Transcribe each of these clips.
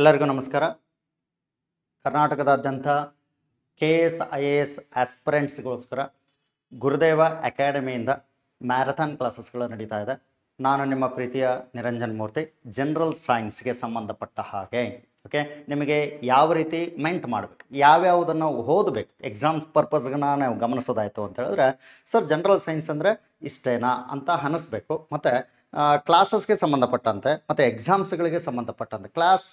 ಎಲ್ಲರಿಗೂ ನಮಸ್ಕಾರ ಕರ್ನಾಟಕದಾದ್ಯಂತ K S I A S ಆಸ್ಪರೆಂಟ್ಸ್ಗೋಸ್ಕರ ಗುರುದೇವ ಅಕಾಡೆಮಿಯಿಂದ ಮ್ಯಾರಥಾನ್ ಕ್ಲಾಸಸ್ಗಳು ನಡೀತಾ ಇದೆ ನಾನು ನಿಮ್ಮ ಪ್ರೀತಿಯ ನಿರಂಜನ್ ಮೂರ್ತಿ ಜನರಲ್ ಸೈನ್ಸ್ಗೆ ಸಂಬಂಧಪಟ್ಟ ಹಾಗೆ ಓಕೆ ನಿಮಗೆ ಯಾವ ರೀತಿ ಮೆಂಟ್ ಮಾಡಬೇಕು ಯಾವ್ಯಾವುದನ್ನು ಓದಬೇಕು ಎಕ್ಸಾಮ್ ಪರ್ಪಸ್ಗನ್ನ ನಾವು ಗಮನಿಸೋದಾಯಿತು ಅಂತ ಹೇಳಿದ್ರೆ ಸರ್ ಜನರಲ್ ಸೈನ್ಸ್ ಅಂದರೆ ಇಷ್ಟೇನಾ ಅಂತ ಅನಿಸ್ಬೇಕು ಮತ್ತು ಕ್ಲಾಸಸ್ಗೆ ಸಂಬಂಧಪಟ್ಟಂತೆ ಮತ್ತು ಎಕ್ಸಾಮ್ಸ್ಗಳಿಗೆ ಸಂಬಂಧಪಟ್ಟಂತೆ ಕ್ಲಾಸ್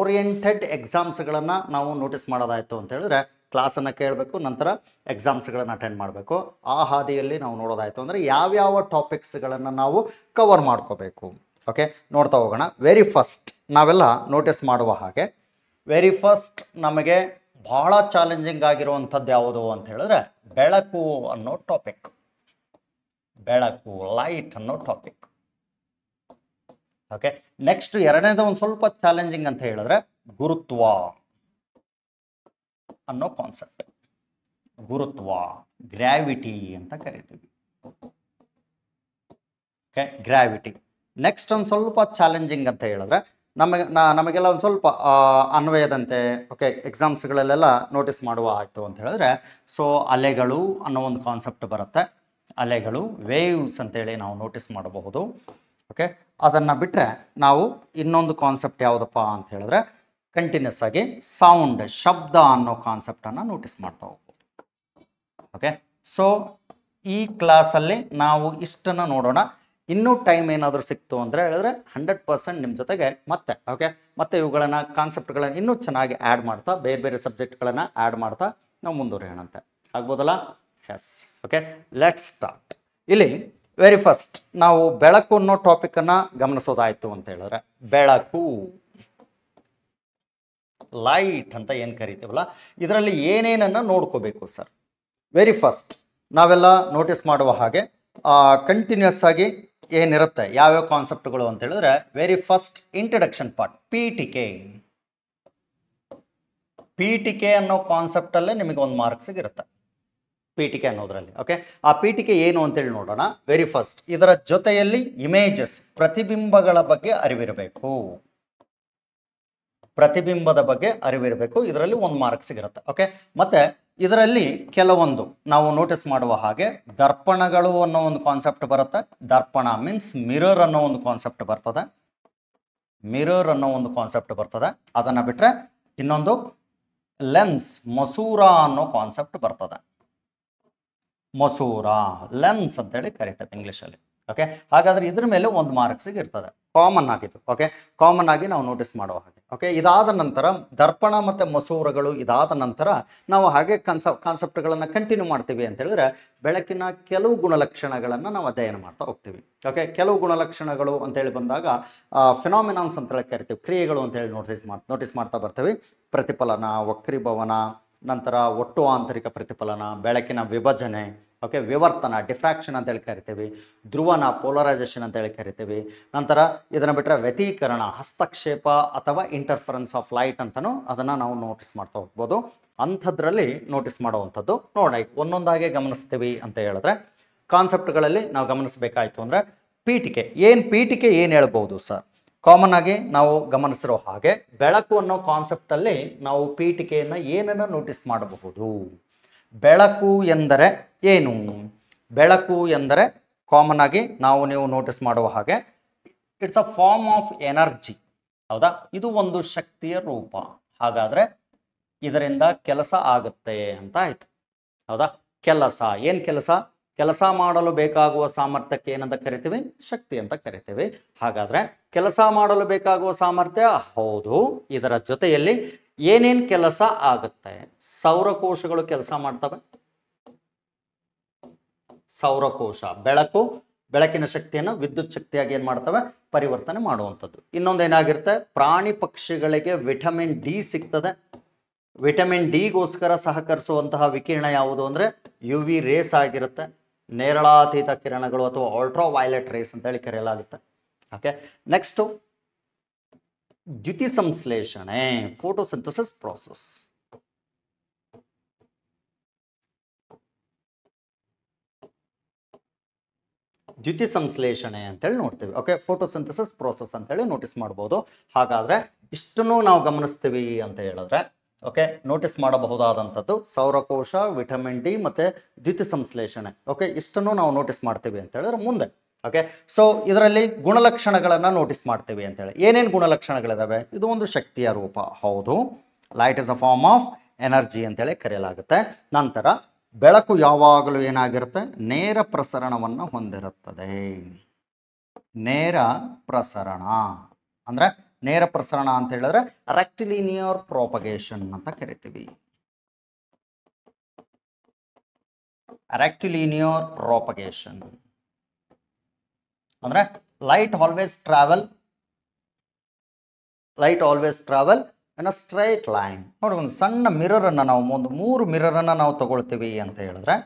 ಓರಿಯೆಂಟೆಡ್ ಎಕ್ಸಾಮ್ಸ್ಗಳನ್ನು ನಾವು ನೋಟಿಸ್ ಮಾಡೋದಾಯಿತು ಅಂತ ಹೇಳಿದ್ರೆ ಕ್ಲಾಸನ್ನು ಕೇಳಬೇಕು ನಂತರ ಎಕ್ಸಾಮ್ಸ್ಗಳನ್ನು ಅಟೆಂಡ್ ಮಾಡಬೇಕು ಆ ಹಾದಿಯಲ್ಲಿ ನಾವು ನೋಡೋದಾಯಿತು ಅಂದರೆ ಯಾವ್ಯಾವ ಟಾಪಿಕ್ಸ್ಗಳನ್ನು ನಾವು ಕವರ್ ಮಾಡ್ಕೋಬೇಕು ಓಕೆ ನೋಡ್ತಾ ಹೋಗೋಣ ವೆರಿ ಫಸ್ಟ್ ನಾವೆಲ್ಲ ನೋಟಿಸ್ ಮಾಡುವ ಹಾಗೆ ವೆರಿ ಫಸ್ಟ್ ನಮಗೆ ಭಾಳ ಚಾಲೆಂಜಿಂಗ್ ಆಗಿರುವಂಥದ್ದು ಯಾವುದು ಅಂತ ಹೇಳಿದ್ರೆ ಬೆಳಕು ಅನ್ನೋ ಟಾಪಿಕ್ ಬೆಳಕು ಲೈಟ್ ಅನ್ನೋ ಟಾಪಿಕ್ ಓಕೆ ನೆಕ್ಸ್ಟ್ ಎರಡನೇದು ಒಂದು ಸ್ವಲ್ಪ ಚಾಲೆಂಜಿಂಗ್ ಅಂತ ಹೇಳಿದ್ರೆ ಗುರುತ್ವ ಅನ್ನೋ ಕಾನ್ಸೆಪ್ಟ್ ಗುರುತ್ವ ಗ್ರಾವಿಟಿ ಅಂತ ಕರಿತೀವಿ ಓಕೆ ಗ್ರಾವಿಟಿ ನೆಕ್ಸ್ಟ್ ಒಂದು ಸ್ವಲ್ಪ ಚಾಲೆಂಜಿಂಗ್ ಅಂತ ಹೇಳಿದ್ರೆ ನಮಗೆ ನಮಗೆಲ್ಲ ಒಂದು ಸ್ವಲ್ಪ ಅನ್ವಯದಂತೆ ಓಕೆ ಎಕ್ಸಾಮ್ಸ್ಗಳಲ್ಲೆಲ್ಲ ನೋಟಿಸ್ ಮಾಡುವ ಆಯಿತು ಅಂತ ಹೇಳಿದ್ರೆ ಸೊ ಅಲೆಗಳು ಅನ್ನೋ ಒಂದು ಕಾನ್ಸೆಪ್ಟ್ ಬರುತ್ತೆ ಅಲೆಗಳು ವೇವ್ಸ್ ಅಂತೇಳಿ ನಾವು ನೋಟಿಸ್ ಮಾಡಬಹುದು ಓಕೆ ಅದನ್ನು ಬಿಟ್ಟರೆ ನಾವು ಇನ್ನೊಂದು ಕಾನ್ಸೆಪ್ಟ್ ಯಾವುದಪ್ಪ ಅಂತ ಹೇಳಿದ್ರೆ ಕಂಟಿನ್ಯೂಸ್ ಆಗಿ ಸೌಂಡ್ ಶಬ್ದ ಅನ್ನೋ ಕಾನ್ಸೆಪ್ಟನ್ನು ನೋಟಿಸ್ ಮಾಡ್ತಾ ಹೋಗ್ಬೋದು ಓಕೆ ಸೊ ಈ ಕ್ಲಾಸಲ್ಲಿ ನಾವು ಇಷ್ಟನ್ನು ನೋಡೋಣ ಇನ್ನೂ ಟೈಮ್ ಏನಾದರೂ ಸಿಕ್ತು ಅಂದ್ರೆ ಹೇಳಿದ್ರೆ ಹಂಡ್ರೆಡ್ ಪರ್ಸೆಂಟ್ ನಿಮ್ಮ ಜೊತೆಗೆ ಮತ್ತೆ ಓಕೆ ಮತ್ತೆ ಇವುಗಳನ್ನು ಕಾನ್ಸೆಪ್ಟ್ಗಳನ್ನು ಇನ್ನೂ ಚೆನ್ನಾಗಿ ಆ್ಯಡ್ ಮಾಡ್ತಾ ಬೇರೆ ಬೇರೆ ಸಬ್ಜೆಕ್ಟ್ಗಳನ್ನು ಆ್ಯಡ್ ಮಾಡ್ತಾ ನಾವು ಮುಂದುವರಿಯೋಣಂತೆ ಆಗ್ಬೋದಲ್ಲ ಎಸ್ ಓಕೆ ಲೆಟ್ ಸ್ಟಾರ್ಟ್ ಇಲ್ಲಿ ವೆರಿ ಫಸ್ಟ್ ನಾವು ಬೆಳಕು ಅನ್ನೋ ಅನ್ನ ಗಮನಿಸೋದಾಯ್ತು ಅಂತ ಹೇಳಿದ್ರೆ ಬೆಳಕು ಲೈಟ್ ಅಂತ ಏನು ಕರಿತೀವಲ್ಲ ಇದರಲ್ಲಿ ಏನೇನನ್ನು ನೋಡ್ಕೋಬೇಕು ಸರ್ ವೆರಿ ಫಸ್ಟ್ ನಾವೆಲ್ಲ ನೋಟಿಸ್ ಮಾಡುವ ಹಾಗೆ ಕಂಟಿನ್ಯೂಸ್ ಆಗಿ ಏನಿರುತ್ತೆ ಯಾವ್ಯಾವ ಕಾನ್ಸೆಪ್ಟ್ಗಳು ಅಂತ ಹೇಳಿದ್ರೆ ವೆರಿ ಫಸ್ಟ್ ಇಂಟ್ರಡಕ್ಷನ್ ಪಾರ್ಟ್ ಪೀಠಿಕೆ ಪೀಠಿಕೆ ಅನ್ನೋ ಕಾನ್ಸೆಪ್ಟಲ್ಲೇ ನಿಮಗೆ ಒಂದು ಮಾರ್ಕ್ಸ್ ಇರುತ್ತೆ ಪೀಠಿಕೆ ಅನ್ನೋದರಲ್ಲಿ ಓಕೆ ಆ ಪೀಠಿಕೆ ಏನು ಅಂತೇಳಿ ನೋಡೋಣ ವೆರಿ ಫಸ್ಟ್ ಇದರ ಜೊತೆಯಲ್ಲಿ ಇಮೇಜಸ್ ಪ್ರತಿಬಿಂಬಗಳ ಬಗ್ಗೆ ಅರಿವಿರಬೇಕು ಪ್ರತಿಬಿಂಬದ ಬಗ್ಗೆ ಅರಿವಿರಬೇಕು ಇದರಲ್ಲಿ ಒಂದು ಮಾರ್ಕ್ ಸಿಗಿರುತ್ತೆ ಓಕೆ ಮತ್ತೆ ಇದರಲ್ಲಿ ಕೆಲವೊಂದು ನಾವು ನೋಟಿಸ್ ಮಾಡುವ ಹಾಗೆ ದರ್ಪಣಗಳು ಅನ್ನೋ ಒಂದು ಕಾನ್ಸೆಪ್ಟ್ ಬರುತ್ತೆ ದರ್ಪಣ ಮೀನ್ಸ್ ಮಿರರ್ ಅನ್ನೋ ಒಂದು ಕಾನ್ಸೆಪ್ಟ್ ಬರ್ತದೆ ಮಿರರ್ ಅನ್ನೋ ಒಂದು ಕಾನ್ಸೆಪ್ಟ್ ಬರ್ತದೆ ಅದನ್ನ ಬಿಟ್ಟರೆ ಇನ್ನೊಂದು ಲೆನ್ಸ್ ಮಸೂರ ಅನ್ನೋ ಕಾನ್ಸೆಪ್ಟ್ ಬರ್ತದೆ ಮಸೂರ ಲೆನ್ಸ್ ಅಂತೇಳಿ ಕರೀತೇವೆ ಇಂಗ್ಲೀಷಲ್ಲಿ ಓಕೆ ಹಾಗಾದ್ರೆ ಇದ್ರ ಮೇಲೆ ಒಂದು ಮಾರ್ಕ್ಸಿಗೆ ಇರ್ತದೆ ಕಾಮನ್ ಆಗಿತ್ತು ಓಕೆ ಕಾಮನ್ ಆಗಿ ನಾವು ನೋಟಿಸ್ ಮಾಡುವ ಹಾಗೆ ಓಕೆ ಇದಾದ ನಂತರ ದರ್ಪಣ ಮತ್ತು ಮಸೂರಗಳು ಇದಾದ ನಂತರ ನಾವು ಹಾಗೆ ಕನ್ಸಪ್ ಕಾನ್ಸೆಪ್ಟ್ಗಳನ್ನು ಕಂಟಿನ್ಯೂ ಮಾಡ್ತೀವಿ ಅಂತ ಹೇಳಿದ್ರೆ ಬೆಳಕಿನ ಕೆಲವು ಗುಣಲಕ್ಷಣಗಳನ್ನು ನಾವು ಅಧ್ಯಯನ ಮಾಡ್ತಾ ಹೋಗ್ತೀವಿ ಓಕೆ ಕೆಲವು ಗುಣಲಕ್ಷಣಗಳು ಅಂತೇಳಿ ಬಂದಾಗ ಫಿನಾಮಿನಾನ್ಸ್ ಅಂತೇಳಿ ಕರಿತೀವಿ ಕ್ರಿಯೆಗಳು ಅಂತೇಳಿ ನೋಟಿಸ್ ಮಾಡಿ ನೋಟಿಸ್ ಮಾಡ್ತಾ ಬರ್ತೀವಿ ಪ್ರತಿಫಲನ ವಕ್ರಿಭವನ ನಂತರ ಒಟ್ಟು ಆಂತರಿಕ ಪ್ರತಿಫಲನ ಬೆಳಕಿನ ವಿಭಜನೆ ಓಕೆ ವಿವರ್ತನ ಡಿಫ್ರಾಕ್ಷನ್ ಅಂತೇಳಿ ಕರಿತೀವಿ ಧ್ರುವನ ಪೋಲರೈಸೇಷನ್ ಅಂತೇಳಿ ಕರಿತೀವಿ ನಂತರ ಇದನ್ನು ಬಿಟ್ಟರೆ ವ್ಯತೀಕರಣ ಹಸ್ತಕ್ಷೇಪ ಅಥವಾ ಇಂಟರ್ಫರೆನ್ಸ್ ಆಫ್ ಲೈಟ್ ಅಂತಲೂ ಅದನ್ನು ನಾವು ನೋಟಿಸ್ ಮಾಡ್ತಾ ಹೋಗ್ಬೋದು ಅಂಥದ್ರಲ್ಲಿ ನೋಟಿಸ್ ಮಾಡುವಂಥದ್ದು ನೋಡಿ ಒಂದೊಂದಾಗೆ ಗಮನಿಸ್ತೀವಿ ಅಂತ ಹೇಳಿದ್ರೆ ಕಾನ್ಸೆಪ್ಟ್ಗಳಲ್ಲಿ ನಾವು ಗಮನಿಸಬೇಕಾಯಿತು ಅಂದರೆ ಪೀಠಿಕೆ ಏನು ಪೀಠಿಕೆ ಏನು ಹೇಳ್ಬೋದು ಸರ್ ಕಾಮನ್ ಆಗಿ ನಾವು ಗಮನಿಸಿರೋ ಹಾಗೆ ಬೆಳಕು ಅನ್ನೋ ಕಾನ್ಸೆಪ್ಟಲ್ಲಿ ನಾವು ಪೀಠಿಕೆಯನ್ನು ಏನನ್ನು ನೋಟಿಸ್ ಮಾಡಬಹುದು ಬೆಳಕು ಎಂದರೆ ಏನು ಬೆಳಕು ಎಂದರೆ ಕಾಮನ್ ಆಗಿ ನಾವು ನೀವು ನೋಟಿಸ್ ಮಾಡುವ ಹಾಗೆ it's a form of energy ಹೌದಾ ಇದು ಒಂದು ಶಕ್ತಿಯ ರೂಪ ಹಾಗಾದರೆ ಇದರಿಂದ ಕೆಲಸ ಆಗುತ್ತೆ ಅಂತ ಆಯಿತು ಹೌದಾ ಕೆಲಸ ಏನು ಕೆಲಸ ಕೆಲಸ ಮಾಡಲು ಬೇಕಾಗುವ ಸಾಮರ್ಥ್ಯಕ್ಕೆ ಏನಂತ ಕರಿತೀವಿ ಶಕ್ತಿ ಅಂತ ಕರಿತೀವಿ ಹಾಗಾದ್ರೆ ಕೆಲಸ ಮಾಡಲು ಬೇಕಾಗುವ ಸಾಮರ್ಥ್ಯ ಹೌದು ಇದರ ಜೊತೆಯಲ್ಲಿ ಏನೇನ್ ಕೆಲಸ ಆಗುತ್ತೆ ಸೌರಕೋಶಗಳು ಕೆಲಸ ಮಾಡ್ತವೆ ಸೌರಕೋಶ ಬೆಳಕು ಬೆಳಕಿನ ಶಕ್ತಿಯನ್ನು ವಿದ್ಯುತ್ ಶಕ್ತಿಯಾಗಿ ಏನು ಮಾಡ್ತವೆ ಪರಿವರ್ತನೆ ಮಾಡುವಂಥದ್ದು ಇನ್ನೊಂದೇನಾಗಿರುತ್ತೆ ಪ್ರಾಣಿ ಪಕ್ಷಿಗಳಿಗೆ ವಿಟಮಿನ್ ಡಿ ಸಿಗ್ತದೆ ವಿಟಮಿನ್ ಡಿಗೋಸ್ಕರ ಸಹಕರಿಸುವಂತಹ ವಿಕಿರಣ ಯಾವುದು ಅಂದ್ರೆ ಯು ವಿ ರೇಸ್ ಆಗಿರುತ್ತೆ ನೇರಳಾತೀತ ಕಿರಣಗಳು ಅಥವಾ ಅಲ್ಟ್ರಾ ವೈಲೆಟ್ ರೇಸ್ ಹೇಳಿ ಕರೆಯಲಾಗುತ್ತೆ ಓಕೆ ನೆಕ್ಸ್ಟು ದ್ಯುತಿ ಸಂಶ್ಲೇಷಣೆ ಫೋಟೋಸಿಂಥಸಿಸ್ ಪ್ರೋಸೆಸ್ ದ್ಯುತಿ ಸಂಶ್ಲೇಷಣೆ ಅಂತೇಳಿ ನೋಡ್ತೀವಿ ಓಕೆ ಫೋಟೋಸಿಂಥಸಿಸ್ ಪ್ರೋಸೆಸ್ ಅಂತೇಳಿ ನೋಟಿಸ್ ಮಾಡ್ಬೋದು ಹಾಗಾದ್ರೆ ಇಷ್ಟನ್ನು ನಾವು ಗಮನಿಸ್ತೀವಿ ಅಂತ ಹೇಳಿದ್ರೆ ಓಕೆ ನೋಟಿಸ್ ಮಾಡಬಹುದಾದಂಥದ್ದು ಸೌರಕೋಶ ವಿಟಮಿನ್ ಡಿ ಮತ್ತು ದ್ಯುತಿ ಸಂಶ್ಲೇಷಣೆ ಓಕೆ ಇಷ್ಟನ್ನು ನಾವು ನೋಟಿಸ್ ಮಾಡ್ತೀವಿ ಅಂತ ಹೇಳಿದ್ರೆ ಮುಂದೆ ಓಕೆ ಸೊ ಇದರಲ್ಲಿ ಗುಣಲಕ್ಷಣಗಳನ್ನು ನೋಟಿಸ್ ಮಾಡ್ತೀವಿ ಅಂತೇಳಿ ಏನೇನು ಗುಣಲಕ್ಷಣಗಳಿದಾವೆ ಇದು ಒಂದು ಶಕ್ತಿಯ ರೂಪ ಹೌದು light is a form of energy ಅಂತೇಳಿ ಕರೆಯಲಾಗುತ್ತೆ ನಂತರ ಬೆಳಕು ಯಾವಾಗಲೂ ಏನಾಗಿರುತ್ತೆ ನೇರ ಪ್ರಸರಣವನ್ನು ಹೊಂದಿರುತ್ತದೆ ನೇರ ಪ್ರಸರಣ ಅಂದರೆ ನೇರ ಪ್ರಸರಣ ಅಂತ ಹೇಳಿದ್ರೆ ರೆಕ್ಟಿಲಿನಿಯರ್ ಪ್ರಾಪಗೇಷನ್ ಅಂತ ಕರಿತೀವಿ ರೆಕ್ಟಿಲಿನಿಯರ್ ಪ್ರಾಪಗೇಷನ್ ಅಂದ್ರೆ light always travel light always travel in a straight line ನೋಡಿ ಒಂದು ಸಣ್ಣ ಅನ್ನ ನಾವು ಒಂದು ಮೂರು ಮಿರರನ್ನು ನಾವು ತಗೊಳ್ತೀವಿ ಅಂತ ಹೇಳಿದ್ರೆ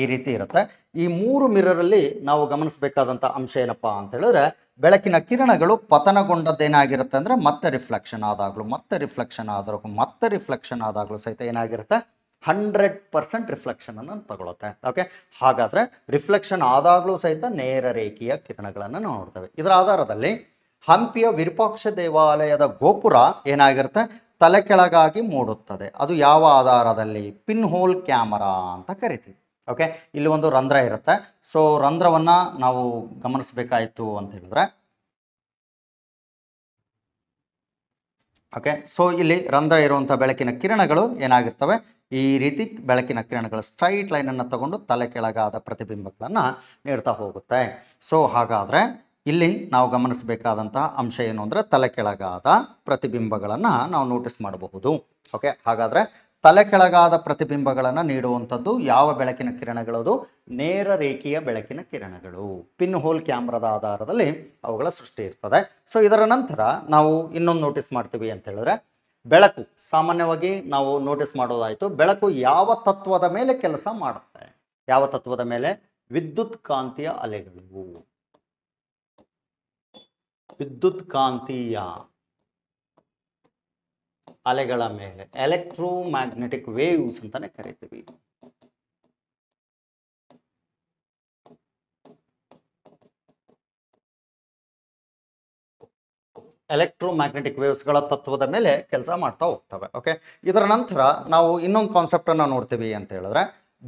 ಈ ರೀತಿ ಇರುತ್ತೆ ಈ ಮೂರು ಮಿರರಲ್ಲಿ ನಾವು ಗಮನಿಸಬೇಕಾದಂಥ ಅಂಶ ಏನಪ್ಪ ಅಂತ ಹೇಳಿದ್ರೆ ಬೆಳಕಿನ ಕಿರಣಗಳು ಪತನಗೊಂಡದ್ದೇನಾಗಿರುತ್ತೆ ಅಂದರೆ ಮತ್ತೆ ರಿಫ್ಲೆಕ್ಷನ್ ಆದಾಗಲೂ ಮತ್ತೆ ರಿಫ್ಲೆಕ್ಷನ್ ಆದಾಗಲೂ ಮತ್ತೆ ರಿಫ್ಲೆಕ್ಷನ್ ಆದಾಗಲೂ ಸಹಿತ ಏನಾಗಿರುತ್ತೆ ಹಂಡ್ರೆಡ್ ಪರ್ಸೆಂಟ್ ರಿಫ್ಲೆಕ್ಷನನ್ನು ತಗೊಳುತ್ತೆ ಓಕೆ ಹಾಗಾದರೆ ರಿಫ್ಲೆಕ್ಷನ್ ಆದಾಗಲೂ ಸಹಿತ ನೇರ ರೇಖೆಯ ಕಿರಣಗಳನ್ನು ನೋಡ್ತೇವೆ ಇದರ ಆಧಾರದಲ್ಲಿ ಹಂಪಿಯ ವಿರೂಪಾಕ್ಷ ದೇವಾಲಯದ ಗೋಪುರ ಏನಾಗಿರುತ್ತೆ ತಲೆ ಕೆಳಗಾಗಿ ಮೂಡುತ್ತದೆ ಅದು ಯಾವ ಆಧಾರದಲ್ಲಿ ಪಿನ್ ಹೋಲ್ ಕ್ಯಾಮರಾ ಅಂತ ಕರಿತೀವಿ ಓಕೆ ಇಲ್ಲಿ ಒಂದು ರಂಧ್ರ ಇರುತ್ತೆ ಸೊ ರಂಧ್ರವನ್ನು ನಾವು ಗಮನಿಸಬೇಕಾಯಿತು ಅಂತ ಹೇಳಿದ್ರೆ ಓಕೆ ಸೊ ಇಲ್ಲಿ ರಂಧ್ರ ಇರುವಂಥ ಬೆಳಕಿನ ಕಿರಣಗಳು ಏನಾಗಿರ್ತವೆ ಈ ರೀತಿ ಬೆಳಕಿನ ಕಿರಣಗಳು ಸ್ಟ್ರೈಟ್ ಲೈನನ್ನು ತಗೊಂಡು ತಲೆ ಕೆಳಗಾದ ಪ್ರತಿಬಿಂಬಗಳನ್ನು ನೀಡ್ತಾ ಹೋಗುತ್ತೆ ಸೊ ಹಾಗಾದರೆ ಇಲ್ಲಿ ನಾವು ಗಮನಿಸಬೇಕಾದಂತಹ ಅಂಶ ಏನು ಅಂದರೆ ತಲೆ ಕೆಳಗಾದ ಪ್ರತಿಬಿಂಬಗಳನ್ನು ನಾವು ನೋಟಿಸ್ ಮಾಡಬಹುದು ಓಕೆ ಹಾಗಾದರೆ ತಲೆ ಕೆಳಗಾದ ಪ್ರತಿಬಿಂಬಗಳನ್ನು ನೀಡುವಂಥದ್ದು ಯಾವ ಬೆಳಕಿನ ಅದು ನೇರ ರೇಖೆಯ ಬೆಳಕಿನ ಕಿರಣಗಳು ಪಿನ್ ಹೋಲ್ ಕ್ಯಾಮ್ರಾದ ಆಧಾರದಲ್ಲಿ ಅವುಗಳ ಸೃಷ್ಟಿ ಇರ್ತದೆ ಸೊ ಇದರ ನಂತರ ನಾವು ಇನ್ನೊಂದು ನೋಟಿಸ್ ಮಾಡ್ತೀವಿ ಅಂತ ಹೇಳಿದ್ರೆ ಬೆಳಕು ಸಾಮಾನ್ಯವಾಗಿ ನಾವು ನೋಟಿಸ್ ಮಾಡೋದಾಯಿತು ಬೆಳಕು ಯಾವ ತತ್ವದ ಮೇಲೆ ಕೆಲಸ ಮಾಡುತ್ತೆ ಯಾವ ತತ್ವದ ಮೇಲೆ ವಿದ್ಯುತ್ ಕಾಂತೀಯ ಅಲೆಗಳು ವಿದ್ಯುತ್ ಕಾಂತೀಯ ಅಲೆಗಳ ಮೇಲೆ ಎಲೆಕ್ಟ್ರೋ ಮ್ಯಾಗ್ನೆಟಿಕ್ ವೇವ್ಸ್ ಅಂತಾನೆ ಕರಿತೀವಿ ಎಲೆಕ್ಟ್ರೋಮ್ಯಾಗ್ನೆಟಿಕ್ ವೇವ್ಸ್ಗಳ ತತ್ವದ ಮೇಲೆ ಕೆಲಸ ಮಾಡ್ತಾ ಹೋಗ್ತವೆ ಓಕೆ ಇದರ ನಂತರ ನಾವು ಇನ್ನೊಂದು ಕಾನ್ಸೆಪ್ಟನ್ನು ನೋಡ್ತೀವಿ ಅಂತ ಹೇಳಿದ್ರೆ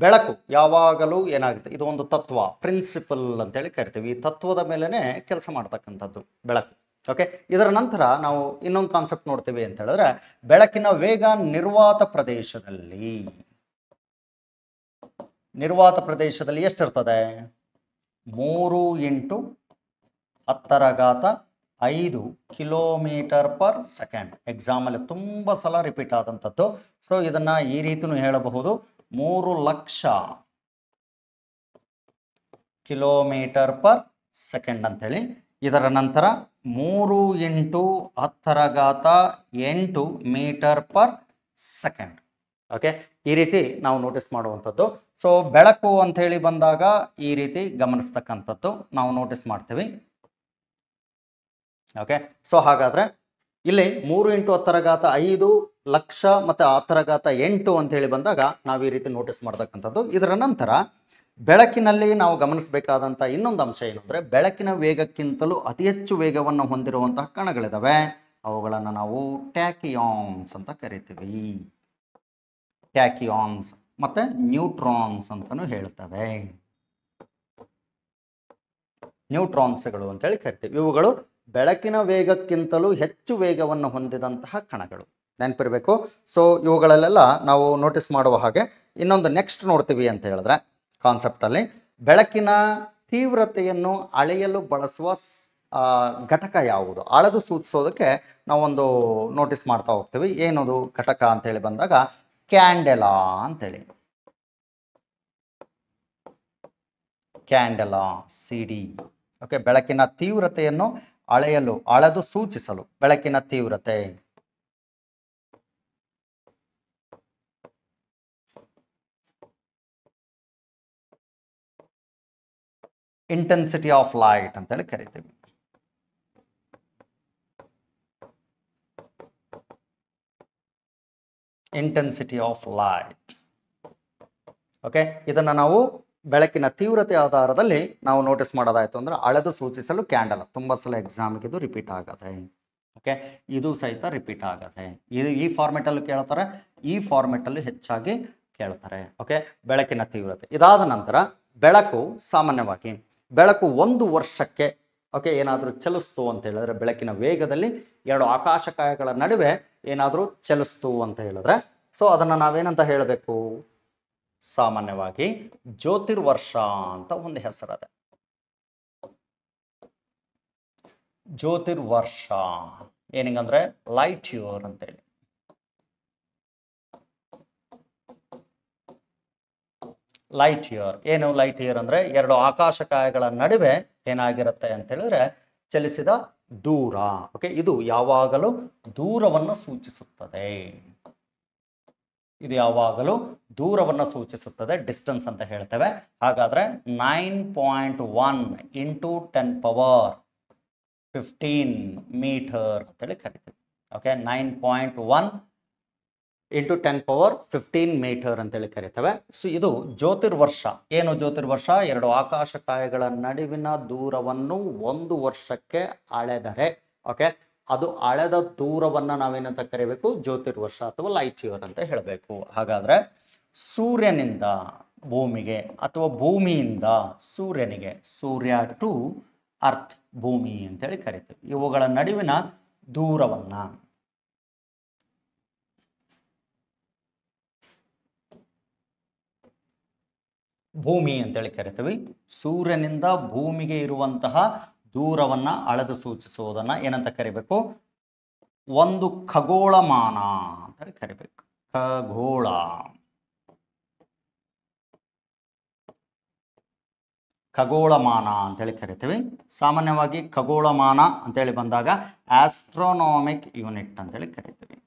ಬೆಳಕು ಯಾವಾಗಲೂ ಏನಾಗುತ್ತೆ ಇದು ಒಂದು ತತ್ವ ಪ್ರಿನ್ಸಿಪಲ್ ಅಂತೇಳಿ ಕರಿತೀವಿ ಈ ತತ್ವದ ಮೇಲೇ ಕೆಲಸ ಮಾಡ್ತಕ್ಕಂಥದ್ದು ಬೆಳಕು ಓಕೆ ಇದರ ನಂತರ ನಾವು ಇನ್ನೊಂದು ಕಾನ್ಸೆಪ್ಟ್ ನೋಡ್ತೀವಿ ಅಂತ ಹೇಳಿದ್ರೆ ಬೆಳಕಿನ ವೇಗ ನಿರ್ವಾತ ಪ್ರದೇಶದಲ್ಲಿ ನಿರ್ವಾತ ಪ್ರದೇಶದಲ್ಲಿ ಎಷ್ಟಿರ್ತದೆ ಮೂರು ಎಂಟು ಹತ್ತರ ಘಾತ ಐದು ಕಿಲೋಮೀಟರ್ ಪರ್ ಸೆಕೆಂಡ್ ಎಕ್ಸಾಮಲ್ಲಿ ತುಂಬ ಸಲ ರಿಪೀಟ್ ಆದಂಥದ್ದು ಸೊ ಇದನ್ನು ಈ ರೀತಿಯೂ ಹೇಳಬಹುದು ಮೂರು ಲಕ್ಷ ಕಿಲೋಮೀಟರ್ ಪರ್ ಸೆಕೆಂಡ್ ಅಂತೇಳಿ ಇದರ ನಂತರ ಮೂರು ಎಂಟು ಹತ್ತರ ಎಂಟು ಮೀಟರ್ ಪರ್ ಸೆಕೆಂಡ್ ಓಕೆ ಈ ರೀತಿ ನಾವು ನೋಟಿಸ್ ಮಾಡುವಂಥದ್ದು ಸೊ ಬೆಳಕು ಅಂತ ಹೇಳಿ ಬಂದಾಗ ಈ ರೀತಿ ಗಮನಿಸ್ತಕ್ಕಂಥದ್ದು ನಾವು ನೋಟಿಸ್ ಮಾಡ್ತೀವಿ ಓಕೆ ಸೊ ಹಾಗಾದರೆ ಇಲ್ಲಿ ಮೂರು ಇಂಟು ಹತ್ತರ ಐದು ಲಕ್ಷ ಮತ್ತು ಹತ್ತರ ಘಾತ ಎಂಟು ಅಂತ ಹೇಳಿ ಬಂದಾಗ ನಾವು ಈ ರೀತಿ ನೋಟಿಸ್ ಮಾಡ್ತಕ್ಕಂಥದ್ದು ಇದರ ನಂತರ ಬೆಳಕಿನಲ್ಲಿ ನಾವು ಗಮನಿಸಬೇಕಾದಂಥ ಇನ್ನೊಂದು ಅಂಶ ಏನಂದರೆ ಬೆಳಕಿನ ವೇಗಕ್ಕಿಂತಲೂ ಅತಿ ಹೆಚ್ಚು ವೇಗವನ್ನು ಹೊಂದಿರುವಂತಹ ಕಣಗಳಿದ್ದಾವೆ ಅವುಗಳನ್ನು ನಾವು ಟ್ಯಾಕಿಯಾನ್ಸ್ ಅಂತ ಕರಿತೀವಿ ಟ್ಯಾಕಿಯಾನ್ಸ್ ಮತ್ತು ನ್ಯೂಟ್ರಾನ್ಸ್ ಅಂತಲೂ ಹೇಳ್ತವೆ ನ್ಯೂಟ್ರಾನ್ಸ್ಗಳು ಅಂತೇಳಿ ಕರಿತೀವಿ ಇವುಗಳು ಬೆಳಕಿನ ವೇಗಕ್ಕಿಂತಲೂ ಹೆಚ್ಚು ವೇಗವನ್ನು ಹೊಂದಿದಂತಹ ಕಣಗಳು ನೆನಪಿರಬೇಕು ಸೊ ಇವುಗಳಲ್ಲೆಲ್ಲ ನಾವು ನೋಟಿಸ್ ಮಾಡುವ ಹಾಗೆ ಇನ್ನೊಂದು ನೆಕ್ಸ್ಟ್ ನೋಡ್ತೀವಿ ಅಂತ ಹೇಳಿದ್ರೆ ಕಾನ್ಸೆಪ್ಟಲ್ಲಿ ಬೆಳಕಿನ ತೀವ್ರತೆಯನ್ನು ಅಳೆಯಲು ಬಳಸುವ ಘಟಕ ಯಾವುದು ಅಳದು ಸೂಚಿಸೋದಕ್ಕೆ ನಾವೊಂದು ನೋಟಿಸ್ ಮಾಡ್ತಾ ಹೋಗ್ತೀವಿ ಏನದು ಘಟಕ ಅಂತೇಳಿ ಬಂದಾಗ ಕ್ಯಾಂಡೆಲಾ ಅಂತೇಳಿ ಕ್ಯಾಂಡೆಲಾ ಸಿ ಡಿ ಓಕೆ ಬೆಳಕಿನ ತೀವ್ರತೆಯನ್ನು ಅಳೆಯಲು ಅಳೆದು ಸೂಚಿಸಲು ಬೆಳಕಿನ ತೀವ್ರತೆ ಇಂಟೆನ್ಸಿಟಿ ಆಫ್ ಲೈಟ್ ಅಂತೇಳಿ ಕರಿತೀವಿ ಇಂಟೆನ್ಸಿಟಿ ಆಫ್ ಲೈಟ್ ಓಕೆ ಇದನ್ನು ನಾವು ಬೆಳಕಿನ ತೀವ್ರತೆ ಆಧಾರದಲ್ಲಿ ನಾವು ನೋಟಿಸ್ ಮಾಡೋದಾಯಿತು ಅಂದ್ರೆ ಅಳೆದು ಸೂಚಿಸಲು ಕ್ಯಾಂಡಲ್ ತುಂಬಾ ಸಲ ಎಕ್ಸಾಮ್ಗೆ ಇದು ರಿಪೀಟ್ ಆಗದೆ ಓಕೆ ಇದು ಸಹಿತ ರಿಪೀಟ್ ಆಗದೆ ಇದು ಈ ಫಾರ್ಮೆಟಲ್ಲಿ ಕೇಳ್ತಾರೆ ಈ ಅಲ್ಲಿ ಹೆಚ್ಚಾಗಿ ಕೇಳ್ತಾರೆ ಓಕೆ ಬೆಳಕಿನ ತೀವ್ರತೆ ಇದಾದ ನಂತರ ಬೆಳಕು ಸಾಮಾನ್ಯವಾಗಿ ಬೆಳಕು ಒಂದು ವರ್ಷಕ್ಕೆ ಓಕೆ ಏನಾದರೂ ಚಲಿಸ್ತು ಅಂತ ಹೇಳಿದ್ರೆ ಬೆಳಕಿನ ವೇಗದಲ್ಲಿ ಎರಡು ಆಕಾಶಕಾಯಗಳ ನಡುವೆ ಏನಾದರೂ ಚಲಿಸ್ತು ಅಂತ ಹೇಳಿದ್ರೆ ಸೊ ಅದನ್ನು ನಾವೇನಂತ ಹೇಳಬೇಕು ಸಾಮಾನ್ಯವಾಗಿ ಜ್ಯೋತಿರ್ವರ್ಷ ಅಂತ ಒಂದು ಹೆಸರದೆ ಜ್ಯೋತಿರ್ವರ್ಷ ಏನಿಂಗಂದ್ರೆ ಲೈಟ್ ಯುವರ್ ಅಂತೇಳಿ ಲೈಟ್ ಇಯರ್ ಏನು ಲೈಟ್ ಇಯರ್ ಅಂದರೆ ಎರಡು ಆಕಾಶಕಾಯಗಳ ನಡುವೆ ಏನಾಗಿರುತ್ತೆ ಅಂತ ಹೇಳಿದ್ರೆ ಚಲಿಸಿದ ದೂರ ಓಕೆ ಇದು ಯಾವಾಗಲೂ ದೂರವನ್ನು ಸೂಚಿಸುತ್ತದೆ ಇದು ಯಾವಾಗಲೂ ದೂರವನ್ನು ಸೂಚಿಸುತ್ತದೆ ಡಿಸ್ಟೆನ್ಸ್ ಅಂತ ಹೇಳ್ತೇವೆ ಹಾಗಾದರೆ nine point one into ten power fifteen metre ಅಂತೇಳಿ ಕರಿತೀವಿ okay nine point one into ten power fifteen metre ಅಂತೇಳಿ ಕರಿತವೆ ಸೊ ಇದು ಜ್ಯೋತಿರ್ವರ್ಷ ಏನು ಜ್ಯೋತಿರ್ವರ್ಷ ಎರಡು ಆಕಾಶಕಾಯಗಳ ನಡುವಿನ ದೂರವನ್ನು ಒಂದು ವರ್ಷಕ್ಕೆ ಅಳೆದರೆ ಓಕೆ ಅದು ಅಳೆದ ದೂರವನ್ನು ನಾವೇನಂತ ಕರಿಬೇಕು ಜ್ಯೋತಿರ್ವರ್ಷ ಅಥವಾ ಲೈಟ್ ಇಯರ್ ಅಂತ ಹೇಳಬೇಕು ಹಾಗಾದರೆ ಸೂರ್ಯನಿಂದ ಭೂಮಿಗೆ ಅಥವಾ ಭೂಮಿಯಿಂದ ಸೂರ್ಯನಿಗೆ ಸೂರ್ಯ ಟು ಅರ್ಥ್ ಭೂಮಿ ಅಂತೇಳಿ ಕರಿತೀವಿ ಇವುಗಳ ನಡುವಿನ ದೂರವನ್ನು ಭೂಮಿ ಅಂತೇಳಿ ಕರಿತೀವಿ ಸೂರ್ಯನಿಂದ ಭೂಮಿಗೆ ಇರುವಂತಹ ದೂರವನ್ನ ಅಳೆದು ಸೂಚಿಸುವುದನ್ನ ಏನಂತ ಕರಿಬೇಕು ಒಂದು ಖಗೋಳಮಾನ ಅಂತೇಳಿ ಕರಿಬೇಕು ಖಗೋಳ ಖಗೋಳಮಾನ ಅಂತೇಳಿ ಕರಿತೀವಿ ಸಾಮಾನ್ಯವಾಗಿ ಖಗೋಳಮಾನ ಅಂತೇಳಿ ಬಂದಾಗ ಆಸ್ಟ್ರೋನಾಮಿಕ್ ಯೂನಿಟ್ ಅಂತೇಳಿ ಕರಿತೀವಿ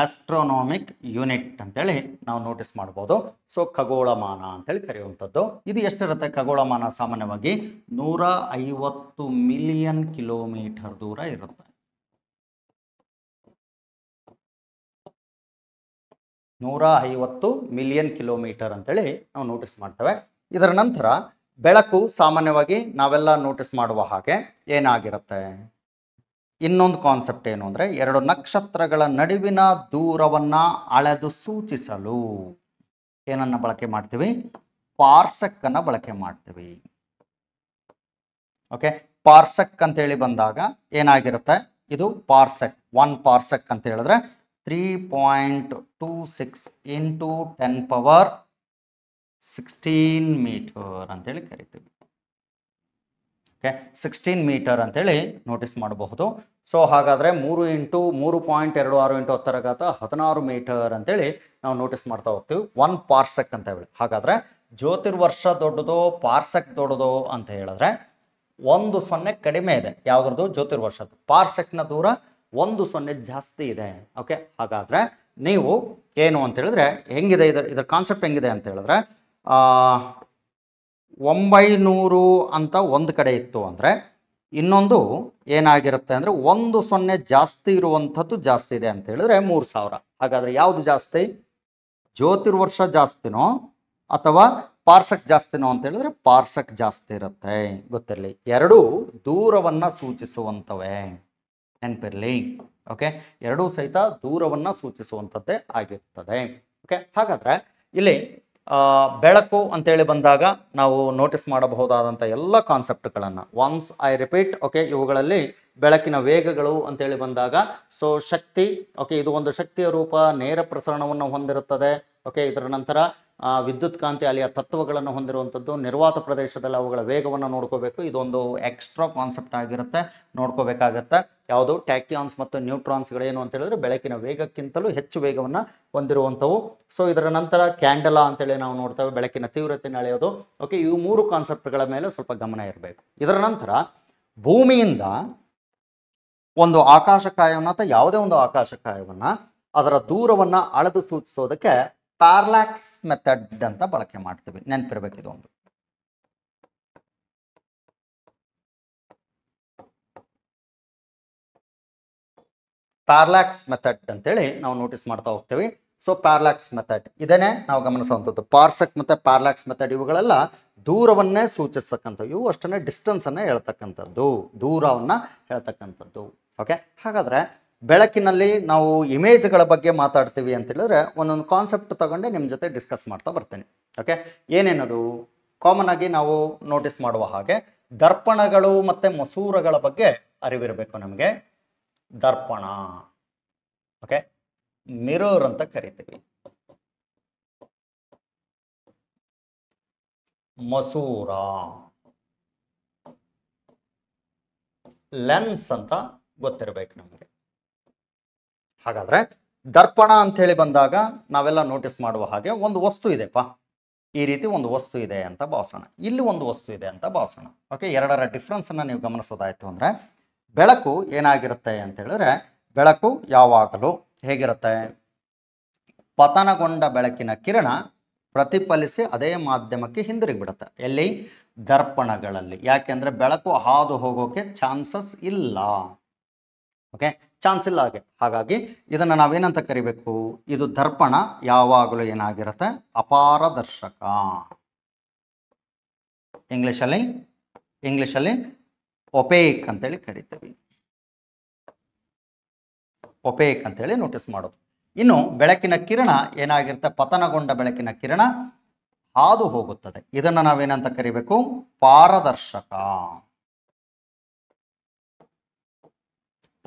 ಆಸ್ಟ್ರೋನಾಮಿಕ್ ಯೂನಿಟ್ ಅಂತೇಳಿ ನಾವು ನೋಟಿಸ್ ಮಾಡ್ಬೋದು ಸೊ ಖಗೋಳಮಾನ ಅಂತೇಳಿ ಕರೆಯುವಂಥದ್ದು ಇದು ಎಷ್ಟಿರುತ್ತೆ ಖಗೋಳಮಾನ ಸಾಮಾನ್ಯವಾಗಿ ನೂರ ಐವತ್ತು ಮಿಲಿಯನ್ ಕಿಲೋಮೀಟರ್ ದೂರ ಇರುತ್ತೆ ನೂರ ಐವತ್ತು ಮಿಲಿಯನ್ ಕಿಲೋಮೀಟರ್ ಅಂತೇಳಿ ನಾವು ನೋಟಿಸ್ ಮಾಡ್ತೇವೆ ಇದರ ನಂತರ ಬೆಳಕು ಸಾಮಾನ್ಯವಾಗಿ ನಾವೆಲ್ಲ ನೋಟಿಸ್ ಮಾಡುವ ಹಾಗೆ ಏನಾಗಿರುತ್ತೆ ಇನ್ನೊಂದು ಕಾನ್ಸೆಪ್ಟ್ ಏನು ಅಂದರೆ ಎರಡು ನಕ್ಷತ್ರಗಳ ನಡುವಿನ ದೂರವನ್ನು ಅಳೆದು ಸೂಚಿಸಲು ಏನನ್ನು ಬಳಕೆ ಮಾಡ್ತೀವಿ ಪಾರ್ಸಕ್ಕನ್ನು ಬಳಕೆ ಮಾಡ್ತೀವಿ ಓಕೆ ಪಾರ್ಸಕ್ ಅಂತೇಳಿ ಬಂದಾಗ ಏನಾಗಿರುತ್ತೆ ಇದು ಪಾರ್ಸೆಕ್ ಒನ್ ಪಾರ್ಸೆಕ್ ಅಂತ ಹೇಳಿದ್ರೆ three point two six into ten power sixteen metre ಅಂತೇಳಿ ಕರಿತೀವಿ ಓಕೆ ಸಿಕ್ಸ್ಟೀನ್ ಮೀಟರ್ ಅಂತೇಳಿ ನೋಟಿಸ್ ಮಾಡಬಹುದು ಸೊ ಹಾಗಾದರೆ ಮೂರು ಇಂಟು ಮೂರು ಪಾಯಿಂಟ್ ಎರಡು ಆರು ಇಂಟು ಹತ್ತರಗಾತ ಹದಿನಾರು ಮೀಟರ್ ಅಂತೇಳಿ ನಾವು ನೋಟಿಸ್ ಮಾಡ್ತಾ ಹೋಗ್ತೀವಿ ಒನ್ ಪಾರ್ಸೆಕ್ ಅಂತ ಹೇಳಿ ಹಾಗಾದರೆ ಜ್ಯೋತಿರ್ವರ್ಷ ದೊಡ್ಡದು ಪಾರ್ಸೆಕ್ ದೊಡ್ಡದು ಅಂತ ಹೇಳಿದ್ರೆ ಒಂದು ಸೊನ್ನೆ ಕಡಿಮೆ ಇದೆ ಯಾವ್ದ್ರದ್ದು ಜ್ಯೋತಿರ್ವರ್ಷದ್ದು ಪಾರ್ಸೆಕ್ನ ದೂರ ಒಂದು ಸೊನ್ನೆ ಜಾಸ್ತಿ ಇದೆ ಓಕೆ ಹಾಗಾದರೆ ನೀವು ಏನು ಅಂತ ಹೇಳಿದ್ರೆ ಹೆಂಗಿದೆ ಇದರ ಇದರ ಕಾನ್ಸೆಪ್ಟ್ ಹೆಂಗಿದೆ ಅಂತ ಹೇಳಿದ್ರೆ ಒಂಬೈನೂರು ಅಂತ ಒಂದು ಕಡೆ ಇತ್ತು ಅಂದರೆ ಇನ್ನೊಂದು ಏನಾಗಿರುತ್ತೆ ಅಂದರೆ ಒಂದು ಸೊನ್ನೆ ಜಾಸ್ತಿ ಇರುವಂಥದ್ದು ಜಾಸ್ತಿ ಇದೆ ಅಂತ ಹೇಳಿದ್ರೆ ಮೂರು ಸಾವಿರ ಹಾಗಾದರೆ ಯಾವುದು ಜಾಸ್ತಿ ಜ್ಯೋತಿರ್ವರ್ಷ ಜಾಸ್ತಿನೋ ಅಥವಾ ಪಾರ್ಸಕ್ ಜಾಸ್ತಿನೋ ಅಂತ ಹೇಳಿದ್ರೆ ಪಾರ್ಸಕ್ ಜಾಸ್ತಿ ಇರುತ್ತೆ ಗೊತ್ತಿರಲಿ ಎರಡೂ ದೂರವನ್ನು ಸೂಚಿಸುವಂಥವೇ ನೆನಪಿರಲಿ ಓಕೆ ಎರಡೂ ಸಹಿತ ದೂರವನ್ನು ಸೂಚಿಸುವಂಥದ್ದೇ ಆಗಿರ್ತದೆ ಓಕೆ ಹಾಗಾದರೆ ಇಲ್ಲಿ ಬೆಳಕು ಅಂತೇಳಿ ಬಂದಾಗ ನಾವು ನೋಟಿಸ್ ಮಾಡಬಹುದಾದಂಥ ಎಲ್ಲ ಕಾನ್ಸೆಪ್ಟ್ಗಳನ್ನು ಒನ್ಸ್ ಐ ರಿಪೀಟ್ ಓಕೆ ಇವುಗಳಲ್ಲಿ ಬೆಳಕಿನ ವೇಗಗಳು ಅಂತೇಳಿ ಬಂದಾಗ ಸೊ ಶಕ್ತಿ ಓಕೆ ಇದು ಒಂದು ಶಕ್ತಿಯ ರೂಪ ನೇರ ಪ್ರಸರಣವನ್ನು ಹೊಂದಿರುತ್ತದೆ ಓಕೆ ಇದರ ನಂತರ ಆ ವಿದ್ಯುತ್ ಕಾಂತಿ ಅಲ್ಲಿಯ ತತ್ವಗಳನ್ನು ಹೊಂದಿರುವಂಥದ್ದು ನಿರ್ವಾತ ಪ್ರದೇಶದಲ್ಲಿ ಅವುಗಳ ವೇಗವನ್ನು ನೋಡ್ಕೋಬೇಕು ಇದೊಂದು ಎಕ್ಸ್ಟ್ರಾ ಕಾನ್ಸೆಪ್ಟ್ ಆಗಿರುತ್ತೆ ನೋಡ್ಕೋಬೇಕಾಗತ್ತೆ ಯಾವುದು ಟ್ಯಾಕಿಯಾನ್ಸ್ ಮತ್ತು ನ್ಯೂಟ್ರಾನ್ಸ್ಗಳೇನು ಅಂತ ಹೇಳಿದ್ರೆ ಬೆಳಕಿನ ವೇಗಕ್ಕಿಂತಲೂ ಹೆಚ್ಚು ವೇಗವನ್ನು ಹೊಂದಿರುವಂಥವು ಸೊ ಇದರ ನಂತರ ಕ್ಯಾಂಡಲಾ ಅಂತೇಳಿ ನಾವು ನೋಡ್ತೇವೆ ಬೆಳಕಿನ ತೀವ್ರತೆ ಅಳೆಯೋದು ಓಕೆ ಇವು ಮೂರು ಕಾನ್ಸೆಪ್ಟ್ಗಳ ಮೇಲೆ ಸ್ವಲ್ಪ ಗಮನ ಇರಬೇಕು ಇದರ ನಂತರ ಭೂಮಿಯಿಂದ ಒಂದು ಆಕಾಶಕಾಯವನ್ನು ಅಥವಾ ಯಾವುದೇ ಒಂದು ಆಕಾಶಕಾಯವನ್ನು ಅದರ ದೂರವನ್ನು ಅಳೆದು ಸೂಚಿಸೋದಕ್ಕೆ ಪ್ಯಾರ್ಲ್ಯಾಕ್ಸ್ ಮೆಥಡ್ ಅಂತ ಬಳಕೆ ಮಾಡ್ತೀವಿ ನೆನಪಿರ್ಬೇಕು ಇದೊಂದು ಪ್ಯಾರ್ಲ್ಯಾಕ್ಸ್ ಮೆಥಡ್ ಅಂತೇಳಿ ನಾವು ನೋಟಿಸ್ ಮಾಡ್ತಾ ಹೋಗ್ತೀವಿ ಸೊ ಪ್ಯಾರ್ಲ್ಯಾಕ್ಸ್ ಮೆಥಡ್ ಇದನ್ನೇ ನಾವು ಗಮನಿಸುವಂಥದ್ದು ಪಾರ್ಸಕ್ ಮತ್ತು ಪ್ಯಾರ್ಲ್ಯಾಕ್ಸ್ ಮೆಥಡ್ ಇವುಗಳೆಲ್ಲ ದೂರವನ್ನೇ ಸೂಚಿಸ್ತಕ್ಕಂಥವು ಇವು ಅಷ್ಟನ್ನೇ ಡಿಸ್ಟೆನ್ಸನ್ನು ಹೇಳ್ತಕ್ಕಂಥದ್ದು ದೂರವನ್ನು ಹೇಳ್ತಕ್ಕಂಥದ್ದು ಓಕೆ ಹಾಗಾದರೆ ಬೆಳಕಿನಲ್ಲಿ ನಾವು ಇಮೇಜ್ಗಳ ಬಗ್ಗೆ ಮಾತಾಡ್ತೀವಿ ಅಂತ ಹೇಳಿದ್ರೆ ಒಂದೊಂದು ಕಾನ್ಸೆಪ್ಟ್ ತಗೊಂಡೆ ನಿಮ್ಮ ಜೊತೆ ಡಿಸ್ಕಸ್ ಮಾಡ್ತಾ ಬರ್ತೇನೆ ಓಕೆ ಏನೇನದು ಕಾಮನ್ ಆಗಿ ನಾವು ನೋಟಿಸ್ ಮಾಡುವ ಹಾಗೆ ದರ್ಪಣಗಳು ಮತ್ತು ಮಸೂರಗಳ ಬಗ್ಗೆ ಅರಿವಿರಬೇಕು ನಮಗೆ ದರ್ಪಣ ಓಕೆ ಮಿರೋರ್ ಅಂತ ಕರಿತೀವಿ ಮಸೂರ ಲೆನ್ಸ್ ಅಂತ ಗೊತ್ತಿರಬೇಕು ನಮಗೆ ಹಾಗಾದ್ರೆ ದರ್ಪಣ ಅಂಥೇಳಿ ಬಂದಾಗ ನಾವೆಲ್ಲ ನೋಟಿಸ್ ಮಾಡುವ ಹಾಗೆ ಒಂದು ವಸ್ತು ಇದೆಪ್ಪ ಈ ರೀತಿ ಒಂದು ವಸ್ತು ಇದೆ ಅಂತ ಭಾವಿಸೋಣ ಇಲ್ಲಿ ಒಂದು ವಸ್ತು ಇದೆ ಅಂತ ಭಾವಿಸೋಣ ಓಕೆ ಎರಡರ ಡಿಫ್ರೆನ್ಸನ್ನು ನೀವು ಗಮನಿಸೋದಾಯಿತು ಅಂದರೆ ಬೆಳಕು ಏನಾಗಿರುತ್ತೆ ಅಂತ ಹೇಳಿದ್ರೆ ಬೆಳಕು ಯಾವಾಗಲೂ ಹೇಗಿರುತ್ತೆ ಪತನಗೊಂಡ ಬೆಳಕಿನ ಕಿರಣ ಪ್ರತಿಫಲಿಸಿ ಅದೇ ಮಾಧ್ಯಮಕ್ಕೆ ಹಿಂದಿರುಗಿ ಬಿಡುತ್ತೆ ಎಲ್ಲಿ ದರ್ಪಣಗಳಲ್ಲಿ ಯಾಕೆಂದರೆ ಬೆಳಕು ಹಾದು ಹೋಗೋಕೆ ಚಾನ್ಸಸ್ ಇಲ್ಲ ಓಕೆ ಚಾನ್ಸ್ ಇಲ್ಲ ಹಾಗೆ ಹಾಗಾಗಿ ಇದನ್ನು ನಾವೇನಂತ ಕರಿಬೇಕು ಇದು ದರ್ಪಣ ಯಾವಾಗಲೂ ಏನಾಗಿರುತ್ತೆ ಅಪಾರದರ್ಶಕ ಇಂಗ್ಲೀಷಲ್ಲಿ ಇಂಗ್ಲೀಷಲ್ಲಿ ಒಪೇಕ್ ಅಂತೇಳಿ ಕರಿತೀವಿ ಒಪೇಕ್ ಅಂತೇಳಿ ನೋಟಿಸ್ ಮಾಡೋದು ಇನ್ನು ಬೆಳಕಿನ ಕಿರಣ ಏನಾಗಿರುತ್ತೆ ಪತನಗೊಂಡ ಬೆಳಕಿನ ಕಿರಣ ಹಾದು ಹೋಗುತ್ತದೆ ಇದನ್ನು ನಾವೇನಂತ ಕರಿಬೇಕು ಪಾರದರ್ಶಕ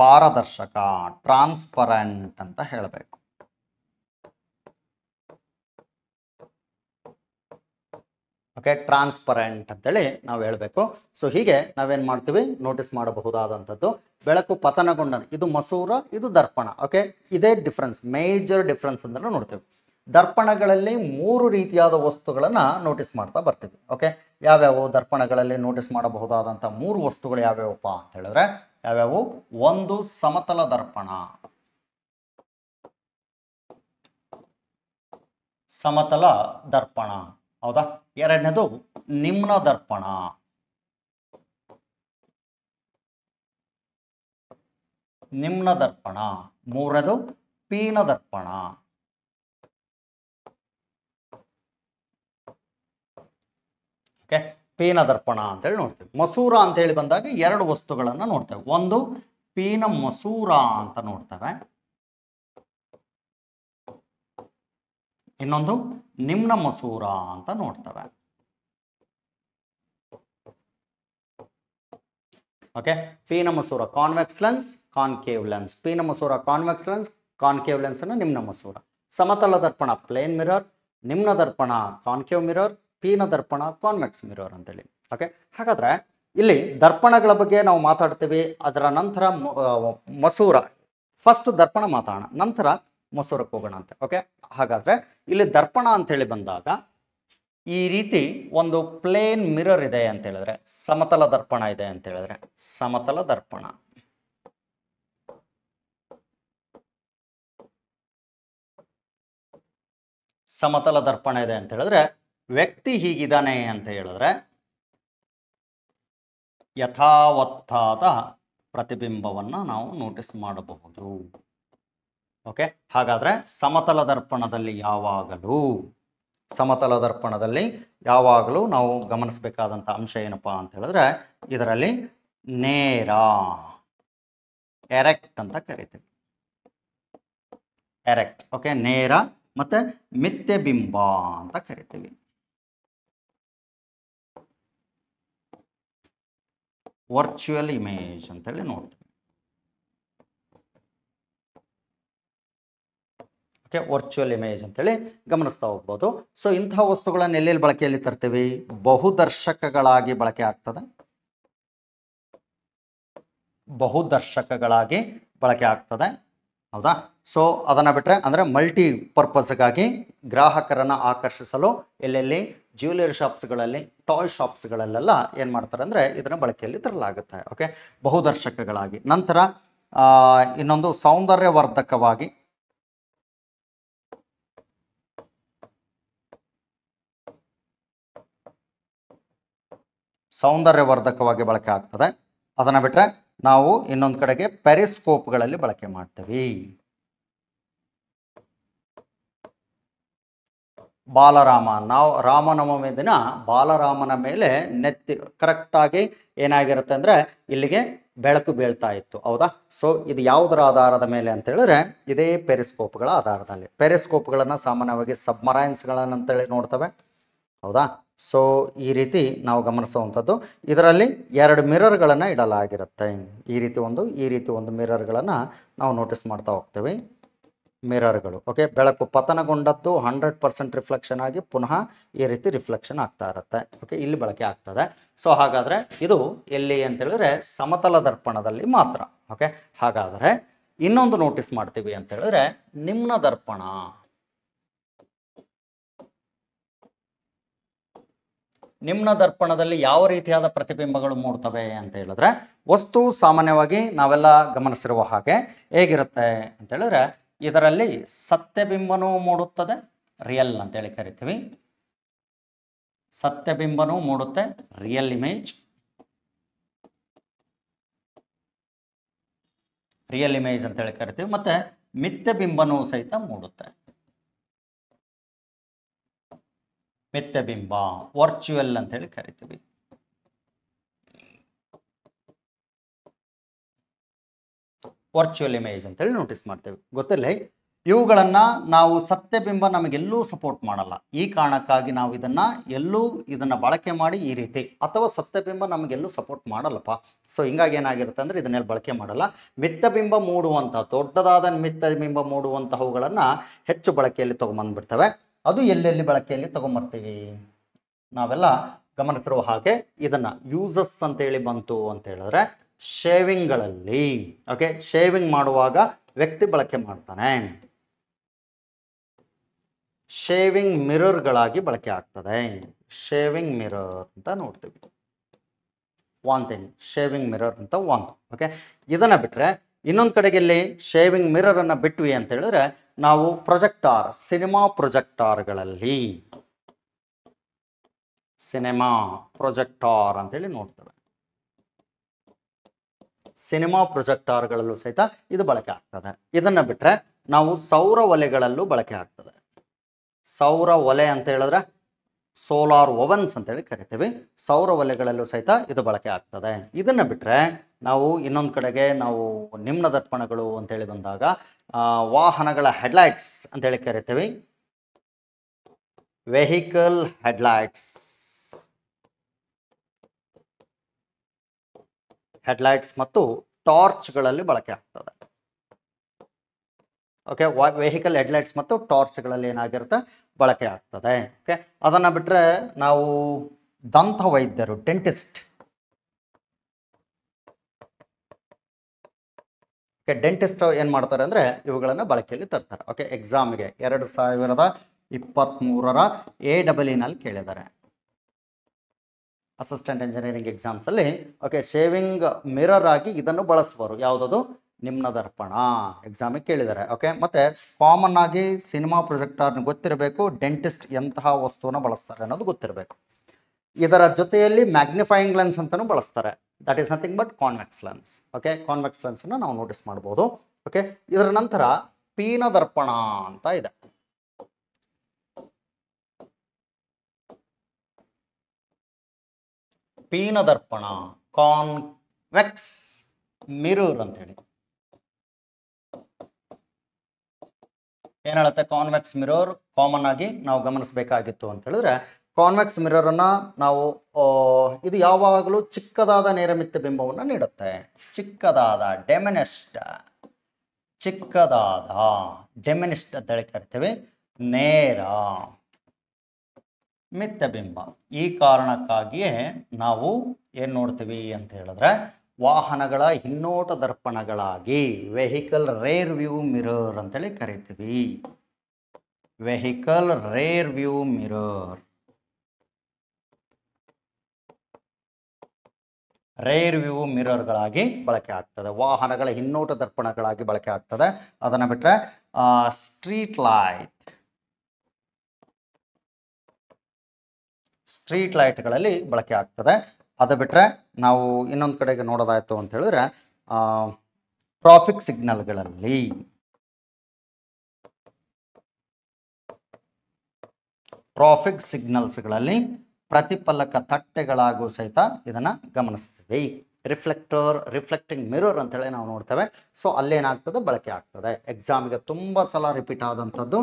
ಪಾರದರ್ಶಕ ಟ್ರಾನ್ಸ್ಪರೆಂಟ್ ಅಂತ ಹೇಳಬೇಕು ಓಕೆ ಟ್ರಾನ್ಸ್ಪರೆಂಟ್ ಅಂತೇಳಿ ನಾವು ಹೇಳಬೇಕು ಸೊ ಹೀಗೆ ನಾವೇನು ಮಾಡ್ತೀವಿ ನೋಟಿಸ್ ಮಾಡಬಹುದಾದಂಥದ್ದು ಬೆಳಕು ಪತನಗೊಂಡ ಇದು ಮಸೂರ ಇದು ದರ್ಪಣ ಓಕೆ ಇದೇ ಡಿಫ್ರೆನ್ಸ್ ಮೇಜರ್ ಡಿಫ್ರೆನ್ಸ್ ಅಂತ ನೋಡ್ತೀವಿ ದರ್ಪಣಗಳಲ್ಲಿ ಮೂರು ರೀತಿಯಾದ ವಸ್ತುಗಳನ್ನು ನೋಟಿಸ್ ಮಾಡ್ತಾ ಬರ್ತೀವಿ ಓಕೆ ಯಾವ್ಯಾವ ದರ್ಪಣಗಳಲ್ಲಿ ನೋಟಿಸ್ ಮಾಡಬಹುದಾದಂಥ ಮೂರು ವಸ್ತುಗಳು ಯಾವ್ಯಾವಪ್ಪ ಅಂತ ಹೇಳಿದ್ರೆ ಯಾವ್ಯಾವು ಒಂದು ಸಮತಲ ದರ್ಪಣ ಸಮತಲ ದರ್ಪಣ ಹೌದಾ ಎರಡನೇದು ನಿಮ್ನ ದರ್ಪಣ ನಿಮ್ನ ದರ್ಪಣ ಮೂರನೇದು ಪೀನ ದರ್ಪಣ ಓಕೆ ಪೀನ ದರ್ಪಣ ಅಂತೇಳಿ ನೋಡ್ತೇವೆ ಮಸೂರ ಅಂತೇಳಿ ಬಂದಾಗ ಎರಡು ವಸ್ತುಗಳನ್ನು ನೋಡ್ತೇವೆ ಒಂದು ಪೀನ ಮಸೂರ ಅಂತ ನೋಡ್ತೇವೆ ಇನ್ನೊಂದು ನಿಮ್ನ ಮಸೂರ ಅಂತ ನೋಡ್ತೇವೆ ಓಕೆ ಪೀನ ಮಸೂರ ಕಾನ್ವೆಕ್ಸ್ ಲೆನ್ಸ್ ಕಾನ್ಕೇವ್ ಲೆನ್ಸ್ ಪೀನ ಮಸೂರ ಕಾನ್ವೆಕ್ಸ್ ಲೆನ್ಸ್ ಕಾನ್ಕೇವ್ ಲೆನ್ಸ್ ಅನ್ನು ನಿಮ್ನ ಮಸೂರ ಸಮತಲ ದರ್ಪಣ ಪ್ಲೇನ್ ಮಿರರ್ ನಿಮ್ನ ದರ್ಪಣ ಕಾನ್ಕೇವ್ ಮಿರರ್ ಪೀನ ದರ್ಪಣ ಕಾನ್ವೆಕ್ಸ್ ಮಿರೋರ್ ಅಂತೇಳಿ ಓಕೆ ಹಾಗಾದ್ರೆ ಇಲ್ಲಿ ದರ್ಪಣಗಳ ಬಗ್ಗೆ ನಾವು ಮಾತಾಡ್ತೀವಿ ಅದರ ನಂತರ ಮಸೂರ ಫಸ್ಟ್ ದರ್ಪಣ ಮಾತಾಡೋಣ ನಂತರ ಮಸೂರಕ್ಕೆ ಹೋಗೋಣ ಅಂತೆ ಓಕೆ ಹಾಗಾದ್ರೆ ಇಲ್ಲಿ ದರ್ಪಣ ಅಂತೇಳಿ ಬಂದಾಗ ಈ ರೀತಿ ಒಂದು ಪ್ಲೇನ್ ಮಿರರ್ ಇದೆ ಅಂತ ಹೇಳಿದ್ರೆ ಸಮತಲ ದರ್ಪಣ ಇದೆ ಅಂತ ಹೇಳಿದ್ರೆ ಸಮತಲ ದರ್ಪಣ ಸಮತಲ ದರ್ಪಣ ಇದೆ ಅಂತ ಹೇಳಿದ್ರೆ ವ್ಯಕ್ತಿ ಹೀಗಿದ್ದಾನೆ ಅಂತ ಹೇಳಿದ್ರೆ ಯಥಾವತ್ತಾದ ಪ್ರತಿಬಿಂಬವನ್ನು ನಾವು ನೋಟಿಸ್ ಮಾಡಬಹುದು ಓಕೆ ಹಾಗಾದರೆ ಸಮತಲ ದರ್ಪಣದಲ್ಲಿ ಯಾವಾಗಲೂ ಸಮತಲ ದರ್ಪಣದಲ್ಲಿ ಯಾವಾಗಲೂ ನಾವು ಗಮನಿಸಬೇಕಾದಂಥ ಅಂಶ ಏನಪ್ಪ ಅಂತ ಹೇಳಿದ್ರೆ ಇದರಲ್ಲಿ ನೇರ ಎರೆಕ್ಟ್ ಅಂತ ಕರಿತೀವಿ ಎರೆಕ್ಟ್ ಓಕೆ ನೇರ ಮತ್ತು ಬಿಂಬ ಅಂತ ಕರಿತೀವಿ ವರ್ಚುವಲ್ ಇಮೇಜ್ ಅಂತೇಳಿ ನೋಡ್ತೀವಿ ಓಕೆ ವರ್ಚುವಲ್ ಇಮೇಜ್ ಅಂತೇಳಿ ಗಮನಿಸ್ತಾ ಹೋಗ್ಬೋದು ಸೊ ಇಂತಹ ವಸ್ತುಗಳನ್ನು ಎಲ್ಲೆಲ್ಲಿ ಬಳಕೆಯಲ್ಲಿ ತರ್ತೀವಿ ಬಹುದರ್ಶಕಗಳಾಗಿ ಬಳಕೆ ಆಗ್ತದೆ ಬಹುದರ್ಶಕಗಳಾಗಿ ಬಳಕೆ ಆಗ್ತದೆ ಹೌದಾ ಸೊ ಅದನ್ನು ಬಿಟ್ಟರೆ ಅಂದರೆ ಮಲ್ಟಿ ಪರ್ಪಸ್ಗಾಗಿ ಗ್ರಾಹಕರನ್ನು ಆಕರ್ಷಿಸಲು ಎಲ್ಲೆಲ್ಲಿ ಜ್ಯುವೆಲರಿ ಶಾಪ್ಸ್ಗಳಲ್ಲಿ ಟಾಯ್ ಶಾಪ್ಸ್ಗಳಲ್ಲೆಲ್ಲ ಏನು ಮಾಡ್ತಾರೆ ಅಂದರೆ ಇದನ್ನು ಬಳಕೆಯಲ್ಲಿ ತರಲಾಗುತ್ತೆ ಓಕೆ ಬಹುದರ್ಶಕಗಳಾಗಿ ನಂತರ ಇನ್ನೊಂದು ಸೌಂದರ್ಯವರ್ಧಕವಾಗಿ ಸೌಂದರ್ಯವರ್ಧಕವಾಗಿ ಬಳಕೆ ಆಗ್ತದೆ ಅದನ್ನು ಬಿಟ್ಟರೆ ನಾವು ಇನ್ನೊಂದು ಕಡೆಗೆ ಪೆರಿಸ್ಕೋಪ್ಗಳಲ್ಲಿ ಬಳಕೆ ಮಾಡ್ತೀವಿ ಬಾಲರಾಮ ನಾವು ರಾಮನವಮಿ ದಿನ ಬಾಲರಾಮನ ಮೇಲೆ ನೆತ್ತಿ ಕರೆಕ್ಟಾಗಿ ಏನಾಗಿರುತ್ತೆ ಅಂದರೆ ಇಲ್ಲಿಗೆ ಬೆಳಕು ಬೀಳ್ತಾ ಇತ್ತು ಹೌದಾ ಸೊ ಇದು ಯಾವುದರ ಆಧಾರದ ಮೇಲೆ ಅಂತ ಹೇಳಿದ್ರೆ ಇದೇ ಪೆರಿಸ್ಕೋಪ್ಗಳ ಆಧಾರದಲ್ಲಿ ಪೆರಿಸ್ಕೋಪ್ಗಳನ್ನು ಸಾಮಾನ್ಯವಾಗಿ ಸಬ್ಮರೈನ್ಸ್ಗಳನ್ನು ಅಂತೇಳಿ ನೋಡ್ತವೆ ಹೌದಾ ಸೊ ಈ ರೀತಿ ನಾವು ಗಮನಿಸುವಂಥದ್ದು ಇದರಲ್ಲಿ ಎರಡು ಮಿರರ್ಗಳನ್ನು ಇಡಲಾಗಿರುತ್ತೆ ಈ ರೀತಿ ಒಂದು ಈ ರೀತಿ ಒಂದು ಮಿರರ್ಗಳನ್ನು ನಾವು ನೋಟಿಸ್ ಮಾಡ್ತಾ ಹೋಗ್ತೀವಿ ಮಿರರ್ಗಳು ಓಕೆ ಬೆಳಕು ಪತನಗೊಂಡದ್ದು ಹಂಡ್ರೆಡ್ ಪರ್ಸೆಂಟ್ ರಿಫ್ಲೆಕ್ಷನ್ ಆಗಿ ಪುನಃ ಈ ರೀತಿ ರಿಫ್ಲೆಕ್ಷನ್ ಆಗ್ತಾ ಇರುತ್ತೆ ಓಕೆ ಇಲ್ಲಿ ಬಳಕೆ ಆಗ್ತದೆ ಸೊ ಹಾಗಾದರೆ ಇದು ಎಲ್ಲಿ ಹೇಳಿದ್ರೆ ಸಮತಲ ದರ್ಪಣದಲ್ಲಿ ಮಾತ್ರ ಓಕೆ ಹಾಗಾದರೆ ಇನ್ನೊಂದು ನೋಟಿಸ್ ಮಾಡ್ತೀವಿ ಅಂತ ಹೇಳಿದ್ರೆ ನಿಮ್ನ ದರ್ಪಣ ನಿಮ್ನ ದರ್ಪಣದಲ್ಲಿ ಯಾವ ರೀತಿಯಾದ ಪ್ರತಿಬಿಂಬಗಳು ಮೂಡ್ತವೆ ಅಂತ ಹೇಳಿದ್ರೆ ವಸ್ತು ಸಾಮಾನ್ಯವಾಗಿ ನಾವೆಲ್ಲ ಗಮನಿಸಿರುವ ಹಾಗೆ ಹೇಗಿರುತ್ತೆ ಅಂತ ಹೇಳಿದ್ರೆ ಇದರಲ್ಲಿ ಸತ್ಯಬಿಂಬನೂ ಮೂಡುತ್ತದೆ ರಿಯಲ್ ಅಂತೇಳಿ ಕರಿತೀವಿ ಸತ್ಯಬಿಂಬನೂ ಮೂಡುತ್ತೆ ರಿಯಲ್ ಇಮೇಜ್ ರಿಯಲ್ ಇಮೇಜ್ ಅಂತೇಳಿ ಕರಿತೀವಿ ಮತ್ತು ಮಿಥ್ಯಬಿಂಬನೂ ಸಹಿತ ಮೂಡುತ್ತೆ ಮಿಥ್ಯಬಿಂಬ ವರ್ಚುವಲ್ ಅಂತೇಳಿ ಕರಿತೀವಿ ವರ್ಚುವಲ್ ಇಮೇಜ್ ಅಂತೇಳಿ ನೋಟಿಸ್ ಮಾಡ್ತೇವೆ ಗೊತ್ತಿರಲಿ ಇವುಗಳನ್ನು ನಾವು ಸತ್ಯಬಿಂಬ ನಮಗೆಲ್ಲೂ ಸಪೋರ್ಟ್ ಮಾಡಲ್ಲ ಈ ಕಾರಣಕ್ಕಾಗಿ ನಾವು ಇದನ್ನು ಎಲ್ಲೂ ಇದನ್ನು ಬಳಕೆ ಮಾಡಿ ಈ ರೀತಿ ಅಥವಾ ಸತ್ಯಬಿಂಬ ನಮಗೆಲ್ಲೂ ಸಪೋರ್ಟ್ ಮಾಡಲ್ಲಪ್ಪ ಸೊ ಹಿಂಗಾಗಿ ಏನಾಗಿರುತ್ತೆ ಅಂದರೆ ಇದನ್ನೆಲ್ಲ ಬಳಕೆ ಮಾಡಲ್ಲ ಮಿತ್ತಬಿಂಬ ಮೂಡುವಂಥ ದೊಡ್ಡದಾದ ಮಿತ್ತಬಿಂಬ ಮೂಡುವಂತಹವುಗಳನ್ನು ಹೆಚ್ಚು ಬಳಕೆಯಲ್ಲಿ ತೊಗೊಂಬಂದ್ಬಿಡ್ತವೆ ಅದು ಎಲ್ಲೆಲ್ಲಿ ಬಳಕೆಯಲ್ಲಿ ತೊಗೊಂಬರ್ತೀವಿ ನಾವೆಲ್ಲ ಗಮನಿಸಿರುವ ಹಾಗೆ ಇದನ್ನು ಯೂಸಸ್ ಅಂತೇಳಿ ಬಂತು ಅಂತ ಹೇಳಿದ್ರೆ ಶೇವಿಂಗ್ಗಳಲ್ಲಿ ಓಕೆ ಶೇವಿಂಗ್ ಮಾಡುವಾಗ ವ್ಯಕ್ತಿ ಬಳಕೆ ಮಾಡ್ತಾನೆ ಶೇವಿಂಗ್ ಮಿರರ್ಗಳಾಗಿ ಬಳಕೆ ಆಗ್ತದೆ ಶೇವಿಂಗ್ ಮಿರರ್ ಅಂತ ನೋಡ್ತೀವಿ ಒನ್ ಥಿಂಗ್ ಶೇವಿಂಗ್ ಮಿರರ್ ಅಂತ ಒನ್ ಓಕೆ ಇದನ್ನು ಬಿಟ್ಟರೆ ಇನ್ನೊಂದು ಕಡೆಗೆ ಇಲ್ಲಿ ಶೇವಿಂಗ್ ಮಿರರನ್ನು ಬಿಟ್ವಿ ಅಂತ ಹೇಳಿದ್ರೆ ನಾವು ಪ್ರೊಜೆಕ್ಟಾರ್ ಸಿನಿಮಾ ಪ್ರೊಜೆಕ್ಟಾರ್ಗಳಲ್ಲಿ ಸಿನಿಮಾ ಪ್ರೊಜೆಕ್ಟಾರ್ ಅಂತೇಳಿ ನೋಡ್ತೇವೆ ಸಿನಿಮಾ ಪ್ರೊಜೆಕ್ಟಾರ್ಗಳಲ್ಲೂ ಸಹಿತ ಇದು ಬಳಕೆ ಆಗ್ತದೆ ಇದನ್ನು ಬಿಟ್ಟರೆ ನಾವು ಸೌರ ಒಲೆಗಳಲ್ಲೂ ಬಳಕೆ ಆಗ್ತದೆ ಸೌರ ಒಲೆ ಅಂತ ಹೇಳಿದ್ರೆ ಸೋಲಾರ್ ಓವನ್ಸ್ ಅಂತೇಳಿ ಕರಿತೀವಿ ಸೌರ ಒಲೆಗಳಲ್ಲೂ ಸಹಿತ ಇದು ಬಳಕೆ ಆಗ್ತದೆ ಇದನ್ನು ಬಿಟ್ಟರೆ ನಾವು ಇನ್ನೊಂದು ಕಡೆಗೆ ನಾವು ನಿಮ್ನ ದರ್ಪಣಗಳು ಅಂತೇಳಿ ಬಂದಾಗ ವಾಹನಗಳ ಹೆಡ್ಲೈಟ್ಸ್ ಅಂತೇಳಿ ಕರಿತೀವಿ ವೆಹಿಕಲ್ ಹೆಡ್ಲೈಟ್ಸ್ ಹೆಡ್ಲೈಟ್ಸ್ ಮತ್ತು ಟಾರ್ಚ್ಗಳಲ್ಲಿ ಬಳಕೆ ಆಗ್ತದೆ ಓಕೆ ವೆಹಿಕಲ್ ಹೆಡ್ಲೈಟ್ಸ್ ಮತ್ತು ಟಾರ್ಚ್ಗಳಲ್ಲಿ ಏನಾಗಿರುತ್ತೆ ಬಳಕೆ ಆಗ್ತದೆ ಓಕೆ ಅದನ್ನು ಬಿಟ್ಟರೆ ನಾವು ದಂತ ವೈದ್ಯರು ಡೆಂಟಿಸ್ಟ್ ಓಕೆ ಡೆಂಟಿಸ್ಟ್ ಏನು ಮಾಡ್ತಾರೆ ಅಂದರೆ ಇವುಗಳನ್ನು ಬಳಕೆಯಲ್ಲಿ ತರ್ತಾರೆ ಓಕೆ ಎಕ್ಸಾಮ್ಗೆ ಎರಡು ಸಾವಿರದ ಇಪ್ಪತ್ತ್ಮೂರರ ಎ ಡಬಲ್ ಇನಲ್ಲಿ ಕೇಳಿದ್ದಾರೆ ಅಸಿಸ್ಟೆಂಟ್ ಇಂಜಿನಿಯರಿಂಗ್ ಎಕ್ಸಾಮ್ಸಲ್ಲಿ ಓಕೆ ಶೇವಿಂಗ್ ಮಿರರ್ ಆಗಿ ಇದನ್ನು ಬಳಸುವರು ಯಾವುದದು ನಿಮ್ನ ದರ್ಪಣ ಎಕ್ಸಾಮಿಗೆ ಕೇಳಿದ್ದಾರೆ ಓಕೆ ಮತ್ತೆ ಕಾಮನ್ ಆಗಿ ಸಿನಿಮಾ ಪ್ರೊಜೆಕ್ಟರ್ನ ಗೊತ್ತಿರಬೇಕು ಡೆಂಟಿಸ್ಟ್ ಎಂತಹ ವಸ್ತುವನ್ನ ಬಳಸ್ತಾರೆ ಅನ್ನೋದು ಗೊತ್ತಿರಬೇಕು ಇದರ ಜೊತೆಯಲ್ಲಿ ಮ್ಯಾಗ್ನಿಫೈಯಿಂಗ್ ಲೆನ್ಸ್ ಅಂತಲೂ ಬಳಸ್ತಾರೆ that is nothing but convex lens okay convex ಲೆನ್ಸನ್ನು ನಾವು ನೋಟಿಸ್ ಮಾಡಬಹುದು ಓಕೆ ಇದರ ನಂತರ ಪೀನ ದರ್ಪಣ ಅಂತ ಇದೆ ಪೀನದರ್ಪಣ ಕಾನ್ವೆಕ್ಸ್ ಮಿರರ್ ಅಂತ ಹೇಳಿ ಏನ್ ಕಾನ್ವೆಕ್ಸ್ ಮಿರರ್ ಕಾಮನ್ ಆಗಿ ನಾವು ಗಮನಿಸಬೇಕಾಗಿತ್ತು ಅಂತ ಹೇಳಿದ್ರೆ ಕಾನ್ವೆಕ್ಸ್ ಮಿರರ್ ಅನ್ನ ನಾವು ಇದು ಯಾವಾಗಲೂ ಚಿಕ್ಕದಾದ ನೇರಮಿತ್ತ ಬಿಂಬವನ್ನು ನೀಡುತ್ತೆ ಚಿಕ್ಕದಾದ ಡೆಮಿನಿಸ್ಟ್ ಚಿಕ್ಕದಾದ ಡೆಮಿನಿಸ್ಟ್ ಅಂತ ಹೇಳಿ ಕರಿತೀವಿ ನೇರ ಮಿತ್ತಬಿಂಬ ಈ ಕಾರಣಕ್ಕಾಗಿಯೇ ನಾವು ಏನು ನೋಡ್ತೀವಿ ಅಂತ ಹೇಳಿದ್ರೆ ವಾಹನಗಳ ಹಿನ್ನೋಟ ದರ್ಪಣಗಳಾಗಿ ವೆಹಿಕಲ್ ರೇರ್ ವ್ಯೂ ಮಿರರ್ ಅಂತೇಳಿ ಕರಿತೀವಿ vehicle rear view mirror rear view ಮಿರರ್ಗಳಾಗಿ ಬಳಕೆ ಆಗ್ತದೆ ವಾಹನಗಳ ಹಿನ್ನೋಟ ದರ್ಪಣಗಳಾಗಿ ಬಳಕೆ ಆಗ್ತದೆ ಅದನ್ನು ಬಿಟ್ಟರೆ ಸ್ಟ್ರೀಟ್ ಲೈಟ್ ಸ್ಟ್ರೀಟ್ ಲೈಟ್ಗಳಲ್ಲಿ ಬಳಕೆ ಆಗ್ತದೆ ಅದು ಬಿಟ್ಟರೆ ನಾವು ಇನ್ನೊಂದು ಕಡೆಗೆ ನೋಡೋದಾಯಿತು ಅಂತ ಹೇಳಿದ್ರೆ ಟ್ರಾಫಿಕ್ ಸಿಗ್ನಲ್ಗಳಲ್ಲಿ ಟ್ರಾಫಿಕ್ ಸಿಗ್ನಲ್ಸ್ಗಳಲ್ಲಿ ಪ್ರತಿಫಲಕ ತಟ್ಟೆಗಳಾಗೂ ಸಹಿತ ಇದನ್ನು ಗಮನಿಸ್ತೀವಿ ರಿಫ್ಲೆಕ್ಟರ್ ರಿಫ್ಲೆಕ್ಟಿಂಗ್ ಮಿರರ್ ಅಂತೇಳಿ ನಾವು ನೋಡ್ತೇವೆ ಸೊ ಅಲ್ಲೇನಾಗ್ತದೆ ಬಳಕೆ ಆಗ್ತದೆ ಎಕ್ಸಾಮ್ಗೆ ತುಂಬ ಸಲ ರಿಪೀಟ್ ಆದಂಥದ್ದು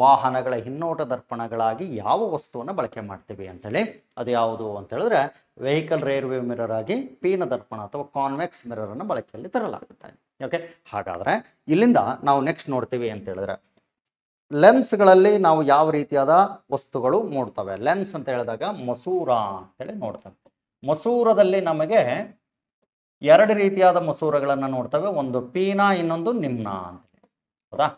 ವಾಹನಗಳ ಹಿನ್ನೋಟ ದರ್ಪಣಗಳಾಗಿ ಯಾವ ವಸ್ತುವನ್ನು ಬಳಕೆ ಮಾಡ್ತೀವಿ ಅಂತೇಳಿ ಅದು ಯಾವುದು ಅಂತ ಹೇಳಿದ್ರೆ ವೆಹಿಕಲ್ ರೇರ್ವೆ ಮಿರರ್ ಆಗಿ ಪೀನ ದರ್ಪಣ ಅಥವಾ ಕಾನ್ವೆಕ್ಸ್ ಮಿರರ್ ಅನ್ನು ಬಳಕೆಯಲ್ಲಿ ತರಲಾಗುತ್ತೆ ಓಕೆ ಹಾಗಾದ್ರೆ ಇಲ್ಲಿಂದ ನಾವು ನೆಕ್ಸ್ಟ್ ನೋಡ್ತೀವಿ ಅಂತ ಹೇಳಿದ್ರೆ ಲೆನ್ಸ್ಗಳಲ್ಲಿ ನಾವು ಯಾವ ರೀತಿಯಾದ ವಸ್ತುಗಳು ನೋಡ್ತವೆ ಲೆನ್ಸ್ ಅಂತ ಹೇಳಿದಾಗ ಮಸೂರ ಅಂತೇಳಿ ನೋಡ್ತವೆ ಮಸೂರದಲ್ಲಿ ನಮಗೆ ಎರಡು ರೀತಿಯಾದ ಮಸೂರಗಳನ್ನು ನೋಡ್ತವೆ ಒಂದು ಪೀನಾ ಇನ್ನೊಂದು ನಿಮ್ನ ಅಂತೇಳಿ ಹೌದಾ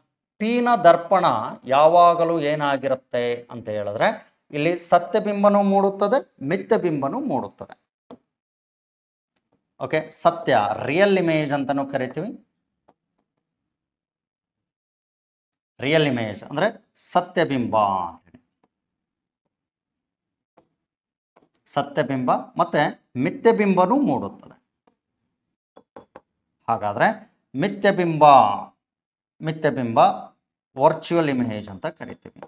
ಪೀನ ದರ್ಪಣ ಯಾವಾಗಲೂ ಏನಾಗಿರುತ್ತೆ ಅಂತ ಹೇಳಿದ್ರೆ ಇಲ್ಲಿ ಸತ್ಯಬಿಂಬನೂ ಮೂಡುತ್ತದೆ ಮಿಥ್ಯಬಿಂಬನೂ ಮೂಡುತ್ತದೆ ಓಕೆ ಸತ್ಯ ರಿಯಲ್ ಇಮೇಜ್ ಅಂತಲೂ ಕರಿತೀವಿ ರಿಯಲ್ ಇಮೇಜ್ ಅಂದರೆ ಸತ್ಯಬಿಂಬ ಸತ್ಯಬಿಂಬ ಮತ್ತೆ ಮಿಥ್ಯಬಿಂಬನೂ ಮೂಡುತ್ತದೆ ಹಾಗಾದರೆ ಮಿಥ್ಯಬಿಂಬ ಮಿಥ್ಯಬಿಂಬ ವರ್ಚುವಲ್ ಇಮೇಜ್ ಅಂತ ಕರಿತೀವಿ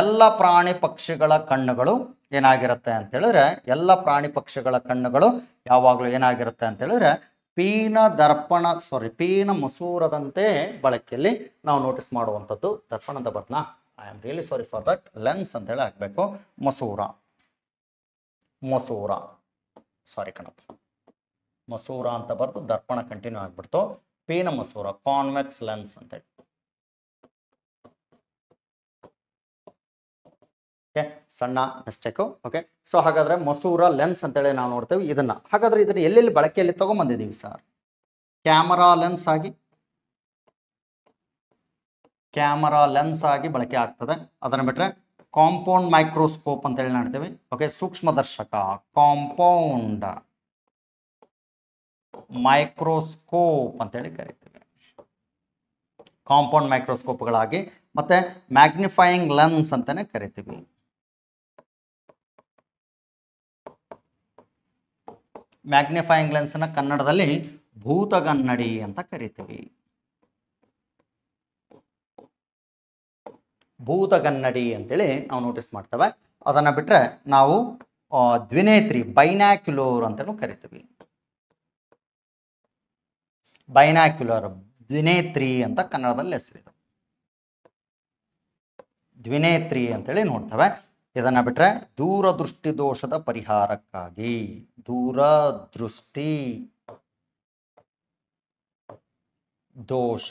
ಎಲ್ಲ ಪ್ರಾಣಿ ಪಕ್ಷಿಗಳ ಕಣ್ಣುಗಳು ಏನಾಗಿರುತ್ತೆ ಅಂತ ಹೇಳಿದ್ರೆ ಎಲ್ಲ ಪ್ರಾಣಿ ಪಕ್ಷಿಗಳ ಕಣ್ಣುಗಳು ಯಾವಾಗಲೂ ಏನಾಗಿರುತ್ತೆ ಅಂತ ಹೇಳಿದ್ರೆ ಪೀನ ದರ್ಪಣ ಸಾರಿ ಪೀನ ಮಸೂರದಂತೆ ಬಳಕೆಯಲ್ಲಿ ನಾವು ನೋಟಿಸ್ ಮಾಡುವಂಥದ್ದು ದರ್ಪಣ ಅಂತ ಬರ್ತನಾ I am really sorry for that lens ಅಂತ ಹೇಳಿ ಹಾಕಬೇಕು ಮಸೂರ ಮಸೂರ ಸಾರಿ ಕಣಪ್ಪ ಮಸೂರ ಅಂತ ಬರೆದು ದರ್ಪಣ ಕಂಟಿನ್ಯೂ ಆಗ್ಬಿಡ್ತು ಮಸೂರ ಕಾನ್ವೆಕ್ಸ್ ಲೆನ್ಸ್ ಅಂತ ಹೇಳಿ ಸಣ್ಣ ಮಿಸ್ಟೇಕ್ ಓಕೆ ಸೊ ಹಾಗಾದ್ರೆ ಮಸೂರ ಲೆನ್ಸ್ ಅಂತೇಳಿ ನಾವು ನೋಡ್ತೇವೆ ಇದನ್ನ ಹಾಗಾದ್ರೆ ಇದನ್ನ ಎಲ್ಲೆಲ್ಲಿ ಬಳಕೆಯಲ್ಲಿ ತಗೊಂಡ್ಬಂದಿದ್ದೀವಿ ಸರ್ ಕ್ಯಾಮರಾ ಲೆನ್ಸ್ ಆಗಿ ಕ್ಯಾಮರಾ ಲೆನ್ಸ್ ಆಗಿ ಬಳಕೆ ಆಗ್ತದೆ ಅದನ್ನು ಬಿಟ್ಟರೆ ಕಾಂಪೌಂಡ್ ಮೈಕ್ರೋಸ್ಕೋಪ್ ಅಂತೇಳಿ ನೋಡ್ತೇವೆ ಓಕೆ ಸೂಕ್ಷ್ಮದರ್ಶಕ ಕಾಂಪೌಂಡ್ ಮೈಕ್ರೋಸ್ಕೋಪ್ ಅಂತೇಳಿ ಕರಿತೀವಿ ಕಾಂಪೌಂಡ್ ಮೈಕ್ರೋಸ್ಕೋಪ್ಗಳಾಗಿ ಮತ್ತೆ ಮ್ಯಾಗ್ನಿಫೈಯಿಂಗ್ ಲೆನ್ಸ್ ಅಂತಾನೆ ಕರಿತೀವಿ ಮ್ಯಾಗ್ನಿಫೈಯಿಂಗ್ ಲೆನ್ಸ್ನ ಕನ್ನಡದಲ್ಲಿ ಭೂತಗನ್ನಡಿ ಅಂತ ಕರಿತೀವಿ ಭೂತಗನ್ನಡಿ ಅಂತೇಳಿ ನಾವು ನೋಟಿಸ್ ಮಾಡ್ತೇವೆ ಅದನ್ನು ಬಿಟ್ಟರೆ ನಾವು ದ್ವಿನೇತ್ರಿ ಬೈನಾಕ್ಯುಲೋರ್ ಅಂತಲೂ ಕರಿತೀವಿ ಬೈನಾಕ್ಯುಲರ್ ದ್ವಿನೇತ್ರಿ ಅಂತ ಕನ್ನಡದಲ್ಲಿ ಹೆಸರಿದೆ ದ್ವಿನೇತ್ರಿ ಅಂತೇಳಿ ನೋಡ್ತವೆ ಇದನ್ನ ಬಿಟ್ರೆ ದೂರದೃಷ್ಟಿ ದೋಷದ ಪರಿಹಾರಕ್ಕಾಗಿ ದೂರದೃಷ್ಟಿ ದೋಷ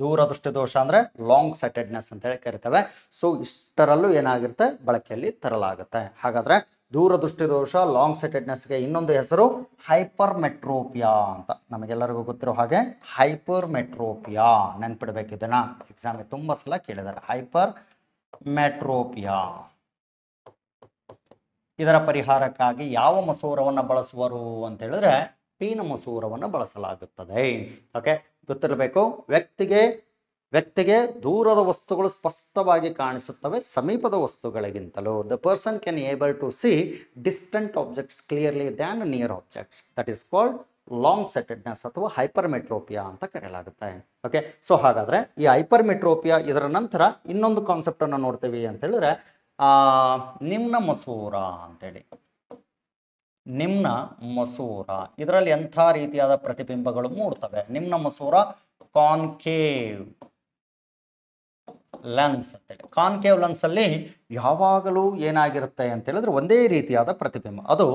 ದೂರದೃಷ್ಟಿ ದೋಷ ಅಂದ್ರೆ ಲಾಂಗ್ ಸೆಟೆಡ್ನೆಸ್ ಅಂತ ಹೇಳಿ ಕರಿತೇವೆ ಸೊ ಇಷ್ಟರಲ್ಲೂ ಏನಾಗಿರುತ್ತೆ ಬಳಕೆಯಲ್ಲಿ ತರಲಾಗುತ್ತೆ ಹಾಗಾದ್ರೆ ದೂರದೃಷ್ಟಿದೋಷ ಲಾಂಗ್ ಸೆಟೆಡ್ನೆಸ್ಗೆ ಇನ್ನೊಂದು ಹೆಸರು ಹೈಪರ್ ಮೆಟ್ರೋಪಿಯಾ ಅಂತ ನಮಗೆಲ್ಲರಿಗೂ ಗೊತ್ತಿರೋ ಹಾಗೆ ಹೈಪರ್ ಮೆಟ್ರೋಪಿಯಾ ನೆನ್ಪಿಡ್ಬೇಕು ಇದನ್ನ ಎಕ್ಸಾಮ್ಗೆ ತುಂಬ ಸಲ ಕೇಳಿದ್ದಾರೆ ಹೈಪರ್ ಮೆಟ್ರೋಪಿಯಾ ಇದರ ಪರಿಹಾರಕ್ಕಾಗಿ ಯಾವ ಮಸೂರವನ್ನು ಬಳಸುವರು ಅಂತ ಹೇಳಿದ್ರೆ ಪೀನ ಮಸೂರವನ್ನು ಬಳಸಲಾಗುತ್ತದೆ ಓಕೆ ಗೊತ್ತಿರಬೇಕು ವ್ಯಕ್ತಿಗೆ ವ್ಯಕ್ತಿಗೆ ದೂರದ ವಸ್ತುಗಳು ಸ್ಪಷ್ಟವಾಗಿ ಕಾಣಿಸುತ್ತವೆ ಸಮೀಪದ ವಸ್ತುಗಳಿಗಿಂತಲೂ the person can able to see distant objects clearly than near objects that is called long sightedness ಅಥವಾ ಹೈಪರ್ಮೆಟ್ರೋಪಿಯಾ ಅಂತ ಕರೆಯಲಾಗುತ್ತೆ ಓಕೆ ಸೊ ಹಾಗಾದ್ರೆ ಈ ಹೈಪರ್ಮೆಟ್ರೋಪಿಯಾ ಇದರ ನಂತರ ಇನ್ನೊಂದು ಕಾನ್ಸೆಪ್ಟನ್ನು ನೋಡ್ತೀವಿ ಅಂತ ಹೇಳಿದ್ರೆ ನಿಮ್ನ ಮಸೂರ ಅಂತೇಳಿ ನಿಮ್ನ ಮಸೂರ ಇದರಲ್ಲಿ ಎಂಥ ರೀತಿಯಾದ ಪ್ರತಿಬಿಂಬಗಳು ಮೂಡ್ತವೆ ನಿಮ್ನ ಮಸೂರ ಕಾನ್ಕೇವ್ ಲಂಗ್ಸ್ ಅಂತೇಳಿ ಕಾನ್ಕೇವ್ ಅಲ್ಲಿ ಯಾವಾಗಲೂ ಏನಾಗಿರುತ್ತೆ ಅಂತ ಹೇಳಿದ್ರೆ ಒಂದೇ ರೀತಿಯಾದ ಪ್ರತಿಬಿಂಬ ಅದು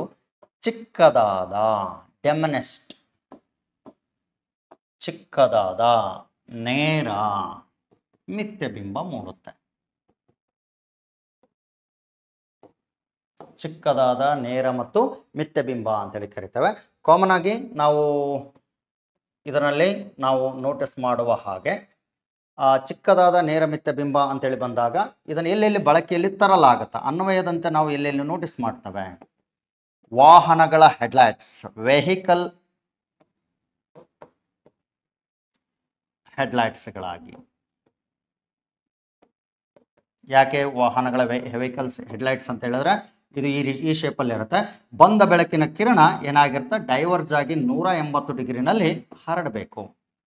ಚಿಕ್ಕದಾದ ಡೆಮನೆಸ್ಟ್ ಚಿಕ್ಕದಾದ ನೇರ ಮಿಥ್ಯಬಿಂಬ ಮೂಡುತ್ತೆ ಚಿಕ್ಕದಾದ ನೇರ ಮತ್ತು ಮಿಥ್ಯಬಿಂಬ ಅಂತೇಳಿ ಕರಿತೇವೆ ಕಾಮನ್ ಆಗಿ ನಾವು ಇದರಲ್ಲಿ ನಾವು ನೋಟಿಸ್ ಮಾಡುವ ಹಾಗೆ ಚಿಕ್ಕದಾದ ನೇರ ಮಿತ್ತ ಬಿಂಬ ಅಂತೇಳಿ ಬಂದಾಗ ಇದನ್ನು ಎಲ್ಲೆಲ್ಲಿ ಬಳಕೆಯಲ್ಲಿ ತರಲಾಗುತ್ತೆ ಅನ್ವಯದಂತೆ ನಾವು ಎಲ್ಲೆಲ್ಲಿ ನೋಟಿಸ್ ಮಾಡ್ತವೆ ವಾಹನಗಳ ಹೆಡ್ಲೈಟ್ಸ್ ವೆಹಿಕಲ್ ಹೆಡ್ಲೈಟ್ಸ್ಗಳಾಗಿ ಯಾಕೆ ವಾಹನಗಳ ವೆಹಿಕಲ್ಸ್ ಹೆಡ್ಲೈಟ್ಸ್ ಅಂತ ಹೇಳಿದ್ರೆ ಇದು ಈ ಈ ಶೇಪಲ್ಲಿ ಇರುತ್ತೆ ಬಂದ ಬೆಳಕಿನ ಕಿರಣ ಏನಾಗಿರುತ್ತೆ ಡೈವರ್ಜ್ ಆಗಿ ನೂರ ಎಂಬತ್ತು ಡಿಗ್ರಿನಲ್ಲಿ ಹರಡಬೇಕು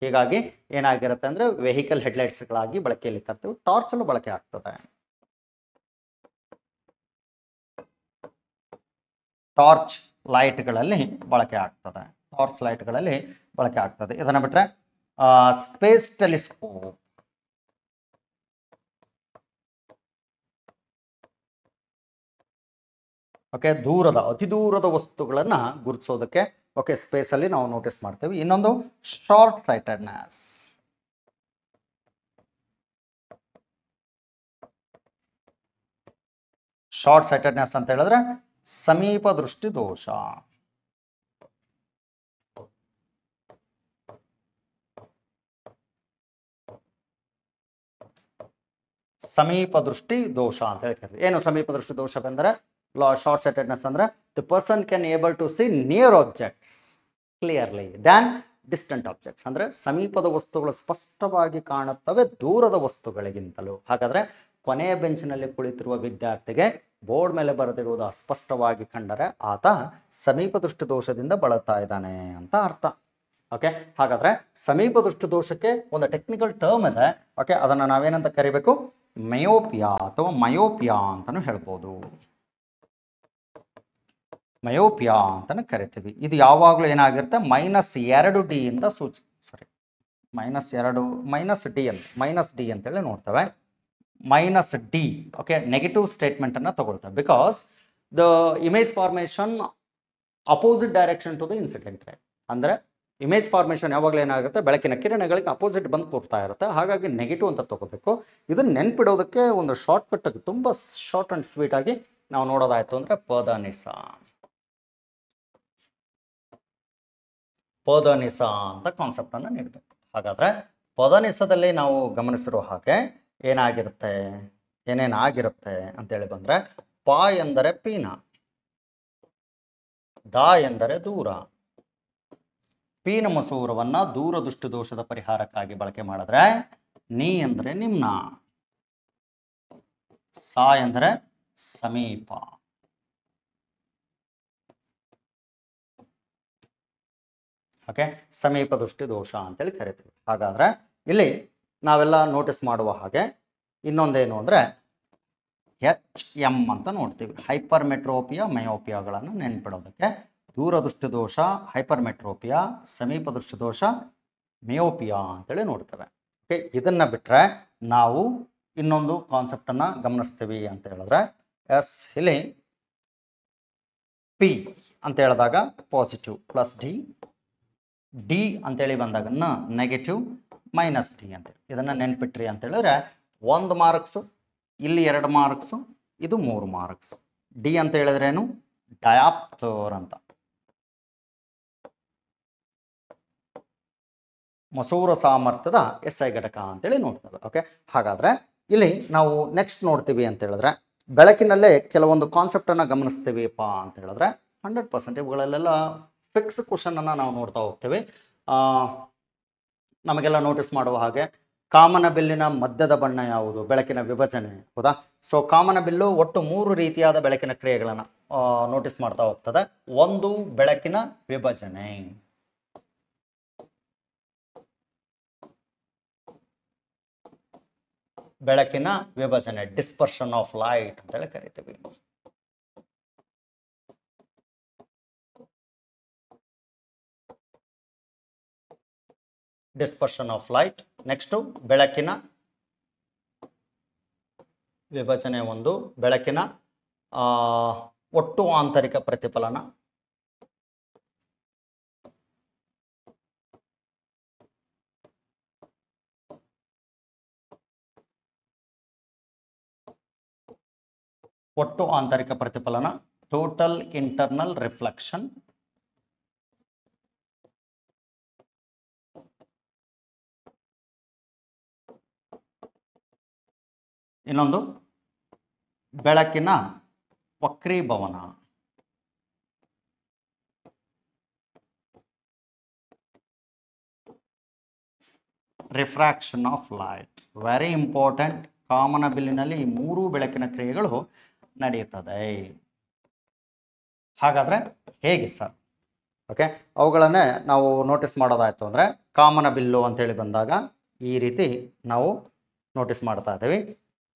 ಹೀಗಾಗಿ ಏನಾಗಿರುತ್ತೆ ಅಂದರೆ ವೆಹಿಕಲ್ ಹೆಡ್ಲೈಟ್ಸ್ಗಳಾಗಿ ಬಳಕೆಯಲ್ಲಿ ಟಾರ್ಚ್ ಟಾರ್ಚಲ್ಲೂ ಬಳಕೆ ಆಗ್ತದೆ ಟಾರ್ಚ್ ಲೈಟ್ಗಳಲ್ಲಿ ಬಳಕೆ ಆಗ್ತದೆ ಟಾರ್ಚ್ ಲೈಟ್ಗಳಲ್ಲಿ ಬಳಕೆ ಆಗ್ತದೆ ಇದನ್ನು ಬಿಟ್ಟರೆ ಸ್ಪೇಸ್ ಟೆಲಿಸ್ಕೋಪ್ ಓಕೆ ದೂರದ ಅತಿ ದೂರದ ವಸ್ತುಗಳನ್ನು ಗುರುತಿಸೋದಕ್ಕೆ ಓಕೆ ಅಲ್ಲಿ ನಾವು ನೋಟಿಸ್ ಮಾಡ್ತೇವೆ ಇನ್ನೊಂದು ಶಾರ್ಟ್ ಸೈಟೆಡ್ನೆಸ್ ಶಾರ್ಟ್ ಸೈಟೆಡ್ನೆಸ್ ಅಂತ ಹೇಳಿದ್ರೆ ಸಮೀಪ ದೃಷ್ಟಿ ದೋಷ ಸಮೀಪ ದೃಷ್ಟಿ ದೋಷ ಅಂತ ಹೇಳ್ತಾರೆ ಏನು ಸಮೀಪ ದೃಷ್ಟಿ ದೋಷ ಬಂದರೆ ಲಾ ಶಾರ್ಟ್ ಸೆಟೆಡ್ನೆಸ್ ಅಂದರೆ the person can able to see near objects clearly than distant objects ಅಂದರೆ ಸಮೀಪದ ವಸ್ತುಗಳು ಸ್ಪಷ್ಟವಾಗಿ ಕಾಣುತ್ತವೆ ದೂರದ ವಸ್ತುಗಳಿಗಿಂತಲೂ ಹಾಗಾದರೆ ಕೊನೆಯ ಬೆಂಚಿನಲ್ಲಿ ಕುಳಿತಿರುವ ವಿದ್ಯಾರ್ಥಿಗೆ ಬೋರ್ಡ್ ಮೇಲೆ ಬರೆದಿರುವುದು ಅಸ್ಪಷ್ಟವಾಗಿ ಕಂಡರೆ ಆತ ಸಮೀಪ ದೃಷ್ಟಿ ದೋಷದಿಂದ ಬಳಲ್ತಾ ಇದ್ದಾನೆ ಅಂತ ಅರ್ಥ ಓಕೆ ಹಾಗಾದರೆ ಸಮೀಪ ದೃಷ್ಟಿ ಒಂದು ಟೆಕ್ನಿಕಲ್ ಟರ್ಮ್ ಇದೆ ಓಕೆ ಅದನ್ನು ನಾವೇನಂತ ಕರಿಬೇಕು ಮಯೋಪಿಯಾ ಅಥವಾ ಮಯೋಪಿಯಾ ಅಂತಲೂ ಹೇಳ್ಬೋದು ಮಯೋಪಿಯಾ ಅಂತಲೇ ಕರಿತೀವಿ ಇದು ಯಾವಾಗಲೂ ಏನಾಗಿರುತ್ತೆ ಮೈನಸ್ ಎರಡು ಡಿ ಇಂದ ಸೂಚಿ ಸಾರಿ ಮೈನಸ್ ಎರಡು ಮೈನಸ್ ಡಿ ಅಂತ ಮೈನಸ್ ಡಿ ಅಂತೇಳಿ ನೋಡ್ತವೆ ಮೈನಸ್ ಡಿ ಓಕೆ ನೆಗೆಟಿವ್ ಸ್ಟೇಟ್ಮೆಂಟನ್ನು ತಗೊಳ್ತೇವೆ because the image formation opposite direction to the incident ray ಅಂದರೆ ಇಮೇಜ್ ಫಾರ್ಮೇಷನ್ ಯಾವಾಗಲೂ ಏನಾಗುತ್ತೆ ಬೆಳಕಿನ ಕಿರಣಗಳಿಗೆ ಅಪೋಸಿಟ್ ಬಂದು ಕೂರ್ತಾ ಇರುತ್ತೆ ಹಾಗಾಗಿ ನೆಗೆಟಿವ್ ಅಂತ ತಗೋಬೇಕು ಇದು ನೆನ್ಪಿಡೋದಕ್ಕೆ ಒಂದು ಶಾರ್ಟ್ ಕಟ್ ತುಂಬ ಶಾರ್ಟ್ ಆ್ಯಂಡ್ ಸ್ವೀಟಾಗಿ ನಾವು ನೋಡೋದಾಯಿತು ಅಂದರೆ ಪದನಿಸ ಪದನಿಸ ಅಂತ ಕಾನ್ಸೆಪ್ಟ್ ಅನ್ನ ನೀಡಬೇಕು ಹಾಗಾದ್ರೆ ಪದನಿಸದಲ್ಲಿ ನಾವು ಗಮನಿಸಿರುವ ಹಾಗೆ ಏನಾಗಿರುತ್ತೆ ಏನೇನಾಗಿರುತ್ತೆ ಅಂತೇಳಿ ಬಂದ್ರೆ ಪ ಎಂದರೆ ಪೀನ ದ ಎಂದರೆ ದೂರ ಪೀನ ಮಸೂರವನ್ನ ದೂರ ದೋಷದ ಪರಿಹಾರಕ್ಕಾಗಿ ಬಳಕೆ ಮಾಡಿದ್ರೆ ನೀ ಎಂದರೆ ನಿಮ್ನ ಸ ಎಂದರೆ ಸಮೀಪ ಓಕೆ ಸಮೀಪ ದೃಷ್ಟಿ ದೋಷ ಅಂತೇಳಿ ಕರಿತೀವಿ ಹಾಗಾದ್ರೆ ಇಲ್ಲಿ ನಾವೆಲ್ಲ ನೋಟಿಸ್ ಮಾಡುವ ಹಾಗೆ ಇನ್ನೊಂದೇನು ಅಂದರೆ ಎಚ್ ಎಂ ಅಂತ ನೋಡ್ತೀವಿ ಹೈಪರ್ ಮೆಟ್ರೋಪಿಯಾ ಮಯೋಪಿಯಾಗಳನ್ನು ನೆನ್ಪಿಡೋದಕ್ಕೆ ದೂರದೃಷ್ಟಿ ದೋಷ ಹೈಪರ್ ಮೆಟ್ರೋಪಿಯಾ ಸಮೀಪ ದೃಷ್ಟಿ ದೋಷ ಮಿಯೋಪಿಯಾ ಅಂತೇಳಿ ನೋಡ್ತೇವೆ ಓಕೆ ಇದನ್ನು ಬಿಟ್ಟರೆ ನಾವು ಇನ್ನೊಂದು ಕಾನ್ಸೆಪ್ಟನ್ನು ಗಮನಿಸ್ತೀವಿ ಅಂತ ಹೇಳಿದ್ರೆ ಎಸ್ ಇಲ್ಲಿ ಪಿ ಅಂತ ಹೇಳಿದಾಗ ಪಾಸಿಟಿವ್ ಪ್ಲಸ್ ಡಿ ಡಿ ಅಂತೇಳಿ ಬಂದಾಗ ನೆಗೆಟಿವ್ ಮೈನಸ್ ಡಿ ಅಂತೇಳಿ ಇದನ್ನು ನೆನ್ಪಿಟ್ರಿ ಅಂತೇಳಿದ್ರೆ ಒಂದು ಮಾರ್ಕ್ಸು ಇಲ್ಲಿ ಎರಡು ಮಾರ್ಕ್ಸು ಇದು ಮೂರು ಮಾರ್ಕ್ಸ್ ಡಿ ಅಂತ ಹೇಳಿದ್ರೇನು ಡಯಾಪ್ತೋರ್ ಅಂತ ಮಸೂರ ಸಾಮರ್ಥ್ಯದ ಎಸ್ ಐ ಘಟಕ ಅಂತೇಳಿ ನೋಡ್ತೇವೆ ಓಕೆ ಹಾಗಾದರೆ ಇಲ್ಲಿ ನಾವು ನೆಕ್ಸ್ಟ್ ನೋಡ್ತೀವಿ ಅಂತ ಹೇಳಿದ್ರೆ ಬೆಳಕಿನಲ್ಲೇ ಕೆಲವೊಂದು ಕಾನ್ಸೆಪ್ಟನ್ನು ಗಮನಿಸ್ತೀವಿಪ್ಪ ಅಂತ ಹೇಳಿದ್ರೆ ಹಂಡ್ರೆಡ್ ಪರ್ಸೆಂಟ್ ಇವುಗಳಲ್ಲೆಲ್ಲ ಫಿಕ್ಸ್ ಅನ್ನ ನಾವು ನೋಡ್ತಾ ಹೋಗ್ತೇವೆ ನಮಗೆಲ್ಲ ನೋಟಿಸ್ ಮಾಡುವ ಹಾಗೆ ಕಾಮನ ಬಿಲ್ಲಿನ ಮಧ್ಯದ ಬಣ್ಣ ಯಾವುದು ಬೆಳಕಿನ ವಿಭಜನೆ ಹೌದಾ ಸೊ ಕಾಮನ ಬಿಲ್ಲು ಒಟ್ಟು ಮೂರು ರೀತಿಯಾದ ಬೆಳಕಿನ ಕ್ರಿಯೆಗಳನ್ನು ನೋಟಿಸ್ ಮಾಡ್ತಾ ಹೋಗ್ತದೆ ಒಂದು ಬೆಳಕಿನ ವಿಭಜನೆ ಬೆಳಕಿನ ವಿಭಜನೆ ಡಿಸ್ಪರ್ಷನ್ ಆಫ್ ಲೈಟ್ ಅಂತೇಳಿ ಕರಿತೀವಿ ಡಿಸ್ಪರ್ಷನ್ ಆಫ್ ಲೈಟ್ ನೆಕ್ಸ್ಟು ಬೆಳಕಿನ ವಿಭಜನೆ ಒಂದು ಬೆಳಕಿನ ಒಟ್ಟು ಆಂತರಿಕ ಪ್ರತಿಫಲನ ಒಟ್ಟು ಆಂತರಿಕ ಪ್ರತಿಫಲನ ಟೋಟಲ್ ಇಂಟರ್ನಲ್ ರಿಫ್ಲೆಕ್ಷನ್ ಇನ್ನೊಂದು ಬೆಳಕಿನ ವಕ್ರೀಭವನ refraction of light very important ಕಾಮನ ಬಿಲ್ಲಿನಲ್ಲಿ ಈ ಮೂರು ಬೆಳಕಿನ ಕ್ರಿಯೆಗಳು ನಡೆಯುತ್ತದೆ ಹಾಗಾದ್ರೆ ಹೇಗೆ ಸರ್ ಓಕೆ ಅವುಗಳನ್ನೇ ನಾವು ನೋಟಿಸ್ ಮಾಡೋದಾಯಿತು ಅಂದರೆ ಕಾಮನ ಬಿಲ್ಲು ಅಂತೇಳಿ ಬಂದಾಗ ಈ ರೀತಿ ನಾವು ನೋಟಿಸ್ ಮಾಡ್ತಾ ಇದ್ದೀವಿ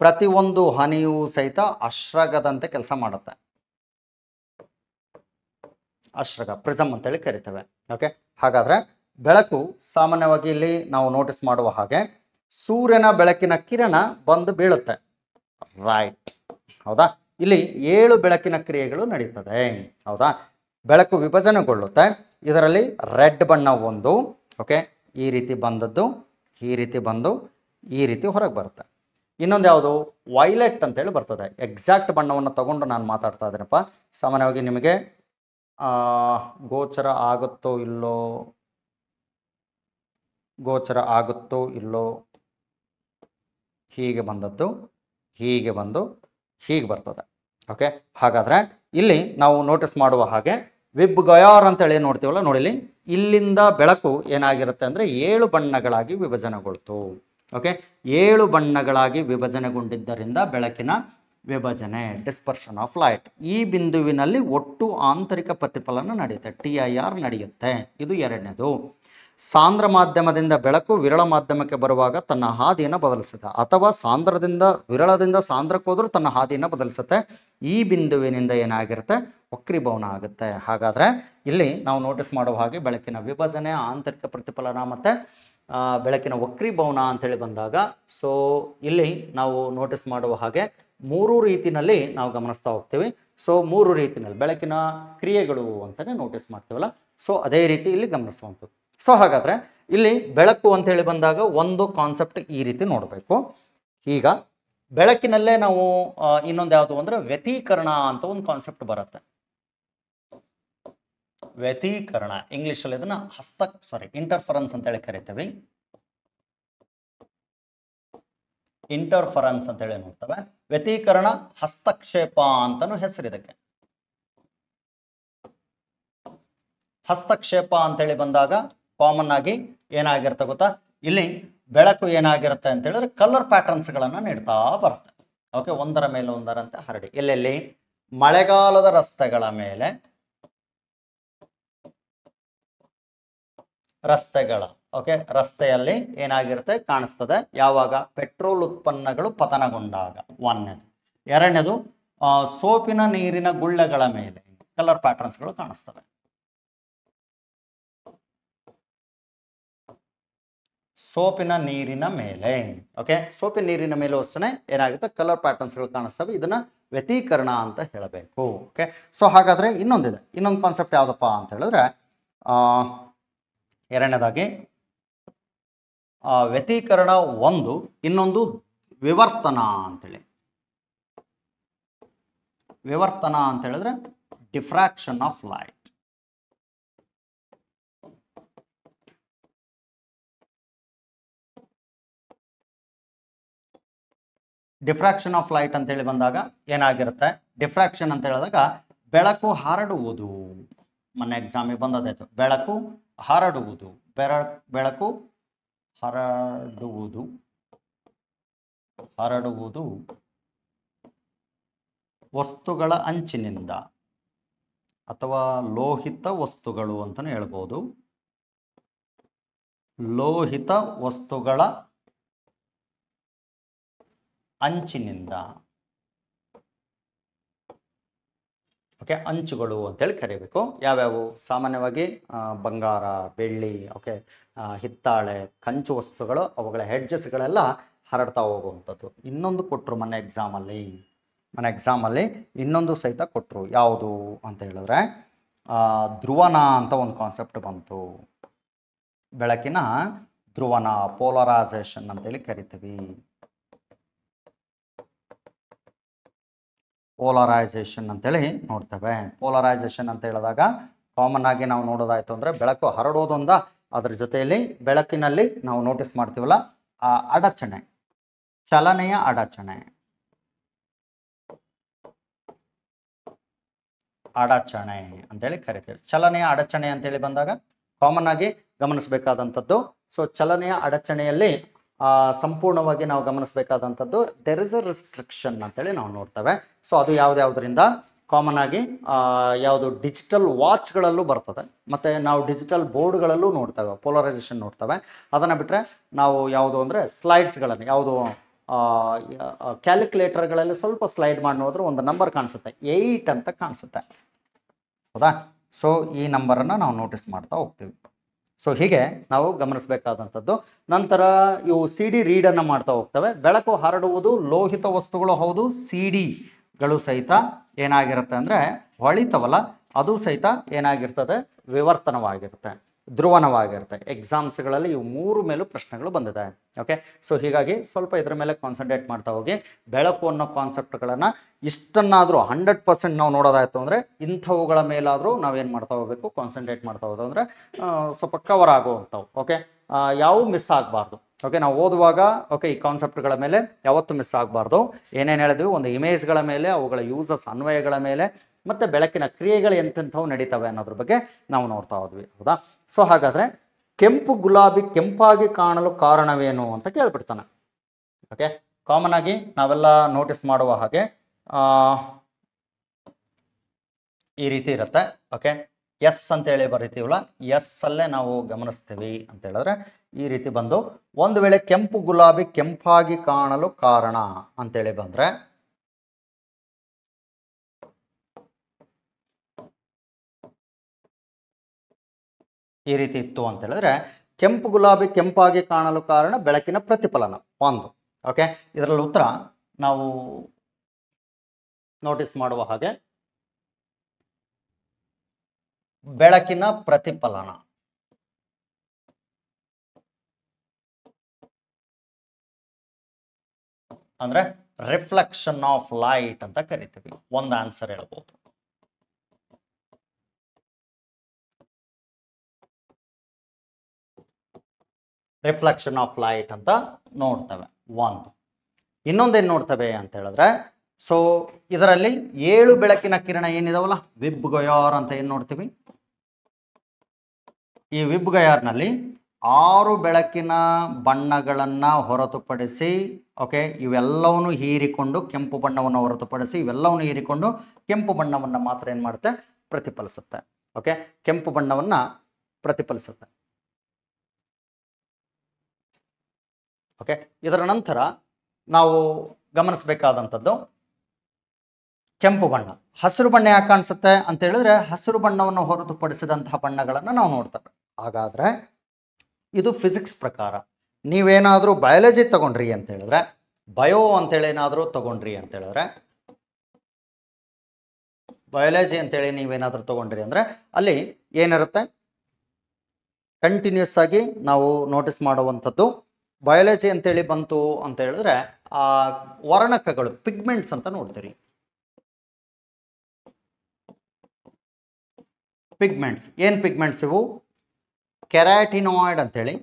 ಪ್ರತಿಯೊಂದು ಹನಿಯೂ ಸಹಿತ ಅಶ್ರಗದಂತೆ ಕೆಲಸ ಮಾಡುತ್ತೆ ಅಶ್ರಗ ಪ್ರಿಸಮ್ ಅಂತೇಳಿ ಕರಿತೇವೆ ಓಕೆ ಹಾಗಾದ್ರೆ ಬೆಳಕು ಸಾಮಾನ್ಯವಾಗಿ ಇಲ್ಲಿ ನಾವು ನೋಟಿಸ್ ಮಾಡುವ ಹಾಗೆ ಸೂರ್ಯನ ಬೆಳಕಿನ ಕಿರಣ ಬಂದು ಬೀಳುತ್ತೆ ರೈಟ್ ಹೌದಾ ಇಲ್ಲಿ ಏಳು ಬೆಳಕಿನ ಕ್ರಿಯೆಗಳು ನಡೀತದೆ ಹೌದಾ ಬೆಳಕು ವಿಭಜನೆಗೊಳ್ಳುತ್ತೆ ಇದರಲ್ಲಿ ರೆಡ್ ಬಣ್ಣ ಒಂದು ಓಕೆ ಈ ರೀತಿ ಬಂದದ್ದು ಈ ರೀತಿ ಬಂದು ಈ ರೀತಿ ಹೊರಗೆ ಬರುತ್ತೆ ಇನ್ನೊಂದು ಯಾವುದು ವೈಲೆಟ್ ಅಂತೇಳಿ ಬರ್ತದೆ ಎಕ್ಸಾಕ್ಟ್ ಬಣ್ಣವನ್ನು ತಗೊಂಡು ನಾನು ಮಾತಾಡ್ತಾ ಇದ್ದೀನಪ್ಪ ಸಾಮಾನ್ಯವಾಗಿ ನಿಮಗೆ ಗೋಚರ ಆಗುತ್ತೋ ಇಲ್ಲೋ ಗೋಚರ ಆಗುತ್ತೋ ಇಲ್ಲೋ ಹೀಗೆ ಬಂದದ್ದು ಹೀಗೆ ಬಂದು ಹೀಗೆ ಬರ್ತದೆ ಓಕೆ ಹಾಗಾದರೆ ಇಲ್ಲಿ ನಾವು ನೋಟಿಸ್ ಮಾಡುವ ಹಾಗೆ ವಿಬ್ ಗಯಾರ್ ಅಂತೇಳಿ ನೋಡ್ತೀವಲ್ಲ ನೋಡಿಲಿ ಇಲ್ಲಿಂದ ಬೆಳಕು ಏನಾಗಿರುತ್ತೆ ಅಂದರೆ ಏಳು ಬಣ್ಣಗಳಾಗಿ ವಿಭಜನೆಗೊಳ್ತು ಓಕೆ ಏಳು ಬಣ್ಣಗಳಾಗಿ ವಿಭಜನೆಗೊಂಡಿದ್ದರಿಂದ ಬೆಳಕಿನ ವಿಭಜನೆ ಡಿಸ್ಪರ್ಷನ್ ಆಫ್ ಲೈಟ್ ಈ ಬಿಂದುವಿನಲ್ಲಿ ಒಟ್ಟು ಆಂತರಿಕ ಪ್ರತಿಫಲನ ನಡೆಯುತ್ತೆ ಟಿ ಆರ್ ನಡೆಯುತ್ತೆ ಇದು ಎರಡನೇದು ಸಾಂದ್ರ ಮಾಧ್ಯಮದಿಂದ ಬೆಳಕು ವಿರಳ ಮಾಧ್ಯಮಕ್ಕೆ ಬರುವಾಗ ತನ್ನ ಹಾದಿಯನ್ನು ಬದಲಿಸುತ್ತೆ ಅಥವಾ ಸಾಂದ್ರದಿಂದ ವಿರಳದಿಂದ ಸಾಂದ್ರಕ್ಕೆ ತನ್ನ ಹಾದಿಯನ್ನು ಬದಲಿಸುತ್ತೆ ಈ ಬಿಂದುವಿನಿಂದ ಏನಾಗಿರುತ್ತೆ ವಕ್ರಿಭವನ ಆಗುತ್ತೆ ಹಾಗಾದರೆ ಇಲ್ಲಿ ನಾವು ನೋಟಿಸ್ ಮಾಡುವ ಹಾಗೆ ಬೆಳಕಿನ ವಿಭಜನೆ ಆಂತರಿಕ ಪ್ರತಿಫಲನ ಮತ್ತು ಬೆಳಕಿನ ವಕ್ರೀಭವನ ಅಂತೇಳಿ ಬಂದಾಗ ಸೊ ಇಲ್ಲಿ ನಾವು ನೋಟಿಸ್ ಮಾಡುವ ಹಾಗೆ ಮೂರು ರೀತಿನಲ್ಲಿ ನಾವು ಗಮನಿಸ್ತಾ ಹೋಗ್ತೀವಿ ಸೊ ಮೂರು ರೀತಿನಲ್ಲಿ ಬೆಳಕಿನ ಕ್ರಿಯೆಗಳು ಅಂತಲೇ ನೋಟಿಸ್ ಮಾಡ್ತೀವಲ್ಲ ಸೊ ಅದೇ ರೀತಿ ಇಲ್ಲಿ ಗಮನಿಸುವಂಥದ್ದು ಸೊ ಹಾಗಾದರೆ ಇಲ್ಲಿ ಬೆಳಕು ಅಂತೇಳಿ ಬಂದಾಗ ಒಂದು ಕಾನ್ಸೆಪ್ಟ್ ಈ ರೀತಿ ನೋಡಬೇಕು ಈಗ ಬೆಳಕಿನಲ್ಲೇ ನಾವು ಇನ್ನೊಂದು ಯಾವುದು ಅಂದರೆ ವ್ಯತೀಕರಣ ಅಂತ ಒಂದು ಕಾನ್ಸೆಪ್ಟ್ ಬರುತ್ತೆ ವ್ಯತೀಕರಣ ಇಂಗ್ಲಿಷಲ್ಲಿ ಇದನ್ನ ಹಸ್ತ ಸಾರಿ ಇಂಟರ್ಫರೆನ್ಸ್ ಅಂತೇಳಿ ಕರಿತೀವಿ ಇಂಟರ್ಫರೆನ್ಸ್ ಅಂತೇಳಿ ನೋಡ್ತವೆ ವ್ಯತೀಕರಣ ಹಸ್ತಕ್ಷೇಪ ಹೆಸರು ಇದಕ್ಕೆ ಹಸ್ತಕ್ಷೇಪ ಅಂತೇಳಿ ಬಂದಾಗ ಕಾಮನ್ ಆಗಿ ಏನಾಗಿರುತ್ತೆ ಗೊತ್ತಾ ಇಲ್ಲಿ ಬೆಳಕು ಏನಾಗಿರುತ್ತೆ ಅಂತ ಹೇಳಿದ್ರೆ ಕಲರ್ ಪ್ಯಾಟರ್ನ್ಸ್ಗಳನ್ನು ನೀಡ್ತಾ ಬರುತ್ತೆ ಓಕೆ ಒಂದರ ಮೇಲೆ ಒಂದರಂತೆ ಹರಡಿ ಇಲ್ಲೆಲ್ಲಿ ಮಳೆಗಾಲದ ರಸ್ತೆಗಳ ಮೇಲೆ ರಸ್ತೆಗಳ ಓಕೆ ರಸ್ತೆಯಲ್ಲಿ ಏನಾಗಿರುತ್ತೆ ಕಾಣಿಸ್ತದೆ ಯಾವಾಗ ಪೆಟ್ರೋಲ್ ಉತ್ಪನ್ನಗಳು ಪತನಗೊಂಡಾಗ ಒಂದನೇದು ಎರಡನೇದು ಸೋಪಿನ ನೀರಿನ ಗುಳ್ಳೆಗಳ ಮೇಲೆ ಕಲರ್ ಪ್ಯಾಟರ್ನ್ಸ್ಗಳು ಕಾಣಿಸ್ತವೆ ಸೋಪಿನ ನೀರಿನ ಮೇಲೆ ಓಕೆ ಸೋಪಿನ ನೀರಿನ ಮೇಲೆ ವಸ್ತುನೆ ಏನಾಗುತ್ತೆ ಕಲರ್ ಪ್ಯಾಟರ್ನ್ಸ್ಗಳು ಕಾಣಿಸ್ತವೆ ಇದನ್ನ ವ್ಯತೀಕರಣ ಅಂತ ಹೇಳಬೇಕು ಓಕೆ ಸೊ ಹಾಗಾದ್ರೆ ಇನ್ನೊಂದಿದೆ ಇನ್ನೊಂದು ಕಾನ್ಸೆಪ್ಟ್ ಯಾವುದಪ್ಪ ಅಂತ ಹೇಳಿದ್ರೆ ಎರಡನೇದಾಗಿ ವ್ಯತೀಕರಣ ಒಂದು ಇನ್ನೊಂದು ವಿವರ್ತನ ಅಂತೇಳಿ ವಿವರ್ತನ ಅಂತ ಹೇಳಿದ್ರೆ diffraction of light diffraction of light ಅಂತೇಳಿ ಬಂದಾಗ ಏನಾಗಿರುತ್ತೆ ಡಿಫ್ರಾಕ್ಷನ್ ಅಂತ ಹೇಳಿದಾಗ ಬೆಳಕು ಹರಡುವುದು ಮೊನ್ನೆ ಎಕ್ಸಾಮಿಗೆ ಬಂದದಾಯ್ತು ಬೆಳಕು ಹರಡುವುದು ಬೆರ ಬೆಳಕು ಹರಡುವುದು ಹರಡುವುದು ವಸ್ತುಗಳ ಅಂಚಿನಿಂದ ಅಥವಾ ಲೋಹಿತ ವಸ್ತುಗಳು ಅಂತಲೇ ಹೇಳ್ಬೋದು ಲೋಹಿತ ವಸ್ತುಗಳ ಅಂಚಿನಿಂದ ಓಕೆ ಅಂಚುಗಳು ಅಂತೇಳಿ ಕರಿಬೇಕು ಯಾವ್ಯಾವು ಸಾಮಾನ್ಯವಾಗಿ ಬಂಗಾರ ಬೆಳ್ಳಿ ಓಕೆ ಹಿತ್ತಾಳೆ ಕಂಚು ವಸ್ತುಗಳು ಅವುಗಳ ಹೆಡ್ಜಸ್ಗಳೆಲ್ಲ ಹರಡ್ತಾ ಹೋಗುವಂಥದ್ದು ಇನ್ನೊಂದು ಕೊಟ್ಟರು ಮನೆ ಎಕ್ಸಾಮಲ್ಲಿ ಮನೆ ಎಕ್ಸಾಮಲ್ಲಿ ಇನ್ನೊಂದು ಸಹಿತ ಕೊಟ್ಟರು ಯಾವುದು ಅಂತ ಹೇಳಿದ್ರೆ ಧ್ರುವನ ಅಂತ ಒಂದು ಕಾನ್ಸೆಪ್ಟ್ ಬಂತು ಬೆಳಕಿನ ಧ್ರುವನ ಪೋಲರೈಸೇಷನ್ ಅಂತೇಳಿ ಕರಿತೀವಿ ಪೋಲರೈಸೇಷನ್ ಅಂತೇಳಿ ನೋಡ್ತೇವೆ ಪೋಲರೈಸೇಷನ್ ಅಂತ ಹೇಳಿದಾಗ ಕಾಮನ್ ಆಗಿ ನಾವು ನೋಡೋದಾಯ್ತು ಅಂದರೆ ಬೆಳಕು ಹರಡೋದೊಂದ ಅದ್ರ ಜೊತೆಯಲ್ಲಿ ಬೆಳಕಿನಲ್ಲಿ ನಾವು ನೋಟಿಸ್ ಮಾಡ್ತೀವಲ್ಲ ಆ ಅಡಚಣೆ ಚಲನೆಯ ಅಡಚಣೆ ಅಡಚಣೆ ಅಂತೇಳಿ ಕರಿತೀವಿ ಚಲನೆಯ ಅಡಚಣೆ ಅಂತೇಳಿ ಬಂದಾಗ ಕಾಮನ್ ಆಗಿ ಗಮನಿಸಬೇಕಾದಂಥದ್ದು ಸೊ ಚಲನೆಯ ಅಡಚಣೆಯಲ್ಲಿ ಸಂಪೂರ್ಣವಾಗಿ ನಾವು ಗಮನಿಸಬೇಕಾದಂಥದ್ದು ದೆರ್ ಇಸ್ ಅ ರಿಸ್ಟ್ರಿಕ್ಷನ್ ಅಂತೇಳಿ ನಾವು ನೋಡ್ತೇವೆ ಸೊ ಅದು ಯಾವುದ್ಯಾವುದರಿಂದ ಕಾಮನ್ ಆಗಿ ಯಾವುದು ಡಿಜಿಟಲ್ ವಾಚ್ಗಳಲ್ಲೂ ಬರ್ತದೆ ಮತ್ತು ನಾವು ಡಿಜಿಟಲ್ ಬೋರ್ಡ್ಗಳಲ್ಲೂ ನೋಡ್ತೇವೆ ಪೋಲರೈಸೇಷನ್ ನೋಡ್ತೇವೆ ಅದನ್ನು ಬಿಟ್ಟರೆ ನಾವು ಯಾವುದು ಅಂದರೆ ಸ್ಲೈಡ್ಸ್ಗಳನ್ನು ಯಾವುದು ಕ್ಯಾಲ್ಕುಲೇಟರ್ಗಳಲ್ಲಿ ಸ್ವಲ್ಪ ಸ್ಲೈಡ್ ಮಾಡಿ ಒಂದು ನಂಬರ್ ಕಾಣಿಸುತ್ತೆ ಏಯ್ಟ್ ಅಂತ ಕಾಣಿಸುತ್ತೆ ಹೌದಾ ಸೊ ಈ ನಂಬರನ್ನು ನಾವು ನೋಟಿಸ್ ಮಾಡ್ತಾ ಹೋಗ್ತೀವಿ ಸೊ ಹೀಗೆ ನಾವು ಗಮನಿಸಬೇಕಾದಂಥದ್ದು ನಂತರ ಇವು ಸಿ ಡಿ ರೀಡನ್ನು ಮಾಡ್ತಾ ಹೋಗ್ತವೆ ಬೆಳಕು ಹರಡುವುದು ಲೋಹಿತ ವಸ್ತುಗಳು ಹೌದು ಸಿ ಡಿಗಳು ಸಹಿತ ಏನಾಗಿರುತ್ತೆ ಅಂದರೆ ಹೊಳಿತವಲ್ಲ ಅದು ಸಹಿತ ಏನಾಗಿರ್ತದೆ ವಿವರ್ತನವಾಗಿರುತ್ತೆ ಧ್ರುವನವಾಗಿರುತ್ತೆ ಎಕ್ಸಾಮ್ಸ್ಗಳಲ್ಲಿ ಇವು ಮೂರು ಮೇಲೂ ಪ್ರಶ್ನೆಗಳು ಬಂದಿದೆ ಓಕೆ ಸೊ ಹೀಗಾಗಿ ಸ್ವಲ್ಪ ಇದ್ರ ಮೇಲೆ ಕಾನ್ಸಂಟ್ರೇಟ್ ಮಾಡ್ತಾ ಹೋಗಿ ಬೆಳಕು ಅನ್ನೋ ಕಾನ್ಸೆಪ್ಟ್ಗಳನ್ನು ಇಷ್ಟನ್ನಾದರೂ ಹಂಡ್ರೆಡ್ ಪರ್ಸೆಂಟ್ ನಾವು ನೋಡೋದಾಯಿತು ಅಂದರೆ ಇಂಥವುಗಳ ಮೇಲಾದರೂ ನಾವೇನು ಮಾಡ್ತಾ ಹೋಗಬೇಕು ಕಾನ್ಸಂಟ್ರೇಟ್ ಮಾಡ್ತಾ ಹೋದು ಅಂದರೆ ಸ್ವಲ್ಪ ಕವರ್ ಆಗುವಂಥವು ಓಕೆ ಯಾವ ಮಿಸ್ ಆಗಬಾರ್ದು ಓಕೆ ನಾವು ಓದುವಾಗ ಓಕೆ ಈ ಕಾನ್ಸೆಪ್ಟ್ಗಳ ಮೇಲೆ ಯಾವತ್ತೂ ಮಿಸ್ ಆಗಬಾರ್ದು ಏನೇನು ಹೇಳಿದ್ವಿ ಒಂದು ಇಮೇಜ್ಗಳ ಮೇಲೆ ಅವುಗಳ ಯೂಸಸ್ ಅನ್ವಯಗಳ ಮೇಲೆ ಮತ್ತು ಬೆಳಕಿನ ಕ್ರಿಯೆಗಳು ಎಂತೆಂಥವು ನಡೀತವೆ ಅನ್ನೋದ್ರ ಬಗ್ಗೆ ನಾವು ನೋಡ್ತಾ ಹೋದ್ವಿ ಹೌದಾ ಸೊ ಹಾಗಾದರೆ ಕೆಂಪು ಗುಲಾಬಿ ಕೆಂಪಾಗಿ ಕಾಣಲು ಕಾರಣವೇನು ಅಂತ ಕೇಳ್ಬಿಡ್ತಾನೆ ಓಕೆ ಕಾಮನ್ ಆಗಿ ನಾವೆಲ್ಲ ನೋಟಿಸ್ ಮಾಡುವ ಹಾಗೆ ಈ ರೀತಿ ಇರುತ್ತೆ ಓಕೆ ಎಸ್ ಅಂತೇಳಿ ಬರೀತೀವಲ್ಲ ಎಸ್ ಅಲ್ಲೇ ನಾವು ಗಮನಿಸ್ತೀವಿ ಅಂತ ಹೇಳಿದ್ರೆ ಈ ರೀತಿ ಬಂದು ಒಂದು ವೇಳೆ ಕೆಂಪು ಗುಲಾಬಿ ಕೆಂಪಾಗಿ ಕಾಣಲು ಕಾರಣ ಅಂತೇಳಿ ಬಂದರೆ ಈ ರೀತಿ ಇತ್ತು ಅಂತ ಹೇಳಿದ್ರೆ ಕೆಂಪು ಗುಲಾಬಿ ಕೆಂಪಾಗಿ ಕಾಣಲು ಕಾರಣ ಬೆಳಕಿನ ಪ್ರತಿಫಲನ ಒಂದು ಓಕೆ ಇದರಲ್ಲಿ ಉತ್ತರ ನಾವು ನೋಟಿಸ್ ಮಾಡುವ ಹಾಗೆ ಬೆಳಕಿನ ಪ್ರತಿಫಲನ ಅಂದ್ರೆ ರಿಫ್ಲೆಕ್ಷನ್ ಆಫ್ ಲೈಟ್ ಅಂತ ಕರಿತೀವಿ ಒಂದು ಆನ್ಸರ್ ಹೇಳ್ಬೋದು ರಿಫ್ಲೆಕ್ಷನ್ ಆಫ್ ಲೈಟ್ ಅಂತ ನೋಡ್ತವೆ ಒಂದು ಇನ್ನೊಂದೇನು ನೋಡ್ತವೆ ಅಂತ ಹೇಳಿದ್ರೆ ಸೊ ಇದರಲ್ಲಿ ಏಳು ಬೆಳಕಿನ ಕಿರಣ ಏನಿದಾವಲ್ಲ ವಿಬ್ ಗಯಾರ್ ಅಂತ ಏನು ನೋಡ್ತೀವಿ ಈ ವಿಬ್ ಗಯಾರ್ನಲ್ಲಿ ಆರು ಬೆಳಕಿನ ಬಣ್ಣಗಳನ್ನು ಹೊರತುಪಡಿಸಿ ಓಕೆ ಇವೆಲ್ಲವನ್ನು ಹೀರಿಕೊಂಡು ಕೆಂಪು ಬಣ್ಣವನ್ನು ಹೊರತುಪಡಿಸಿ ಇವೆಲ್ಲವನ್ನು ಹೀರಿಕೊಂಡು ಕೆಂಪು ಬಣ್ಣವನ್ನು ಮಾತ್ರ ಏನು ಮಾಡುತ್ತೆ ಪ್ರತಿಫಲಿಸುತ್ತೆ ಓಕೆ ಕೆಂಪು ಬಣ್ಣವನ್ನು ಪ್ರತಿಫಲಿಸುತ್ತೆ ಓಕೆ ಇದರ ನಂತರ ನಾವು ಗಮನಿಸಬೇಕಾದಂಥದ್ದು ಕೆಂಪು ಬಣ್ಣ ಹಸಿರು ಬಣ್ಣ ಯಾಕೆ ಕಾಣಿಸುತ್ತೆ ಅಂತ ಹೇಳಿದ್ರೆ ಹಸಿರು ಬಣ್ಣವನ್ನು ಹೊರತುಪಡಿಸಿದಂತಹ ಬಣ್ಣಗಳನ್ನು ನಾವು ನೋಡ್ತೇವೆ ಹಾಗಾದ್ರೆ ಇದು ಫಿಸಿಕ್ಸ್ ಪ್ರಕಾರ ನೀವೇನಾದರೂ ಬಯಾಲಜಿ ತಗೊಂಡ್ರಿ ಅಂತ ಹೇಳಿದ್ರೆ ಬಯೋ ಅಂತೇಳಿ ಏನಾದರೂ ತಗೊಂಡ್ರಿ ಅಂತ ಹೇಳಿದ್ರೆ ಬಯಾಲಜಿ ಅಂತೇಳಿ ನೀವೇನಾದರೂ ತಗೊಂಡ್ರಿ ಅಂದರೆ ಅಲ್ಲಿ ಏನಿರುತ್ತೆ ಕಂಟಿನ್ಯೂಸ್ ಆಗಿ ನಾವು ನೋಟಿಸ್ ಮಾಡುವಂಥದ್ದು ಬಯಾಲಜಿ ಅಂತೇಳಿ ಬಂತು ಅಂತ ಹೇಳಿದ್ರೆ ಆ ವರ್ಣಕಗಳು ಪಿಗ್ಮೆಂಟ್ಸ್ ಅಂತ ನೋಡ್ತೀರಿ ಪಿಗ್ಮೆಂಟ್ಸ್ ಏನು ಪಿಗ್ಮೆಂಟ್ಸ್ ಇವು ಕೆರಾಟಿನಾಯ್ಡ್ ಅಂತೇಳಿ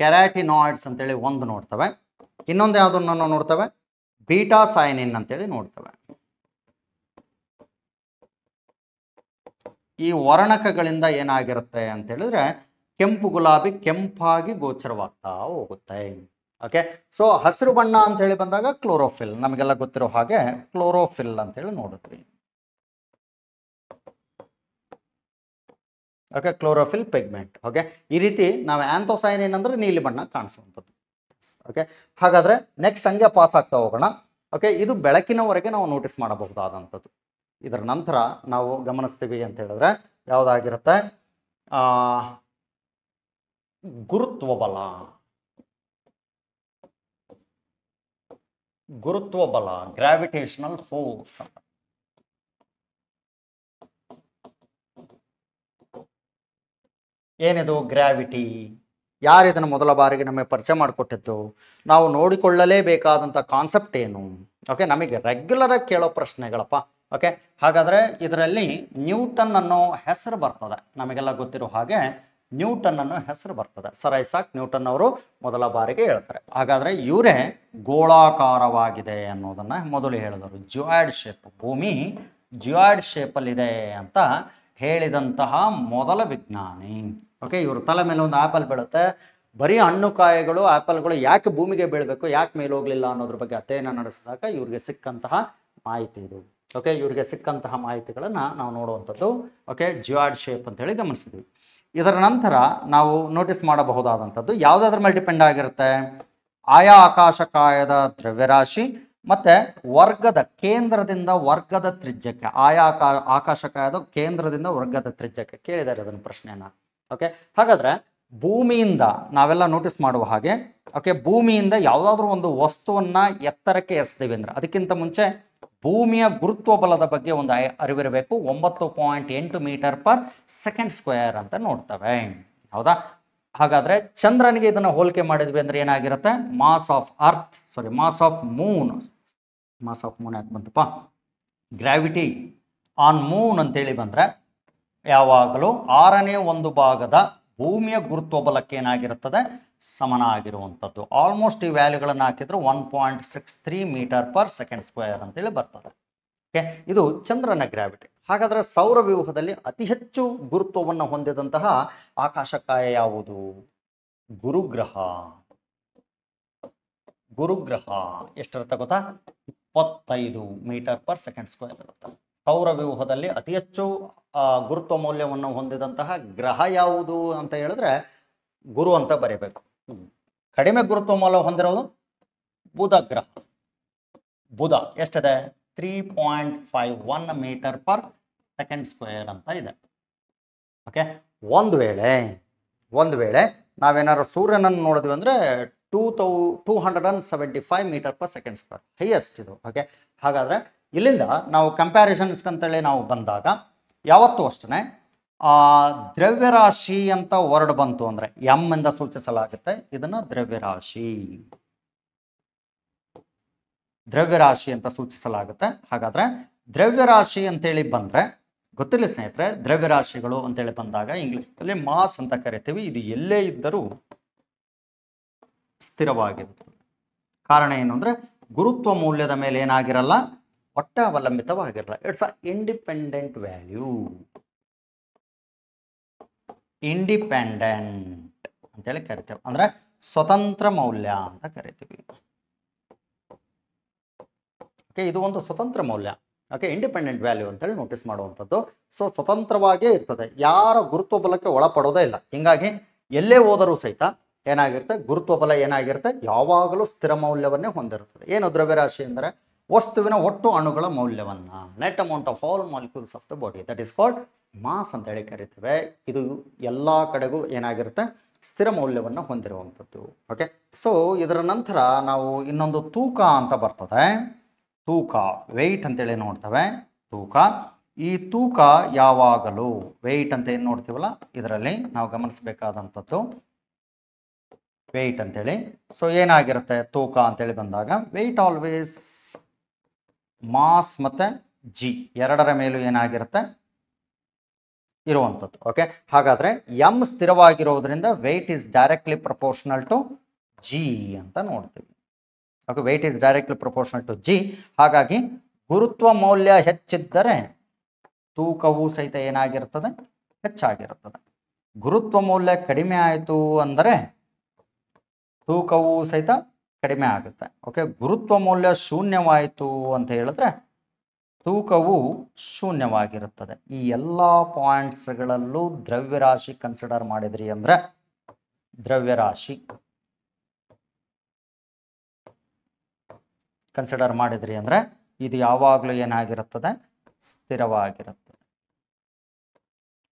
ಕೆರಾಟಿನಾಯ್ಡ್ಸ್ ಅಂತೇಳಿ ಒಂದು ನೋಡ್ತವೆ ಇನ್ನೊಂದು ಯಾವುದನ್ನು ನೋಡ್ತವೆ ಬೀಟಾ ಸೈನಿನ್ ಅಂತೇಳಿ ನೋಡ್ತವೆ ಈ ವರ್ಣಕಗಳಿಂದ ಏನಾಗಿರುತ್ತೆ ಅಂತ ಹೇಳಿದ್ರೆ ಕೆಂಪು ಗುಲಾಬಿ ಕೆಂಪಾಗಿ ಗೋಚರವಾಗ್ತಾ ಹೋಗುತ್ತೆ ಓಕೆ ಸೊ ಹಸಿರು ಬಣ್ಣ ಅಂತ ಹೇಳಿ ಬಂದಾಗ ಕ್ಲೋರೋಫಿಲ್ ನಮಗೆಲ್ಲ ಗೊತ್ತಿರೋ ಹಾಗೆ ಕ್ಲೋರೋಫಿಲ್ ಅಂತ ಹೇಳಿ ನೋಡಿದ್ವಿ ಓಕೆ ಕ್ಲೋರೋಫಿಲ್ ಪೆಗ್ಮೆಂಟ್ ಓಕೆ ಈ ರೀತಿ ನಾವು ಆಂಥೋಸೈನ್ ಏನಂದ್ರೆ ನೀಲಿ ಬಣ್ಣ ಕಾಣಿಸುವಂಥದ್ದು ಓಕೆ ಹಾಗಾದ್ರೆ ನೆಕ್ಸ್ಟ್ ಹಂಗೆ ಪಾಸ್ ಆಗ್ತಾ ಹೋಗೋಣ ಓಕೆ ಇದು ಬೆಳಕಿನವರೆಗೆ ನಾವು ನೋಟಿಸ್ ಮಾಡಬಹುದಾದಂಥದ್ದು ಇದರ ನಂತರ ನಾವು ಗಮನಿಸ್ತೀವಿ ಅಂತ ಹೇಳಿದ್ರೆ ಯಾವುದಾಗಿರುತ್ತೆ ಗುರುತ್ವ ಬಲ ಗುರುತ್ವ ಬಲ ಗ್ರಾವಿಟೇಷನಲ್ ಫೋರ್ಸ್ ಏನಿದು ಗ್ರಾವಿಟಿ ಯಾರು ಇದನ್ನು ಮೊದಲ ಬಾರಿಗೆ ನಮಗೆ ಪರಿಚಯ ಮಾಡಿಕೊಟ್ಟಿದ್ದು ನಾವು ನೋಡಿಕೊಳ್ಳಲೇಬೇಕಾದಂಥ ಕಾನ್ಸೆಪ್ಟ್ ಏನು ಓಕೆ ನಮಗೆ ರೆಗ್ಯುಲರಾಗಿ ಕೇಳೋ ಪ್ರಶ್ನೆಗಳಪ್ಪ ಓಕೆ ಹಾಗಾದರೆ ಇದರಲ್ಲಿ ನ್ಯೂಟನ್ ಅನ್ನೋ ಹೆಸರು ಬರ್ತದೆ ನಮಗೆಲ್ಲ ಗೊತ್ತಿರೋ ಹಾಗೆ ನ್ಯೂಟನ್ ಅನ್ನೋ ಹೆಸರು ಬರ್ತದೆ ಸರ್ ಐಸಾಕ್ ನ್ಯೂಟನ್ ಅವರು ಮೊದಲ ಬಾರಿಗೆ ಹೇಳ್ತಾರೆ ಹಾಗಾದರೆ ಇವರೇ ಗೋಳಾಕಾರವಾಗಿದೆ ಅನ್ನೋದನ್ನ ಮೊದಲು ಹೇಳಿದರು ಜ್ಯುಯಾಡ್ ಶೇಪ್ ಭೂಮಿ ಅಲ್ಲಿ ಶೇಪಲ್ಲಿದೆ ಅಂತ ಹೇಳಿದಂತಹ ಮೊದಲ ವಿಜ್ಞಾನಿ ಓಕೆ ಇವರು ತಲೆ ಮೇಲೆ ಒಂದು ಆ್ಯಪಲ್ ಬೀಳುತ್ತೆ ಬರೀ ಹಣ್ಣು ಕಾಯಿಗಳು ಆ್ಯಪಲ್ಗಳು ಯಾಕೆ ಭೂಮಿಗೆ ಬೀಳಬೇಕು ಯಾಕೆ ಮೇಲೆ ಹೋಗಲಿಲ್ಲ ಅನ್ನೋದ್ರ ಬಗ್ಗೆ ಅಧ್ಯಯನ ನಡೆಸಿದಾಗ ಇವ್ರಿಗೆ ಸಿಕ್ಕಂತಹ ಮಾಹಿತಿ ಇದು ಓಕೆ ಇವರಿಗೆ ಸಿಕ್ಕಂತಹ ಮಾಹಿತಿಗಳನ್ನು ನಾವು ನೋಡುವಂಥದ್ದು ಓಕೆ ಜಿಯಾಡ್ ಶೇಪ್ ಅಂತೇಳಿ ಗಮನಿಸಿದ್ವಿ ಇದರ ನಂತರ ನಾವು ನೋಟಿಸ್ ಮಾಡಬಹುದಾದಂಥದ್ದು ಯಾವುದಾದ್ರ ಮೇಲೆ ಡಿಪೆಂಡ್ ಆಗಿರುತ್ತೆ ಆಯಾ ಆಕಾಶಕಾಯದ ದ್ರವ್ಯರಾಶಿ ಮತ್ತು ವರ್ಗದ ಕೇಂದ್ರದಿಂದ ವರ್ಗದ ತ್ರಿಜ್ಯಕ್ಕೆ ಆಯಾ ಆಕಾಶಕಾಯದ ಕೇಂದ್ರದಿಂದ ವರ್ಗದ ತ್ರಿಜ್ಯಕ್ಕೆ ಕೇಳಿದ್ದಾರೆ ಅದನ್ನು ಪ್ರಶ್ನೆಯನ್ನು ಓಕೆ ಹಾಗಾದ್ರೆ ಭೂಮಿಯಿಂದ ನಾವೆಲ್ಲ ನೋಟಿಸ್ ಮಾಡುವ ಹಾಗೆ ಓಕೆ ಭೂಮಿಯಿಂದ ಯಾವುದಾದ್ರೂ ಒಂದು ವಸ್ತುವನ್ನು ಎತ್ತರಕ್ಕೆ ಎಸ್ತೇವೆ ಅಂದ್ರೆ ಅದಕ್ಕಿಂತ ಮುಂಚೆ ಭೂಮಿಯ ಗುರುತ್ವ ಬಲದ ಬಗ್ಗೆ ಒಂದು ಅರಿವಿರಬೇಕು ಒಂಬತ್ತು ಪಾಯಿಂಟ್ ಎಂಟು ಮೀಟರ್ ಪರ್ ಸೆಕೆಂಡ್ ಸ್ಕ್ವೇರ್ ಅಂತ ನೋಡ್ತವೆ ಹೌದಾ ಹಾಗಾದ್ರೆ ಚಂದ್ರನಿಗೆ ಇದನ್ನು ಹೋಲಿಕೆ ಮಾಡಿದ್ವಿ ಅಂದ್ರೆ ಏನಾಗಿರುತ್ತೆ mass of earth sorry mass of moon mass of moon ಯಾಕೆ ಬಂತಪ್ಪ ಗ್ರಾವಿಟಿ ಆನ್ ಮೂನ್ ಅಂತೇಳಿ ಬಂದ್ರೆ ಯಾವಾಗಲೂ ಆರನೇ ಒಂದು ಭಾಗದ ಭೂಮಿಯ ಗುರುತ್ವ ಬಲಕ್ಕೆ ಏನಾಗಿರುತ್ತದೆ ಸಮನ ಆಗಿರುವಂಥದ್ದು ಆಲ್ಮೋಸ್ಟ್ ಈ ವ್ಯಾಲ್ಯೂಗಳನ್ನು ಹಾಕಿದ್ರೆ one point six three metre per second square ಅಂತೇಳಿ ಬರ್ತದೆ ಓಕೆ ಇದು ಚಂದ್ರನ ಗ್ರಾವಿಟಿ ಹಾಗಾದರೆ ಸೌರ ವ್ಯೂಹದಲ್ಲಿ ಅತಿ ಹೆಚ್ಚು ಗುರುತ್ವವನ್ನು ಹೊಂದಿದಂತಹ ಆಕಾಶಕಾಯ ಯಾವುದು ಗುರುಗ್ರಹ ಗುರುಗ್ರಹ ಎಷ್ಟಿರುತ್ತೆ ಗೊತ್ತಾ ಇಪ್ಪತ್ತೈದು ಮೀಟರ್ ಪರ್ ಸೆಕೆಂಡ್ ಸ್ಕ್ವೇರ್ ಇರುತ್ತೆ ಸೌರ ವ್ಯೂಹದಲ್ಲಿ ಅತಿ ಹೆಚ್ಚು ಗುರುತ್ವ ಮೌಲ್ಯವನ್ನು ಹೊಂದಿದಂತಹ ಗ್ರಹ ಯಾವುದು ಅಂತ ಹೇಳಿದ್ರೆ ಗುರು ಅಂತ ಬರೀಬೇಕು ಕಡಿಮೆ ಗುರುತ್ವ ಮೌಲ್ಯ ಹೊಂದಿರೋದು ಬುಧ ಗ್ರಹ ಬುಧ ಎಷ್ಟಿದೆ three point five one metre per second square ಅಂತ ಇದೆ ಓಕೆ ಒಂದು ವೇಳೆ ಒಂದು ವೇಳೆ ನಾವೇನಾದ್ರು ಸೂರ್ಯನನ್ನು ನೋಡಿದ್ವಿ ಅಂದರೆ ಟೂ ತೌ two hundred and seventy five metre per second square highest ಇದು ಓಕೆ ಹಾಗಾದರೆ ಇಲ್ಲಿಂದ ನಾವು ಅಂತೇಳಿ ನಾವು ಬಂದಾಗ ಯಾವತ್ತೂ ಅಷ್ಟೇ ದ್ರವ್ಯರಾಶಿ ಅಂತ ವರ್ಡ್ ಬಂತು ಅಂದ್ರೆ ಎಂ ಇಂದ ಸೂಚಿಸಲಾಗುತ್ತೆ ಇದನ್ನ ದ್ರವ್ಯರಾಶಿ ದ್ರವ್ಯರಾಶಿ ಅಂತ ಸೂಚಿಸಲಾಗುತ್ತೆ ಹಾಗಾದರೆ ದ್ರವ್ಯರಾಶಿ ಅಂತೇಳಿ ಬಂದ್ರೆ ಗೊತ್ತಿಲ್ಲ ಸ್ನೇಹಿತರೆ ದ್ರವ್ಯರಾಶಿಗಳು ಅಂತೇಳಿ ಬಂದಾಗ ಇಂಗ್ಲಿಷ್ ಇಂಗ್ಲೀಷಲ್ಲಿ ಮಾಸ್ ಅಂತ ಕರಿತೀವಿ ಇದು ಎಲ್ಲೇ ಇದ್ದರೂ ಸ್ಥಿರವಾಗಿರುತ್ತದೆ ಕಾರಣ ಏನು ಅಂದ್ರೆ ಗುರುತ್ವ ಮೌಲ್ಯದ ಮೇಲೆ ಏನಾಗಿರಲ್ಲ ಒಟ್ಟ ಅವಲಂಬಿತವಾಗಿರಲ್ಲ it's a independent value independent ಅಂತೇಳಿ ಕರಿತೇವೆ ಅಂದ್ರೆ ಸ್ವತಂತ್ರ ಮೌಲ್ಯ ಅಂತ ಕರಿತೀವಿ ಓಕೆ ಇದು ಒಂದು ಸ್ವತಂತ್ರ ಮೌಲ್ಯ ಓಕೆ ಇಂಡಿಪೆಂಡೆಂಟ್ ವ್ಯಾಲ್ಯೂ ಅಂತೇಳಿ ನೋಟಿಸ್ ಮಾಡುವಂಥದ್ದು ಸೊ ಸ್ವತಂತ್ರವಾಗೇ ಇರ್ತದೆ ಯಾರ ಗುರುತ್ವ ಬಲಕ್ಕೆ ಒಳಪಡೋದೇ ಇಲ್ಲ ಹಿಂಗಾಗಿ ಎಲ್ಲೇ ಹೋದರೂ ಸಹಿತ ಏನಾಗಿರುತ್ತೆ ಗುರುತ್ವ ಬಲ ಏನಾಗಿರುತ್ತೆ ಯಾವಾಗಲೂ ಸ್ಥಿರ ಮೌಲ್ಯವನ್ನೇ ಹೊಂದಿರುತ್ತದೆ ಏನು ದ್ರವ್ಯರಾಶಿ ಅಂದರೆ ವಸ್ತುವಿನ ಒಟ್ಟು ಅಣುಗಳ ಮೌಲ್ಯವನ್ನು net amount of all molecules of the body that is called mass ಅಂತ ಹೇಳಿ ಕರಿತೇವೆ ಇದು ಎಲ್ಲ ಕಡೆಗೂ ಏನಾಗಿರುತ್ತೆ ಸ್ಥಿರ ಮೌಲ್ಯವನ್ನು ಹೊಂದಿರುವಂಥದ್ದು ಓಕೆ ಸೊ ಇದರ ನಂತರ ನಾವು ಇನ್ನೊಂದು ತೂಕ ಅಂತ ಬರ್ತದೆ ತೂಕ ವೆಯ್ಟ್ ಅಂತೇಳಿ ನೋಡ್ತೇವೆ ತೂಕ ಈ ತೂಕ ಯಾವಾಗಲೂ ವೆಯ್ಟ್ ಅಂತ ಏನು ನೋಡ್ತೀವಲ್ಲ ಇದರಲ್ಲಿ ನಾವು ಗಮನಿಸಬೇಕಾದಂಥದ್ದು ವೆಯ್ಟ್ ಅಂತೇಳಿ ಸೊ ಏನಾಗಿರುತ್ತೆ ತೂಕ ಅಂತೇಳಿ ಬಂದಾಗ ವೆಯ್ಟ್ ಆಲ್ವೇಸ್ ಮಾಸ್ ಮತ್ತು ಜಿ ಎರಡರ ಮೇಲೂ ಏನಾಗಿರುತ್ತೆ ಇರುವಂಥದ್ದು ಓಕೆ ಹಾಗಾದರೆ ಎಂ ಸ್ಥಿರವಾಗಿರೋದ್ರಿಂದ weight is directly proportional to G ಅಂತ ನೋಡ್ತೀವಿ okay weight is directly proportional to G ಹಾಗಾಗಿ ಗುರುತ್ವ ಮೌಲ್ಯ ಹೆಚ್ಚಿದ್ದರೆ ತೂಕವು ಸಹಿತ ಏನಾಗಿರ್ತದೆ ಹೆಚ್ಚಾಗಿರುತ್ತದೆ ಗುರುತ್ವ ಮೌಲ್ಯ ಕಡಿಮೆ ಆಯಿತು ಅಂದರೆ ತೂಕವು ಸಹಿತ ಕಡಿಮೆ ಆಗುತ್ತೆ ಓಕೆ ಗುರುತ್ವ ಮೌಲ್ಯ ಶೂನ್ಯವಾಯಿತು ಅಂತ ಹೇಳಿದ್ರೆ ತೂಕವು ಶೂನ್ಯವಾಗಿರುತ್ತದೆ ಈ ಎಲ್ಲ ಪಾಯಿಂಟ್ಸ್ಗಳಲ್ಲೂ ದ್ರವ್ಯರಾಶಿ ಕನ್ಸಿಡರ್ ಮಾಡಿದ್ರಿ ಅಂದ್ರೆ ದ್ರವ್ಯರಾಶಿ ಕನ್ಸಿಡರ್ ಮಾಡಿದ್ರಿ ಅಂದ್ರೆ ಇದು ಯಾವಾಗಲೂ ಏನಾಗಿರುತ್ತದೆ ಸ್ಥಿರವಾಗಿರುತ್ತದೆ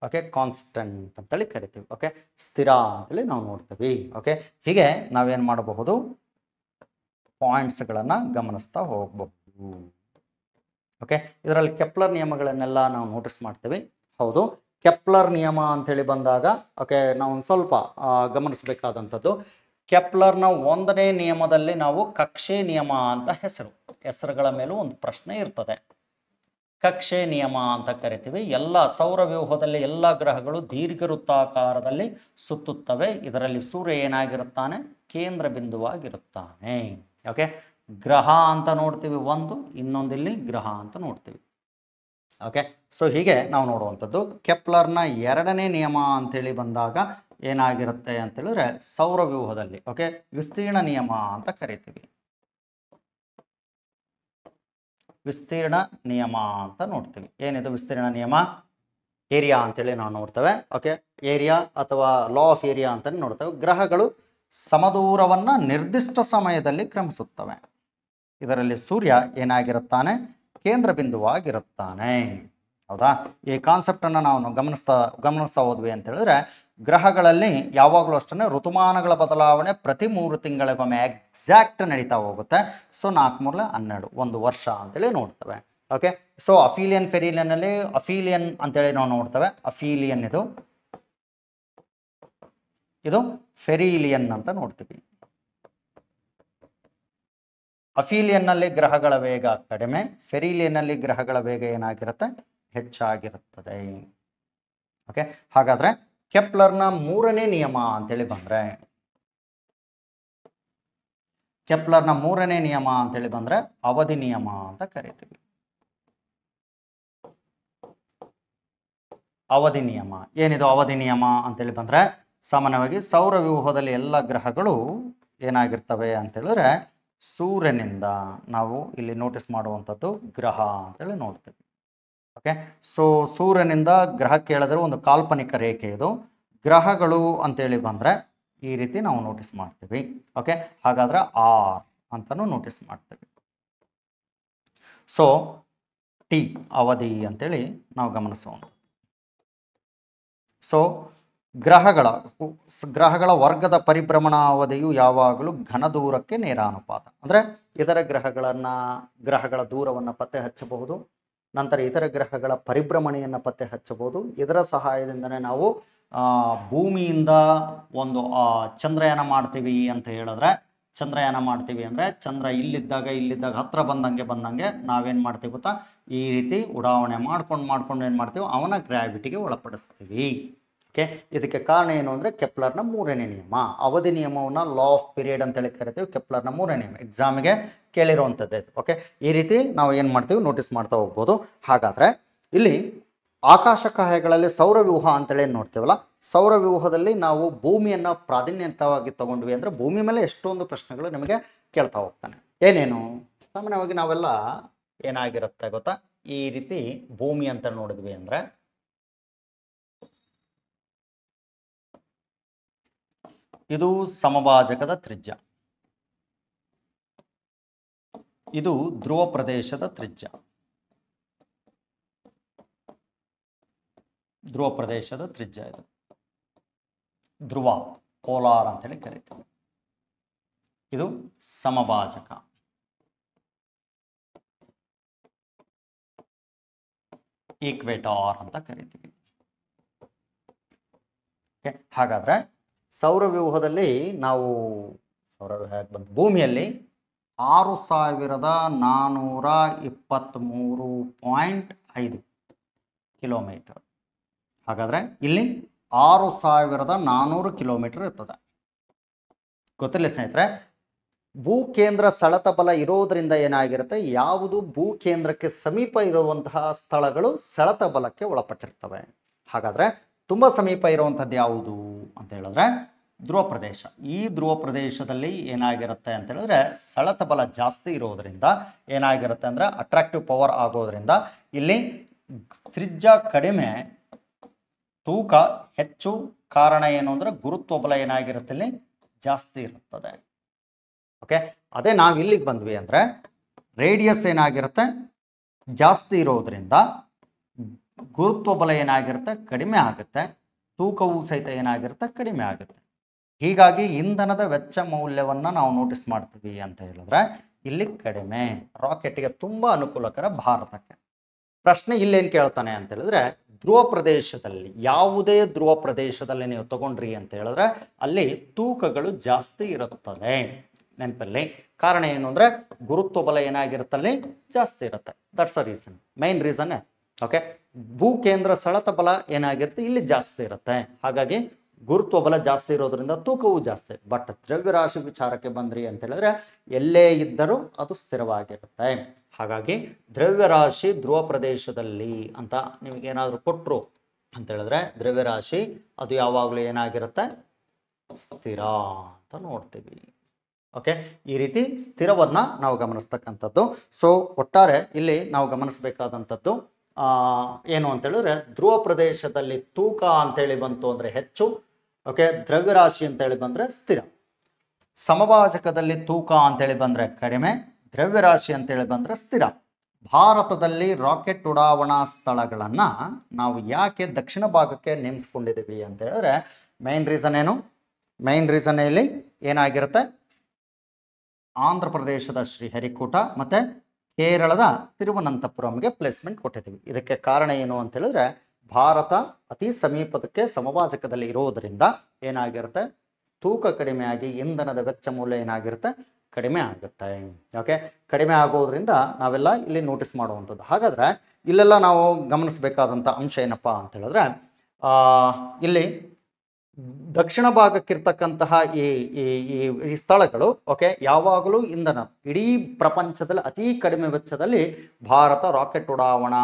ಓಕೆ ಕಾನ್ಸ್ಟೆಂಟ್ ಅಂತೇಳಿ ಕರಿತೀವಿ ಓಕೆ ಸ್ಥಿರ ಅಂತೇಳಿ ನಾವು ನೋಡ್ತೀವಿ ಓಕೆ ಹೀಗೆ ನಾವೇನು ಮಾಡಬಹುದು ಪಾಯಿಂಟ್ಸ್ಗಳನ್ನು ಗಮನಿಸ್ತಾ ಹೋಗಬಹುದು ಓಕೆ ಇದರಲ್ಲಿ ಕೆಪ್ಲರ್ ನಿಯಮಗಳನ್ನೆಲ್ಲ ನಾವು ನೋಟಿಸ್ ಮಾಡ್ತೀವಿ ಹೌದು ಕೆಪ್ಲರ್ ನಿಯಮ ಅಂಥೇಳಿ ಬಂದಾಗ ಓಕೆ ನಾವು ಒಂದು ಸ್ವಲ್ಪ ಗಮನಿಸಬೇಕಾದಂಥದ್ದು ಕೆಪ್ಲರ್ನ ಒಂದನೇ ನಿಯಮದಲ್ಲಿ ನಾವು ಕಕ್ಷೆ ನಿಯಮ ಅಂತ ಹೆಸರು ಹೆಸರುಗಳ ಮೇಲೂ ಒಂದು ಪ್ರಶ್ನೆ ಇರ್ತದೆ ಕಕ್ಷೆ ನಿಯಮ ಅಂತ ಕರಿತೀವಿ ಎಲ್ಲ ಸೌರ ವ್ಯೂಹದಲ್ಲಿ ಎಲ್ಲ ಗ್ರಹಗಳು ವೃತ್ತಾಕಾರದಲ್ಲಿ ಸುತ್ತುತ್ತವೆ ಇದರಲ್ಲಿ ಸೂರ್ಯ ಏನಾಗಿರುತ್ತಾನೆ ಕೇಂದ್ರ ಬಿಂದುವಾಗಿರುತ್ತಾನೆ ಓಕೆ ಗ್ರಹ ಅಂತ ನೋಡ್ತೀವಿ ಒಂದು ಇನ್ನೊಂದಿಲ್ಲಿ ಗ್ರಹ ಅಂತ ನೋಡ್ತೀವಿ ಓಕೆ ಸೊ ಹೀಗೆ ನಾವು ನೋಡುವಂಥದ್ದು ಕೆಪ್ಲರ್ನ ಎರಡನೇ ನಿಯಮ ಅಂತೇಳಿ ಬಂದಾಗ ಏನಾಗಿರುತ್ತೆ ಅಂತ ಅಂತೇಳಿದ್ರೆ ಸೌರವ್ಯೂಹದಲ್ಲಿ ಓಕೆ ವಿಸ್ತೀರ್ಣ ನಿಯಮ ಅಂತ ಕರಿತೀವಿ ವಿಸ್ತೀರ್ಣ ನಿಯಮ ಅಂತ ನೋಡ್ತೀವಿ ಏನಿದು ವಿಸ್ತೀರ್ಣ ನಿಯಮ ಏರಿಯಾ ಅಂತೇಳಿ ನಾವು ನೋಡ್ತೇವೆ ಓಕೆ ಏರಿಯಾ ಅಥವಾ ಲಾ ಆಫ್ ಏರಿಯಾ ಅಂತಲೇ ನೋಡ್ತೇವೆ ಗ್ರಹಗಳು ಸಮದೂರವನ್ನು ನಿರ್ದಿಷ್ಟ ಸಮಯದಲ್ಲಿ ಕ್ರಮಿಸುತ್ತವೆ ಇದರಲ್ಲಿ ಸೂರ್ಯ ಏನಾಗಿರುತ್ತಾನೆ ಕೇಂದ್ರ ಬಿಂದುವಾಗಿರುತ್ತಾನೆ ಹೌದಾ ಈ ಕಾನ್ಸೆಪ್ಟನ್ನು ನಾವು ಗಮನಿಸ್ತಾ ಗಮನಿಸ್ತಾ ಹೋದ್ವಿ ಅಂತ ಹೇಳಿದ್ರೆ ಗ್ರಹಗಳಲ್ಲಿ ಯಾವಾಗಲೂ ಅಷ್ಟೇ ಋತುಮಾನಗಳ ಬದಲಾವಣೆ ಪ್ರತಿ ಮೂರು ತಿಂಗಳಿಗೊಮ್ಮೆ ಎಕ್ಸಾಕ್ಟ್ ನಡೀತಾ ಹೋಗುತ್ತೆ ಸೊ ನಾಲ್ಕು ಮೂರಲೆ ಹನ್ನೆರಡು ಒಂದು ವರ್ಷ ಅಂತೇಳಿ ನೋಡ್ತವೆ ಓಕೆ ಸೊ ಅಫೀಲಿಯನ್ ಅಲ್ಲಿ ಅಫೀಲಿಯನ್ ಅಂತೇಳಿ ನಾವು ನೋಡ್ತೇವೆ ಅಫೀಲಿಯನ್ ಇದು ಇದು ಫೆರಿಲಿಯನ್ ಅಂತ ನೋಡ್ತೀವಿ ಅಫೀಲಿಯನ್ನಲ್ಲಿ ಗ್ರಹಗಳ ವೇಗ ಕಡಿಮೆ ಫೆರಿಲಿಯನ್ನಲ್ಲಿ ಗ್ರಹಗಳ ವೇಗ ಏನಾಗಿರುತ್ತೆ ಹೆಚ್ಚಾಗಿರುತ್ತದೆ ಓಕೆ ಹಾಗಾದ್ರೆ ಕೆಪ್ಲರ್ನ ಮೂರನೇ ನಿಯಮ ಅಂತೇಳಿ ಬಂದರೆ ಕೆಪ್ಲರ್ನ ಮೂರನೇ ನಿಯಮ ಅಂತೇಳಿ ಬಂದ್ರೆ ಅವಧಿ ನಿಯಮ ಅಂತ ಕರಿತೀವಿ ಅವಧಿ ನಿಯಮ ಏನಿದು ಅವಧಿ ನಿಯಮ ಅಂತೇಳಿ ಬಂದ್ರೆ ಸಾಮಾನ್ಯವಾಗಿ ಸೌರ ವ್ಯೂಹದಲ್ಲಿ ಎಲ್ಲ ಗ್ರಹಗಳು ಏನಾಗಿರ್ತವೆ ಹೇಳಿದ್ರೆ ಸೂರ್ಯನಿಂದ ನಾವು ಇಲ್ಲಿ ನೋಟಿಸ್ ಮಾಡುವಂಥದ್ದು ಗ್ರಹ ಅಂತೇಳಿ ನೋಡ್ತೀವಿ ಓಕೆ ಸೊ ಸೂರ್ಯನಿಂದ ಗ್ರಹಕ್ಕೆ ಹೇಳಿದ್ರೆ ಒಂದು ಕಾಲ್ಪನಿಕ ರೇಖೆ ಇದು ಗ್ರಹಗಳು ಅಂತೇಳಿ ಬಂದರೆ ಈ ರೀತಿ ನಾವು ನೋಟಿಸ್ ಮಾಡ್ತೀವಿ ಓಕೆ ಹಾಗಾದ್ರೆ ಆರ್ ಅಂತಲೂ ನೋಟಿಸ್ ಮಾಡ್ತೀವಿ ಸೊ ಟಿ ಅವಧಿ ಅಂತೇಳಿ ನಾವು ಗಮನಿಸುವಂಥದ್ದು ಸೊ ಗ್ರಹಗಳ ಗ್ರಹಗಳ ವರ್ಗದ ಪರಿಭ್ರಮಣಾವಧಿಯು ಯಾವಾಗಲೂ ಘನ ದೂರಕ್ಕೆ ನೇರಾನುಪಾತ ಅಂದರೆ ಇತರ ಗ್ರಹಗಳನ್ನು ಗ್ರಹಗಳ ದೂರವನ್ನು ಪತ್ತೆ ಹಚ್ಚಬಹುದು ನಂತರ ಇತರ ಗ್ರಹಗಳ ಪರಿಭ್ರಮಣೆಯನ್ನು ಪತ್ತೆ ಹಚ್ಚಬಹುದು ಇದರ ಸಹಾಯದಿಂದನೇ ನಾವು ಭೂಮಿಯಿಂದ ಒಂದು ಚಂದ್ರಯಾನ ಮಾಡ್ತೀವಿ ಅಂತ ಹೇಳಿದ್ರೆ ಚಂದ್ರಯಾನ ಮಾಡ್ತೀವಿ ಅಂದರೆ ಚಂದ್ರ ಇಲ್ಲಿದ್ದಾಗ ಇಲ್ಲಿದ್ದಾಗ ಹತ್ರ ಬಂದಂಗೆ ಬಂದಂಗೆ ನಾವೇನು ಮಾಡ್ತೀವಿ ಗೊತ್ತಾ ಈ ರೀತಿ ಉಡಾವಣೆ ಮಾಡ್ಕೊಂಡು ಮಾಡ್ಕೊಂಡು ಏನು ಮಾಡ್ತೀವಿ ಅವನ ಗ್ರಾವಿಟಿಗೆ ಒಳಪಡಿಸ್ತೀವಿ ಓಕೆ ಇದಕ್ಕೆ ಕಾರಣ ಏನು ಅಂದರೆ ಕೆಪ್ಲರ್ನ ಮೂರನೇ ನಿಯಮ ಅವಧಿ ನಿಯಮವನ್ನು ಲಾ ಆಫ್ ಪೀರಿಯಡ್ ಅಂತೇಳಿ ಕರಿತೀವಿ ಕೆಪ್ಲರ್ನ ಮೂರನೇ ನಿಯಮ ಎಕ್ಸಾಮ್ಗೆ ಕೇಳಿರುವಂಥದ್ದು ಓಕೆ ಈ ರೀತಿ ನಾವು ಏನು ಮಾಡ್ತೀವಿ ನೋಟಿಸ್ ಮಾಡ್ತಾ ಹೋಗ್ಬೋದು ಹಾಗಾದರೆ ಇಲ್ಲಿ ಆಕಾಶ ಕಾಯಗಳಲ್ಲಿ ಸೌರವ್ಯೂಹ ಅಂತೇಳಿ ನೋಡ್ತೀವಲ್ಲ ಸೌರವ್ಯೂಹದಲ್ಲಿ ನಾವು ಭೂಮಿಯನ್ನು ಪ್ರಾಧಾನ್ಯತವಾಗಿ ತಗೊಂಡ್ವಿ ಅಂದರೆ ಭೂಮಿ ಮೇಲೆ ಎಷ್ಟೊಂದು ಪ್ರಶ್ನೆಗಳು ನಿಮಗೆ ಕೇಳ್ತಾ ಹೋಗ್ತಾನೆ ಏನೇನು ಸಾಮಾನ್ಯವಾಗಿ ನಾವೆಲ್ಲ ಏನಾಗಿರುತ್ತೆ ಗೊತ್ತಾ ಈ ರೀತಿ ಭೂಮಿ ಅಂತ ನೋಡಿದ್ವಿ ಅಂದರೆ ಇದು ಸಮಭಾಜಕದ ತ್ರಿಜ್ಯ ಇದು ಧ್ರುವ ಪ್ರದೇಶದ ತ್ರಿಜ್ಯ ಧ್ರುವ ಪ್ರದೇಶದ ತ್ರಿಜ್ಯ ಇದು ಧ್ರುವ ಅಂತ ಅಂತೇಳಿ ಕರೀತೀವಿ ಇದು ಸಮಭಾಜಕ ಈಕ್ವೇಟಾರ್ ಅಂತ ಕರಿತೀವಿ ಹಾಗಾದ್ರೆ ಸೌರವ್ಯೂಹದಲ್ಲಿ ನಾವು ಸೌರವ್ಯೂಹ ಬಂದು ಭೂಮಿಯಲ್ಲಿ ಆರು ಸಾವಿರದ ನಾನ್ನೂರ ಇಪ್ಪತ್ತ್ಮೂರು ಪಾಯಿಂಟ್ ಐದು ಕಿಲೋಮೀಟರ್ ಹಾಗಾದರೆ ಇಲ್ಲಿ ಆರು ಸಾವಿರದ ನಾನ್ನೂರು ಕಿಲೋಮೀಟರ್ ಇರ್ತದೆ ಗೊತ್ತಿಲ್ಲ ಸ್ನೇಹಿತರೆ ಭೂಕೇಂದ್ರ ಸಳತ ಬಲ ಇರೋದರಿಂದ ಏನಾಗಿರುತ್ತೆ ಯಾವುದು ಭೂಕೇಂದ್ರಕ್ಕೆ ಸಮೀಪ ಇರುವಂತಹ ಸ್ಥಳಗಳು ಸಳತಬಲಕ್ಕೆ ಬಲಕ್ಕೆ ಒಳಪಟ್ಟಿರ್ತವೆ ಹಾಗಾದರೆ ತುಂಬ ಸಮೀಪ ಇರುವಂಥದ್ದು ಯಾವುದು ಅಂತ ಹೇಳಿದ್ರೆ ಧ್ರುವ ಪ್ರದೇಶ ಈ ಧ್ರುವ ಪ್ರದೇಶದಲ್ಲಿ ಏನಾಗಿರುತ್ತೆ ಅಂತ ಹೇಳಿದ್ರೆ ಸಳತ ಬಲ ಜಾಸ್ತಿ ಇರೋದ್ರಿಂದ ಏನಾಗಿರುತ್ತೆ ಅಂದರೆ ಅಟ್ರಾಕ್ಟಿವ್ ಪವರ್ ಆಗೋದ್ರಿಂದ ಇಲ್ಲಿ ತ್ರಿಜ್ಯ ಕಡಿಮೆ ತೂಕ ಹೆಚ್ಚು ಕಾರಣ ಏನು ಅಂದರೆ ಗುರುತ್ವ ಬಲ ಏನಾಗಿರುತ್ತೆ ಇಲ್ಲಿ ಜಾಸ್ತಿ ಇರುತ್ತದೆ ಓಕೆ ಅದೇ ನಾವು ಇಲ್ಲಿಗೆ ಬಂದ್ವಿ ಅಂದರೆ ರೇಡಿಯಸ್ ಏನಾಗಿರುತ್ತೆ ಜಾಸ್ತಿ ಇರೋದ್ರಿಂದ ಗುರುತ್ವ ಬಲ ಏನಾಗಿರುತ್ತೆ ಕಡಿಮೆ ಆಗುತ್ತೆ ತೂಕವು ಸಹಿತ ಏನಾಗಿರುತ್ತೆ ಕಡಿಮೆ ಆಗುತ್ತೆ ಹೀಗಾಗಿ ಇಂಧನದ ವೆಚ್ಚ ಮೌಲ್ಯವನ್ನು ನಾವು ನೋಟಿಸ್ ಮಾಡ್ತೀವಿ ಅಂತ ಹೇಳಿದ್ರೆ ಇಲ್ಲಿ ಕಡಿಮೆ ರಾಕೆಟ್ಗೆ ತುಂಬ ಅನುಕೂಲಕರ ಭಾರತಕ್ಕೆ ಪ್ರಶ್ನೆ ಇಲ್ಲೇನು ಕೇಳ್ತಾನೆ ಅಂತ ಹೇಳಿದ್ರೆ ಧ್ರುವ ಪ್ರದೇಶದಲ್ಲಿ ಯಾವುದೇ ಧ್ರುವ ಪ್ರದೇಶದಲ್ಲಿ ನೀವು ತಗೊಂಡ್ರಿ ಅಂತ ಹೇಳಿದ್ರೆ ಅಲ್ಲಿ ತೂಕಗಳು ಜಾಸ್ತಿ ಇರುತ್ತದೆ ನೆನಪಲ್ಲಿ ಕಾರಣ ಏನು ಅಂದರೆ ಗುರುತ್ವ ಬಲ ಏನಾಗಿರುತ್ತಲ್ಲಿ ಜಾಸ್ತಿ ಇರುತ್ತೆ that's a reason main reason okay ಭೂಕೇಂದ್ರ ಸಳತ ಬಲ ಏನಾಗಿರುತ್ತೆ ಇಲ್ಲಿ ಜಾಸ್ತಿ ಇರುತ್ತೆ ಹಾಗಾಗಿ ಗುರುತ್ವ ಬಲ ಜಾಸ್ತಿ ಇರೋದ್ರಿಂದ ತೂಕವೂ ಜಾಸ್ತಿ ಬಟ್ ದ್ರವ್ಯರಾಶಿ ವಿಚಾರಕ್ಕೆ ಬಂದ್ರಿ ಅಂತ ಹೇಳಿದ್ರೆ ಎಲ್ಲೇ ಇದ್ದರೂ ಅದು ಸ್ಥಿರವಾಗಿರುತ್ತೆ ಹಾಗಾಗಿ ದ್ರವ್ಯರಾಶಿ ಧ್ರುವ ಪ್ರದೇಶದಲ್ಲಿ ಅಂತ ನಿಮಗೆ ಏನಾದರೂ ಕೊಟ್ಟರು ಅಂತ ಹೇಳಿದ್ರೆ ದ್ರವ್ಯರಾಶಿ ಅದು ಯಾವಾಗಲೂ ಏನಾಗಿರುತ್ತೆ ಸ್ಥಿರ ಅಂತ ನೋಡ್ತೀವಿ ಓಕೆ ಈ ರೀತಿ ಸ್ಥಿರವನ್ನು ನಾವು ಗಮನಿಸ್ತಕ್ಕಂಥದ್ದು ಸೊ ಒಟ್ಟಾರೆ ಇಲ್ಲಿ ನಾವು ಗಮನಿಸಬೇಕಾದಂಥದ್ದು ಏನು ಅಂತೇಳಿದ್ರೆ ಧ್ರುವ ಪ್ರದೇಶದಲ್ಲಿ ತೂಕ ಅಂತೇಳಿ ಬಂತು ಅಂದರೆ ಹೆಚ್ಚು ಓಕೆ ದ್ರವ್ಯರಾಶಿ ಅಂತೇಳಿ ಬಂದರೆ ಸ್ಥಿರ ಸಮಭಾಜಕದಲ್ಲಿ ತೂಕ ಅಂತೇಳಿ ಬಂದರೆ ಕಡಿಮೆ ದ್ರವ್ಯರಾಶಿ ಅಂತೇಳಿ ಬಂದರೆ ಸ್ಥಿರ ಭಾರತದಲ್ಲಿ ರಾಕೆಟ್ ಉಡಾವಣಾ ಸ್ಥಳಗಳನ್ನು ನಾವು ಯಾಕೆ ದಕ್ಷಿಣ ಭಾಗಕ್ಕೆ ನೇಮಿಸ್ಕೊಂಡಿದ್ದೀವಿ ಅಂತ ಹೇಳಿದ್ರೆ ಮೈನ್ ರೀಸನ್ ಏನು ಮೈನ್ ರೀಸನ್ ಇಲ್ಲಿ ಏನಾಗಿರುತ್ತೆ ಆಂಧ್ರ ಪ್ರದೇಶದ ಶ್ರೀಹರಿಕೂಟ ಮತ್ತು ಕೇರಳದ ತಿರುವನಂತಪುರಂಗೆ ಪ್ಲೇಸ್ಮೆಂಟ್ ಕೊಟ್ಟಿದ್ದೀವಿ ಇದಕ್ಕೆ ಕಾರಣ ಏನು ಅಂತ ಹೇಳಿದ್ರೆ ಭಾರತ ಅತಿ ಸಮೀಪದಕ್ಕೆ ಸಮವಾಜಕದಲ್ಲಿ ಇರೋದರಿಂದ ಏನಾಗಿರುತ್ತೆ ತೂಕ ಕಡಿಮೆ ಆಗಿ ಇಂಧನದ ವೆಚ್ಚ ಮೌಲ್ಯ ಏನಾಗಿರುತ್ತೆ ಕಡಿಮೆ ಆಗುತ್ತೆ ಓಕೆ ಕಡಿಮೆ ಆಗೋದ್ರಿಂದ ನಾವೆಲ್ಲ ಇಲ್ಲಿ ನೋಟಿಸ್ ಮಾಡುವಂಥದ್ದು ಹಾಗಾದ್ರೆ ಇಲ್ಲೆಲ್ಲ ನಾವು ಗಮನಿಸಬೇಕಾದಂಥ ಅಂಶ ಏನಪ್ಪ ಅಂತ ಹೇಳಿದ್ರೆ ಇಲ್ಲಿ ದಕ್ಷಿಣ ಭಾಗಕ್ಕಿರ್ತಕ್ಕಂತಹ ಈ ಈ ಸ್ಥಳಗಳು ಓಕೆ ಯಾವಾಗಲೂ ಇಂಧನ ಇಡೀ ಪ್ರಪಂಚದಲ್ಲಿ ಅತಿ ಕಡಿಮೆ ವೆಚ್ಚದಲ್ಲಿ ಭಾರತ ರಾಕೆಟ್ ಉಡಾವಣಾ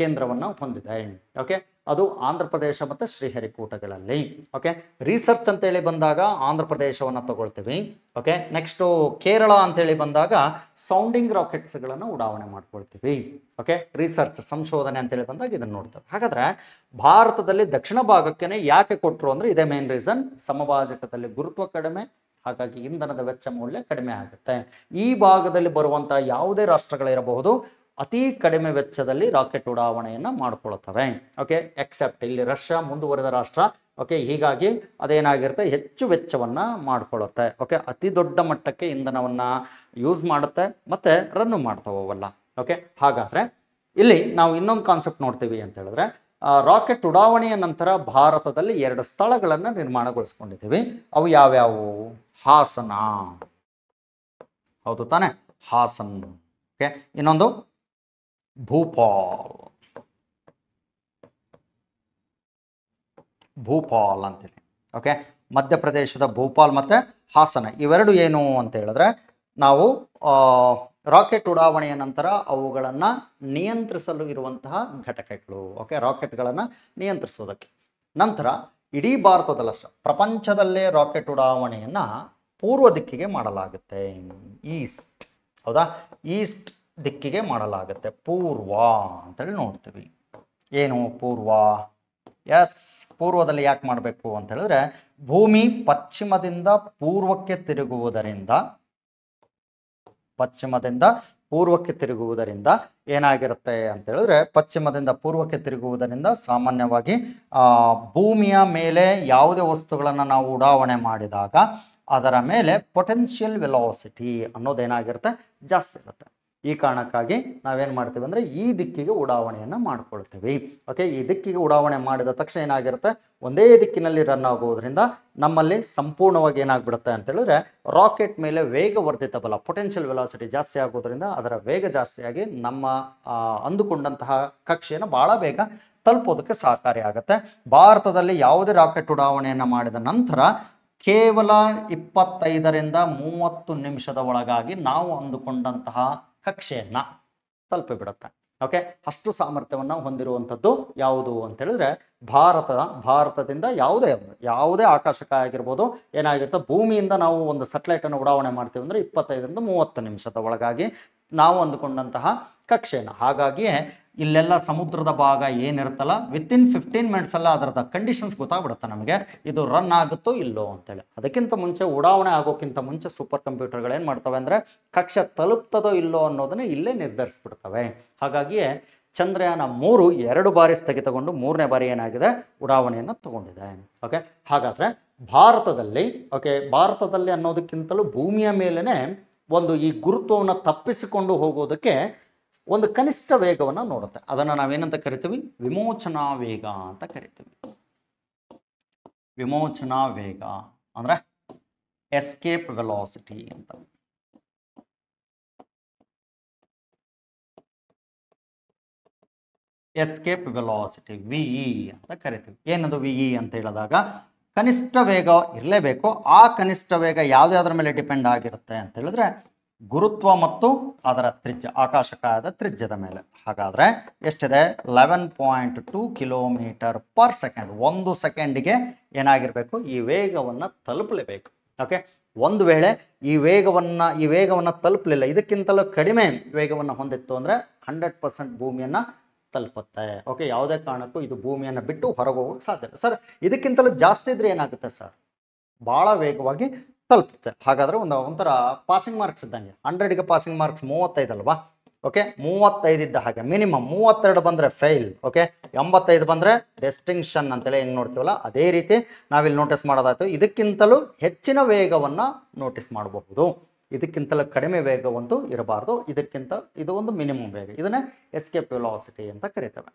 ಕೇಂದ್ರವನ್ನು ಹೊಂದಿದೆ ಓಕೆ ಅದು ಆಂಧ್ರ ಪ್ರದೇಶ ಮತ್ತು ಶ್ರೀಹರಿಕೋಟಗಳಲ್ಲಿ ಓಕೆ ರಿಸರ್ಚ್ ಅಂತೇಳಿ ಬಂದಾಗ ಆಂಧ್ರ ಪ್ರದೇಶವನ್ನು ತಗೊಳ್ತೀವಿ ಓಕೆ ನೆಕ್ಸ್ಟು ಕೇರಳ ಅಂತೇಳಿ ಬಂದಾಗ ಸೌಂಡಿಂಗ್ ರಾಕೆಟ್ಸ್ಗಳನ್ನು ಉಡಾವಣೆ ಮಾಡ್ಕೊಳ್ತೀವಿ ಓಕೆ ರಿಸರ್ಚ್ ಸಂಶೋಧನೆ ಅಂತೇಳಿ ಬಂದಾಗ ಇದನ್ನು ನೋಡ್ತೇವೆ ಹಾಗಾದರೆ ಭಾರತದಲ್ಲಿ ದಕ್ಷಿಣ ಭಾಗಕ್ಕೆ ಯಾಕೆ ಕೊಟ್ಟರು ಅಂದರೆ ಇದೇ ಮೇನ್ ರೀಸನ್ ಸಮಭಾಜಕದಲ್ಲಿ ಗುರುತ್ವ ಕಡಿಮೆ ಹಾಗಾಗಿ ಇಂಧನದ ವೆಚ್ಚ ಮೌಲ್ಯ ಕಡಿಮೆ ಆಗುತ್ತೆ ಈ ಭಾಗದಲ್ಲಿ ಬರುವಂತಹ ಯಾವುದೇ ರಾಷ್ಟ್ರಗಳಿರಬಹುದು ಅತಿ ಕಡಿಮೆ ವೆಚ್ಚದಲ್ಲಿ ರಾಕೆಟ್ ಉಡಾವಣೆಯನ್ನು ಮಾಡ್ಕೊಳ್ತವೆ ಓಕೆ ಎಕ್ಸೆಪ್ಟ್ ಇಲ್ಲಿ ರಷ್ಯಾ ಮುಂದುವರೆದ ರಾಷ್ಟ್ರ ಓಕೆ ಹೀಗಾಗಿ ಅದೇನಾಗಿರುತ್ತೆ ಹೆಚ್ಚು ವೆಚ್ಚವನ್ನು ಮಾಡ್ಕೊಳ್ಳುತ್ತೆ ಓಕೆ ಅತಿ ದೊಡ್ಡ ಮಟ್ಟಕ್ಕೆ ಇಂಧನವನ್ನು ಯೂಸ್ ಮಾಡುತ್ತೆ ಮತ್ತು ರನ್ನು ಮಾಡ್ತಾವಲ್ಲ ಓಕೆ ಹಾಗಾದರೆ ಇಲ್ಲಿ ನಾವು ಇನ್ನೊಂದು ಕಾನ್ಸೆಪ್ಟ್ ನೋಡ್ತೀವಿ ಅಂತ ಹೇಳಿದ್ರೆ ರಾಕೆಟ್ ಉಡಾವಣೆಯ ನಂತರ ಭಾರತದಲ್ಲಿ ಎರಡು ಸ್ಥಳಗಳನ್ನು ನಿರ್ಮಾಣಗೊಳಿಸ್ಕೊಂಡಿದ್ದೀವಿ ಅವು ಯಾವ್ಯಾವು ಹಾಸನ ಹೌದು ತಾನೆ ಹಾಸನ್ ಓಕೆ ಇನ್ನೊಂದು ಭೂಪಾಲ್ ಭೂಪಾಲ್ ಅಂತೇಳಿ ಓಕೆ ಮಧ್ಯಪ್ರದೇಶದ ಭೂಪಾಲ್ ಮತ್ತೆ ಹಾಸನ ಇವೆರಡು ಏನು ಅಂತ ಹೇಳಿದ್ರೆ ನಾವು ರಾಕೆಟ್ ಉಡಾವಣೆಯ ನಂತರ ಅವುಗಳನ್ನು ನಿಯಂತ್ರಿಸಲು ಇರುವಂತಹ ಘಟಕಗಳು ಓಕೆ ರಾಕೆಟ್ಗಳನ್ನು ನಿಯಂತ್ರಿಸೋದಕ್ಕೆ ನಂತರ ಇಡೀ ಭಾರತದಲ್ಲಷ್ಟ ಪ್ರಪಂಚದಲ್ಲೇ ರಾಕೆಟ್ ಉಡಾವಣೆಯನ್ನು ಪೂರ್ವ ದಿಕ್ಕಿಗೆ ಮಾಡಲಾಗುತ್ತೆ ಈಸ್ಟ್ ಹೌದಾ ಈಸ್ಟ್ ದಿಕ್ಕಿಗೆ ಮಾಡಲಾಗುತ್ತೆ ಪೂರ್ವ ಅಂತೇಳಿ ನೋಡ್ತೀವಿ ಏನು ಪೂರ್ವ ಎಸ್ ಪೂರ್ವದಲ್ಲಿ ಯಾಕೆ ಮಾಡಬೇಕು ಅಂತ ಹೇಳಿದ್ರೆ ಭೂಮಿ ಪಶ್ಚಿಮದಿಂದ ಪೂರ್ವಕ್ಕೆ ತಿರುಗುವುದರಿಂದ ಪಶ್ಚಿಮದಿಂದ ಪೂರ್ವಕ್ಕೆ ತಿರುಗುವುದರಿಂದ ಏನಾಗಿರುತ್ತೆ ಅಂತ ಹೇಳಿದ್ರೆ ಪಶ್ಚಿಮದಿಂದ ಪೂರ್ವಕ್ಕೆ ತಿರುಗುವುದರಿಂದ ಸಾಮಾನ್ಯವಾಗಿ ಭೂಮಿಯ ಮೇಲೆ ಯಾವುದೇ ವಸ್ತುಗಳನ್ನು ನಾವು ಉಡಾವಣೆ ಮಾಡಿದಾಗ ಅದರ ಮೇಲೆ ಪೊಟೆನ್ಷಿಯಲ್ ವೆಲಾಸಿಟಿ ಅನ್ನೋದೇನಾಗಿರುತ್ತೆ ಜಾಸ್ತಿ ಇರುತ್ತೆ ಈ ಕಾರಣಕ್ಕಾಗಿ ನಾವೇನು ಮಾಡ್ತೀವಿ ಅಂದರೆ ಈ ದಿಕ್ಕಿಗೆ ಉಡಾವಣೆಯನ್ನು ಮಾಡ್ಕೊಳ್ತೀವಿ ಓಕೆ ಈ ದಿಕ್ಕಿಗೆ ಉಡಾವಣೆ ಮಾಡಿದ ತಕ್ಷಣ ಏನಾಗಿರುತ್ತೆ ಒಂದೇ ದಿಕ್ಕಿನಲ್ಲಿ ರನ್ ಆಗುವುದರಿಂದ ನಮ್ಮಲ್ಲಿ ಸಂಪೂರ್ಣವಾಗಿ ಏನಾಗ್ಬಿಡುತ್ತೆ ಹೇಳಿದ್ರೆ ರಾಕೆಟ್ ಮೇಲೆ ವೇಗವರ್ಧಿತ ಬಲ ಪೊಟೆನ್ಷಿಯಲ್ ವೆಲಾಸಿಟಿ ಜಾಸ್ತಿ ಆಗೋದ್ರಿಂದ ಅದರ ವೇಗ ಜಾಸ್ತಿಯಾಗಿ ನಮ್ಮ ಅಂದುಕೊಂಡಂತಹ ಕಕ್ಷೆಯನ್ನು ಬಹಳ ಬೇಗ ತಲುಪೋದಕ್ಕೆ ಸಹಕಾರಿ ಆಗುತ್ತೆ ಭಾರತದಲ್ಲಿ ಯಾವುದೇ ರಾಕೆಟ್ ಉಡಾವಣೆಯನ್ನು ಮಾಡಿದ ನಂತರ ಕೇವಲ ಇಪ್ಪತ್ತೈದರಿಂದ ಮೂವತ್ತು ನಿಮಿಷದ ಒಳಗಾಗಿ ನಾವು ಅಂದುಕೊಂಡಂತಹ ಕಕ್ಷೆಯನ್ನ ತಲುಪಿಬಿಡುತ್ತೆ ಓಕೆ ಅಷ್ಟು ಸಾಮರ್ಥ್ಯವನ್ನು ಹೊಂದಿರುವಂಥದ್ದು ಯಾವುದು ಅಂತ ಹೇಳಿದ್ರೆ ಭಾರತದ ಭಾರತದಿಂದ ಯಾವುದೇ ಯಾವುದೇ ಆಕಾಶಕ ಆಗಿರ್ಬೋದು ಏನಾಗಿರುತ್ತೆ ಭೂಮಿಯಿಂದ ನಾವು ಒಂದು ಅನ್ನು ಉಡಾವಣೆ ಮಾಡ್ತೀವಿ ಅಂದರೆ ಇಪ್ಪತ್ತೈದರಿಂದ ಮೂವತ್ತು ನಿಮಿಷದ ಒಳಗಾಗಿ ನಾವು ಅಂದುಕೊಂಡಂತಹ ಕಕ್ಷೆಯನ್ನು ಹಾಗಾಗಿಯೇ ಇಲ್ಲೆಲ್ಲ ಸಮುದ್ರದ ಭಾಗ ಏನಿರುತ್ತಲ್ಲ ವಿತ್ ಇನ್ ಫಿಫ್ಟೀನ್ ಮಿನಿಟ್ಸಲ್ಲ ಅದರದ ಕಂಡೀಷನ್ಸ್ ಗೊತ್ತಾಗ್ಬಿಡುತ್ತೆ ನಮಗೆ ಇದು ರನ್ ಆಗುತ್ತೋ ಇಲ್ಲೋ ಅಂತೇಳಿ ಅದಕ್ಕಿಂತ ಮುಂಚೆ ಉಡಾವಣೆ ಆಗೋಕ್ಕಿಂತ ಮುಂಚೆ ಸೂಪರ್ ಕಂಪ್ಯೂಟರ್ಗಳು ಏನು ಮಾಡ್ತವೆ ಅಂದರೆ ಕಕ್ಷ ತಲುಪ್ತದೋ ಇಲ್ಲೋ ಅನ್ನೋದನ್ನ ಇಲ್ಲೇ ನಿರ್ಧರಿಸ್ಬಿಡ್ತವೆ ಹಾಗಾಗಿಯೇ ಚಂದ್ರಯಾನ ಮೂರು ಎರಡು ಬಾರಿ ಸ್ಥಗಿತಗೊಂಡು ಮೂರನೇ ಬಾರಿ ಏನಾಗಿದೆ ಉಡಾವಣೆಯನ್ನು ತಗೊಂಡಿದೆ ಓಕೆ ಹಾಗಾದರೆ ಭಾರತದಲ್ಲಿ ಓಕೆ ಭಾರತದಲ್ಲಿ ಅನ್ನೋದಕ್ಕಿಂತಲೂ ಭೂಮಿಯ ಮೇಲೇ ಒಂದು ಈ ಗುರುತ್ವವನ್ನು ತಪ್ಪಿಸಿಕೊಂಡು ಹೋಗೋದಕ್ಕೆ ಒಂದು ಕನಿಷ್ಠ ವೇಗವನ್ನು ನೋಡುತ್ತೆ ಅದನ್ನು ನಾವೇನಂತ ಕರಿತೀವಿ ವಿಮೋಚನಾ ವೇಗ ಅಂತ ಕರಿತೀವಿ ವಿಮೋಚನಾ ವೇಗ ಅಂದ್ರೆ ಎಸ್ಕೇಪ್ ವೆಲಾಸಿಟಿ ಅಂತ ಎಸ್ಕೇಪ್ ವೆಲಾಸಿಟಿ ವಿ ಅಂತ ಕರಿತೀವಿ ಏನದು ವಿ ಇ e ಅಂತ ಹೇಳಿದಾಗ ಕನಿಷ್ಠ ವೇಗ ಇರಲೇಬೇಕು ಆ ಕನಿಷ್ಠ ವೇಗ ಯಾವ್ದಾದ್ರ ಮೇಲೆ ಡಿಪೆಂಡ್ ಆಗಿರುತ್ತೆ ಅಂತ ಹೇಳಿದ್ರೆ ಗುರುತ್ವ ಮತ್ತು ಅದರ ತ್ರಿಜ್ಯ ಆಕಾಶಕಾಯದ ತ್ರಿಜ್ಯದ ಮೇಲೆ ಹಾಗಾದರೆ ಎಷ್ಟಿದೆ eleven point two kilometre per second ಒಂದು ಸೆಕೆಂಡಿಗೆ ಏನಾಗಿರಬೇಕು ಈ ವೇಗವನ್ನು ತಲುಪಲೇಬೇಕು ಓಕೆ ಒಂದು ವೇಳೆ ಈ ವೇಗವನ್ನು ಈ ವೇಗವನ್ನು ತಲುಪಲಿಲ್ಲ ಇದಕ್ಕಿಂತಲೂ ಕಡಿಮೆ ವೇಗವನ್ನು ಹೊಂದಿತ್ತು ಅಂದರೆ ಹಂಡ್ರೆಡ್ ಪರ್ಸೆಂಟ್ ಭೂಮಿಯನ್ನು ತಲುಪುತ್ತೆ ಓಕೆ ಯಾವುದೇ ಕಾರಣಕ್ಕೂ ಇದು ಭೂಮಿಯನ್ನು ಬಿಟ್ಟು ಹೊರಗೆ ಸಾಧ್ಯ ಸರ್ ಇದಕ್ಕಿಂತಲೂ ಜಾಸ್ತಿ ಇದ್ರೆ ಏನಾಗುತ್ತೆ ಸರ್ ಭಾಳ ವೇಗವಾಗಿ ತಲುಪುತ್ತೆ ಹಾಗಾದ್ರೆ ಒಂದು ಒಂಥರ ಪಾಸಿಂಗ್ ಮಾರ್ಕ್ಸ್ ಇದ್ದಂಗೆ ಹಂಡ್ರೆಡ್ಗೆ ಪಾಸಿಂಗ್ ಮಾರ್ಕ್ಸ್ ಮೂವತ್ತೈದು ಅಲ್ವಾ ಓಕೆ ಮೂವತ್ತೈದು ಇದ್ದ ಹಾಗೆ ಮಿನಿಮಮ್ ಮೂವತ್ತೆರಡು ಬಂದರೆ ಫೇಲ್ ಓಕೆ ಎಂಬತ್ತೈದು ಬಂದರೆ ಡೆಸ್ಟಿಂಕ್ಷನ್ ಅಂತೇಳಿ ಹೆಂಗೆ ನೋಡ್ತೀವಲ್ಲ ಅದೇ ರೀತಿ ನಾವಿಲ್ಲಿ ನೋಟಿಸ್ ಮಾಡೋದಾಯಿತು ಇದಕ್ಕಿಂತಲೂ ಹೆಚ್ಚಿನ ವೇಗವನ್ನು ನೋಟಿಸ್ ಮಾಡಬಹುದು ಇದಕ್ಕಿಂತಲೂ ಕಡಿಮೆ ವೇಗವಂತೂ ಇರಬಾರ್ದು ಇದಕ್ಕಿಂತ ಇದು ಒಂದು ಮಿನಿಮಮ್ ವೇಗ ಇದನ್ನೇ ಎಸ್ಕೇಪ್ ವೆಲಾಸಿಟಿ ಅಂತ ಕರಿತೇವೆ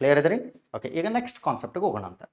ಕ್ಲಿಯರ್ ಇದ್ರಿ ಓಕೆ ಈಗ ನೆಕ್ಸ್ಟ್ ಕಾನ್ಸೆಪ್ಟ್ಗೆ ಹೋಗೋಣ ಅಂತ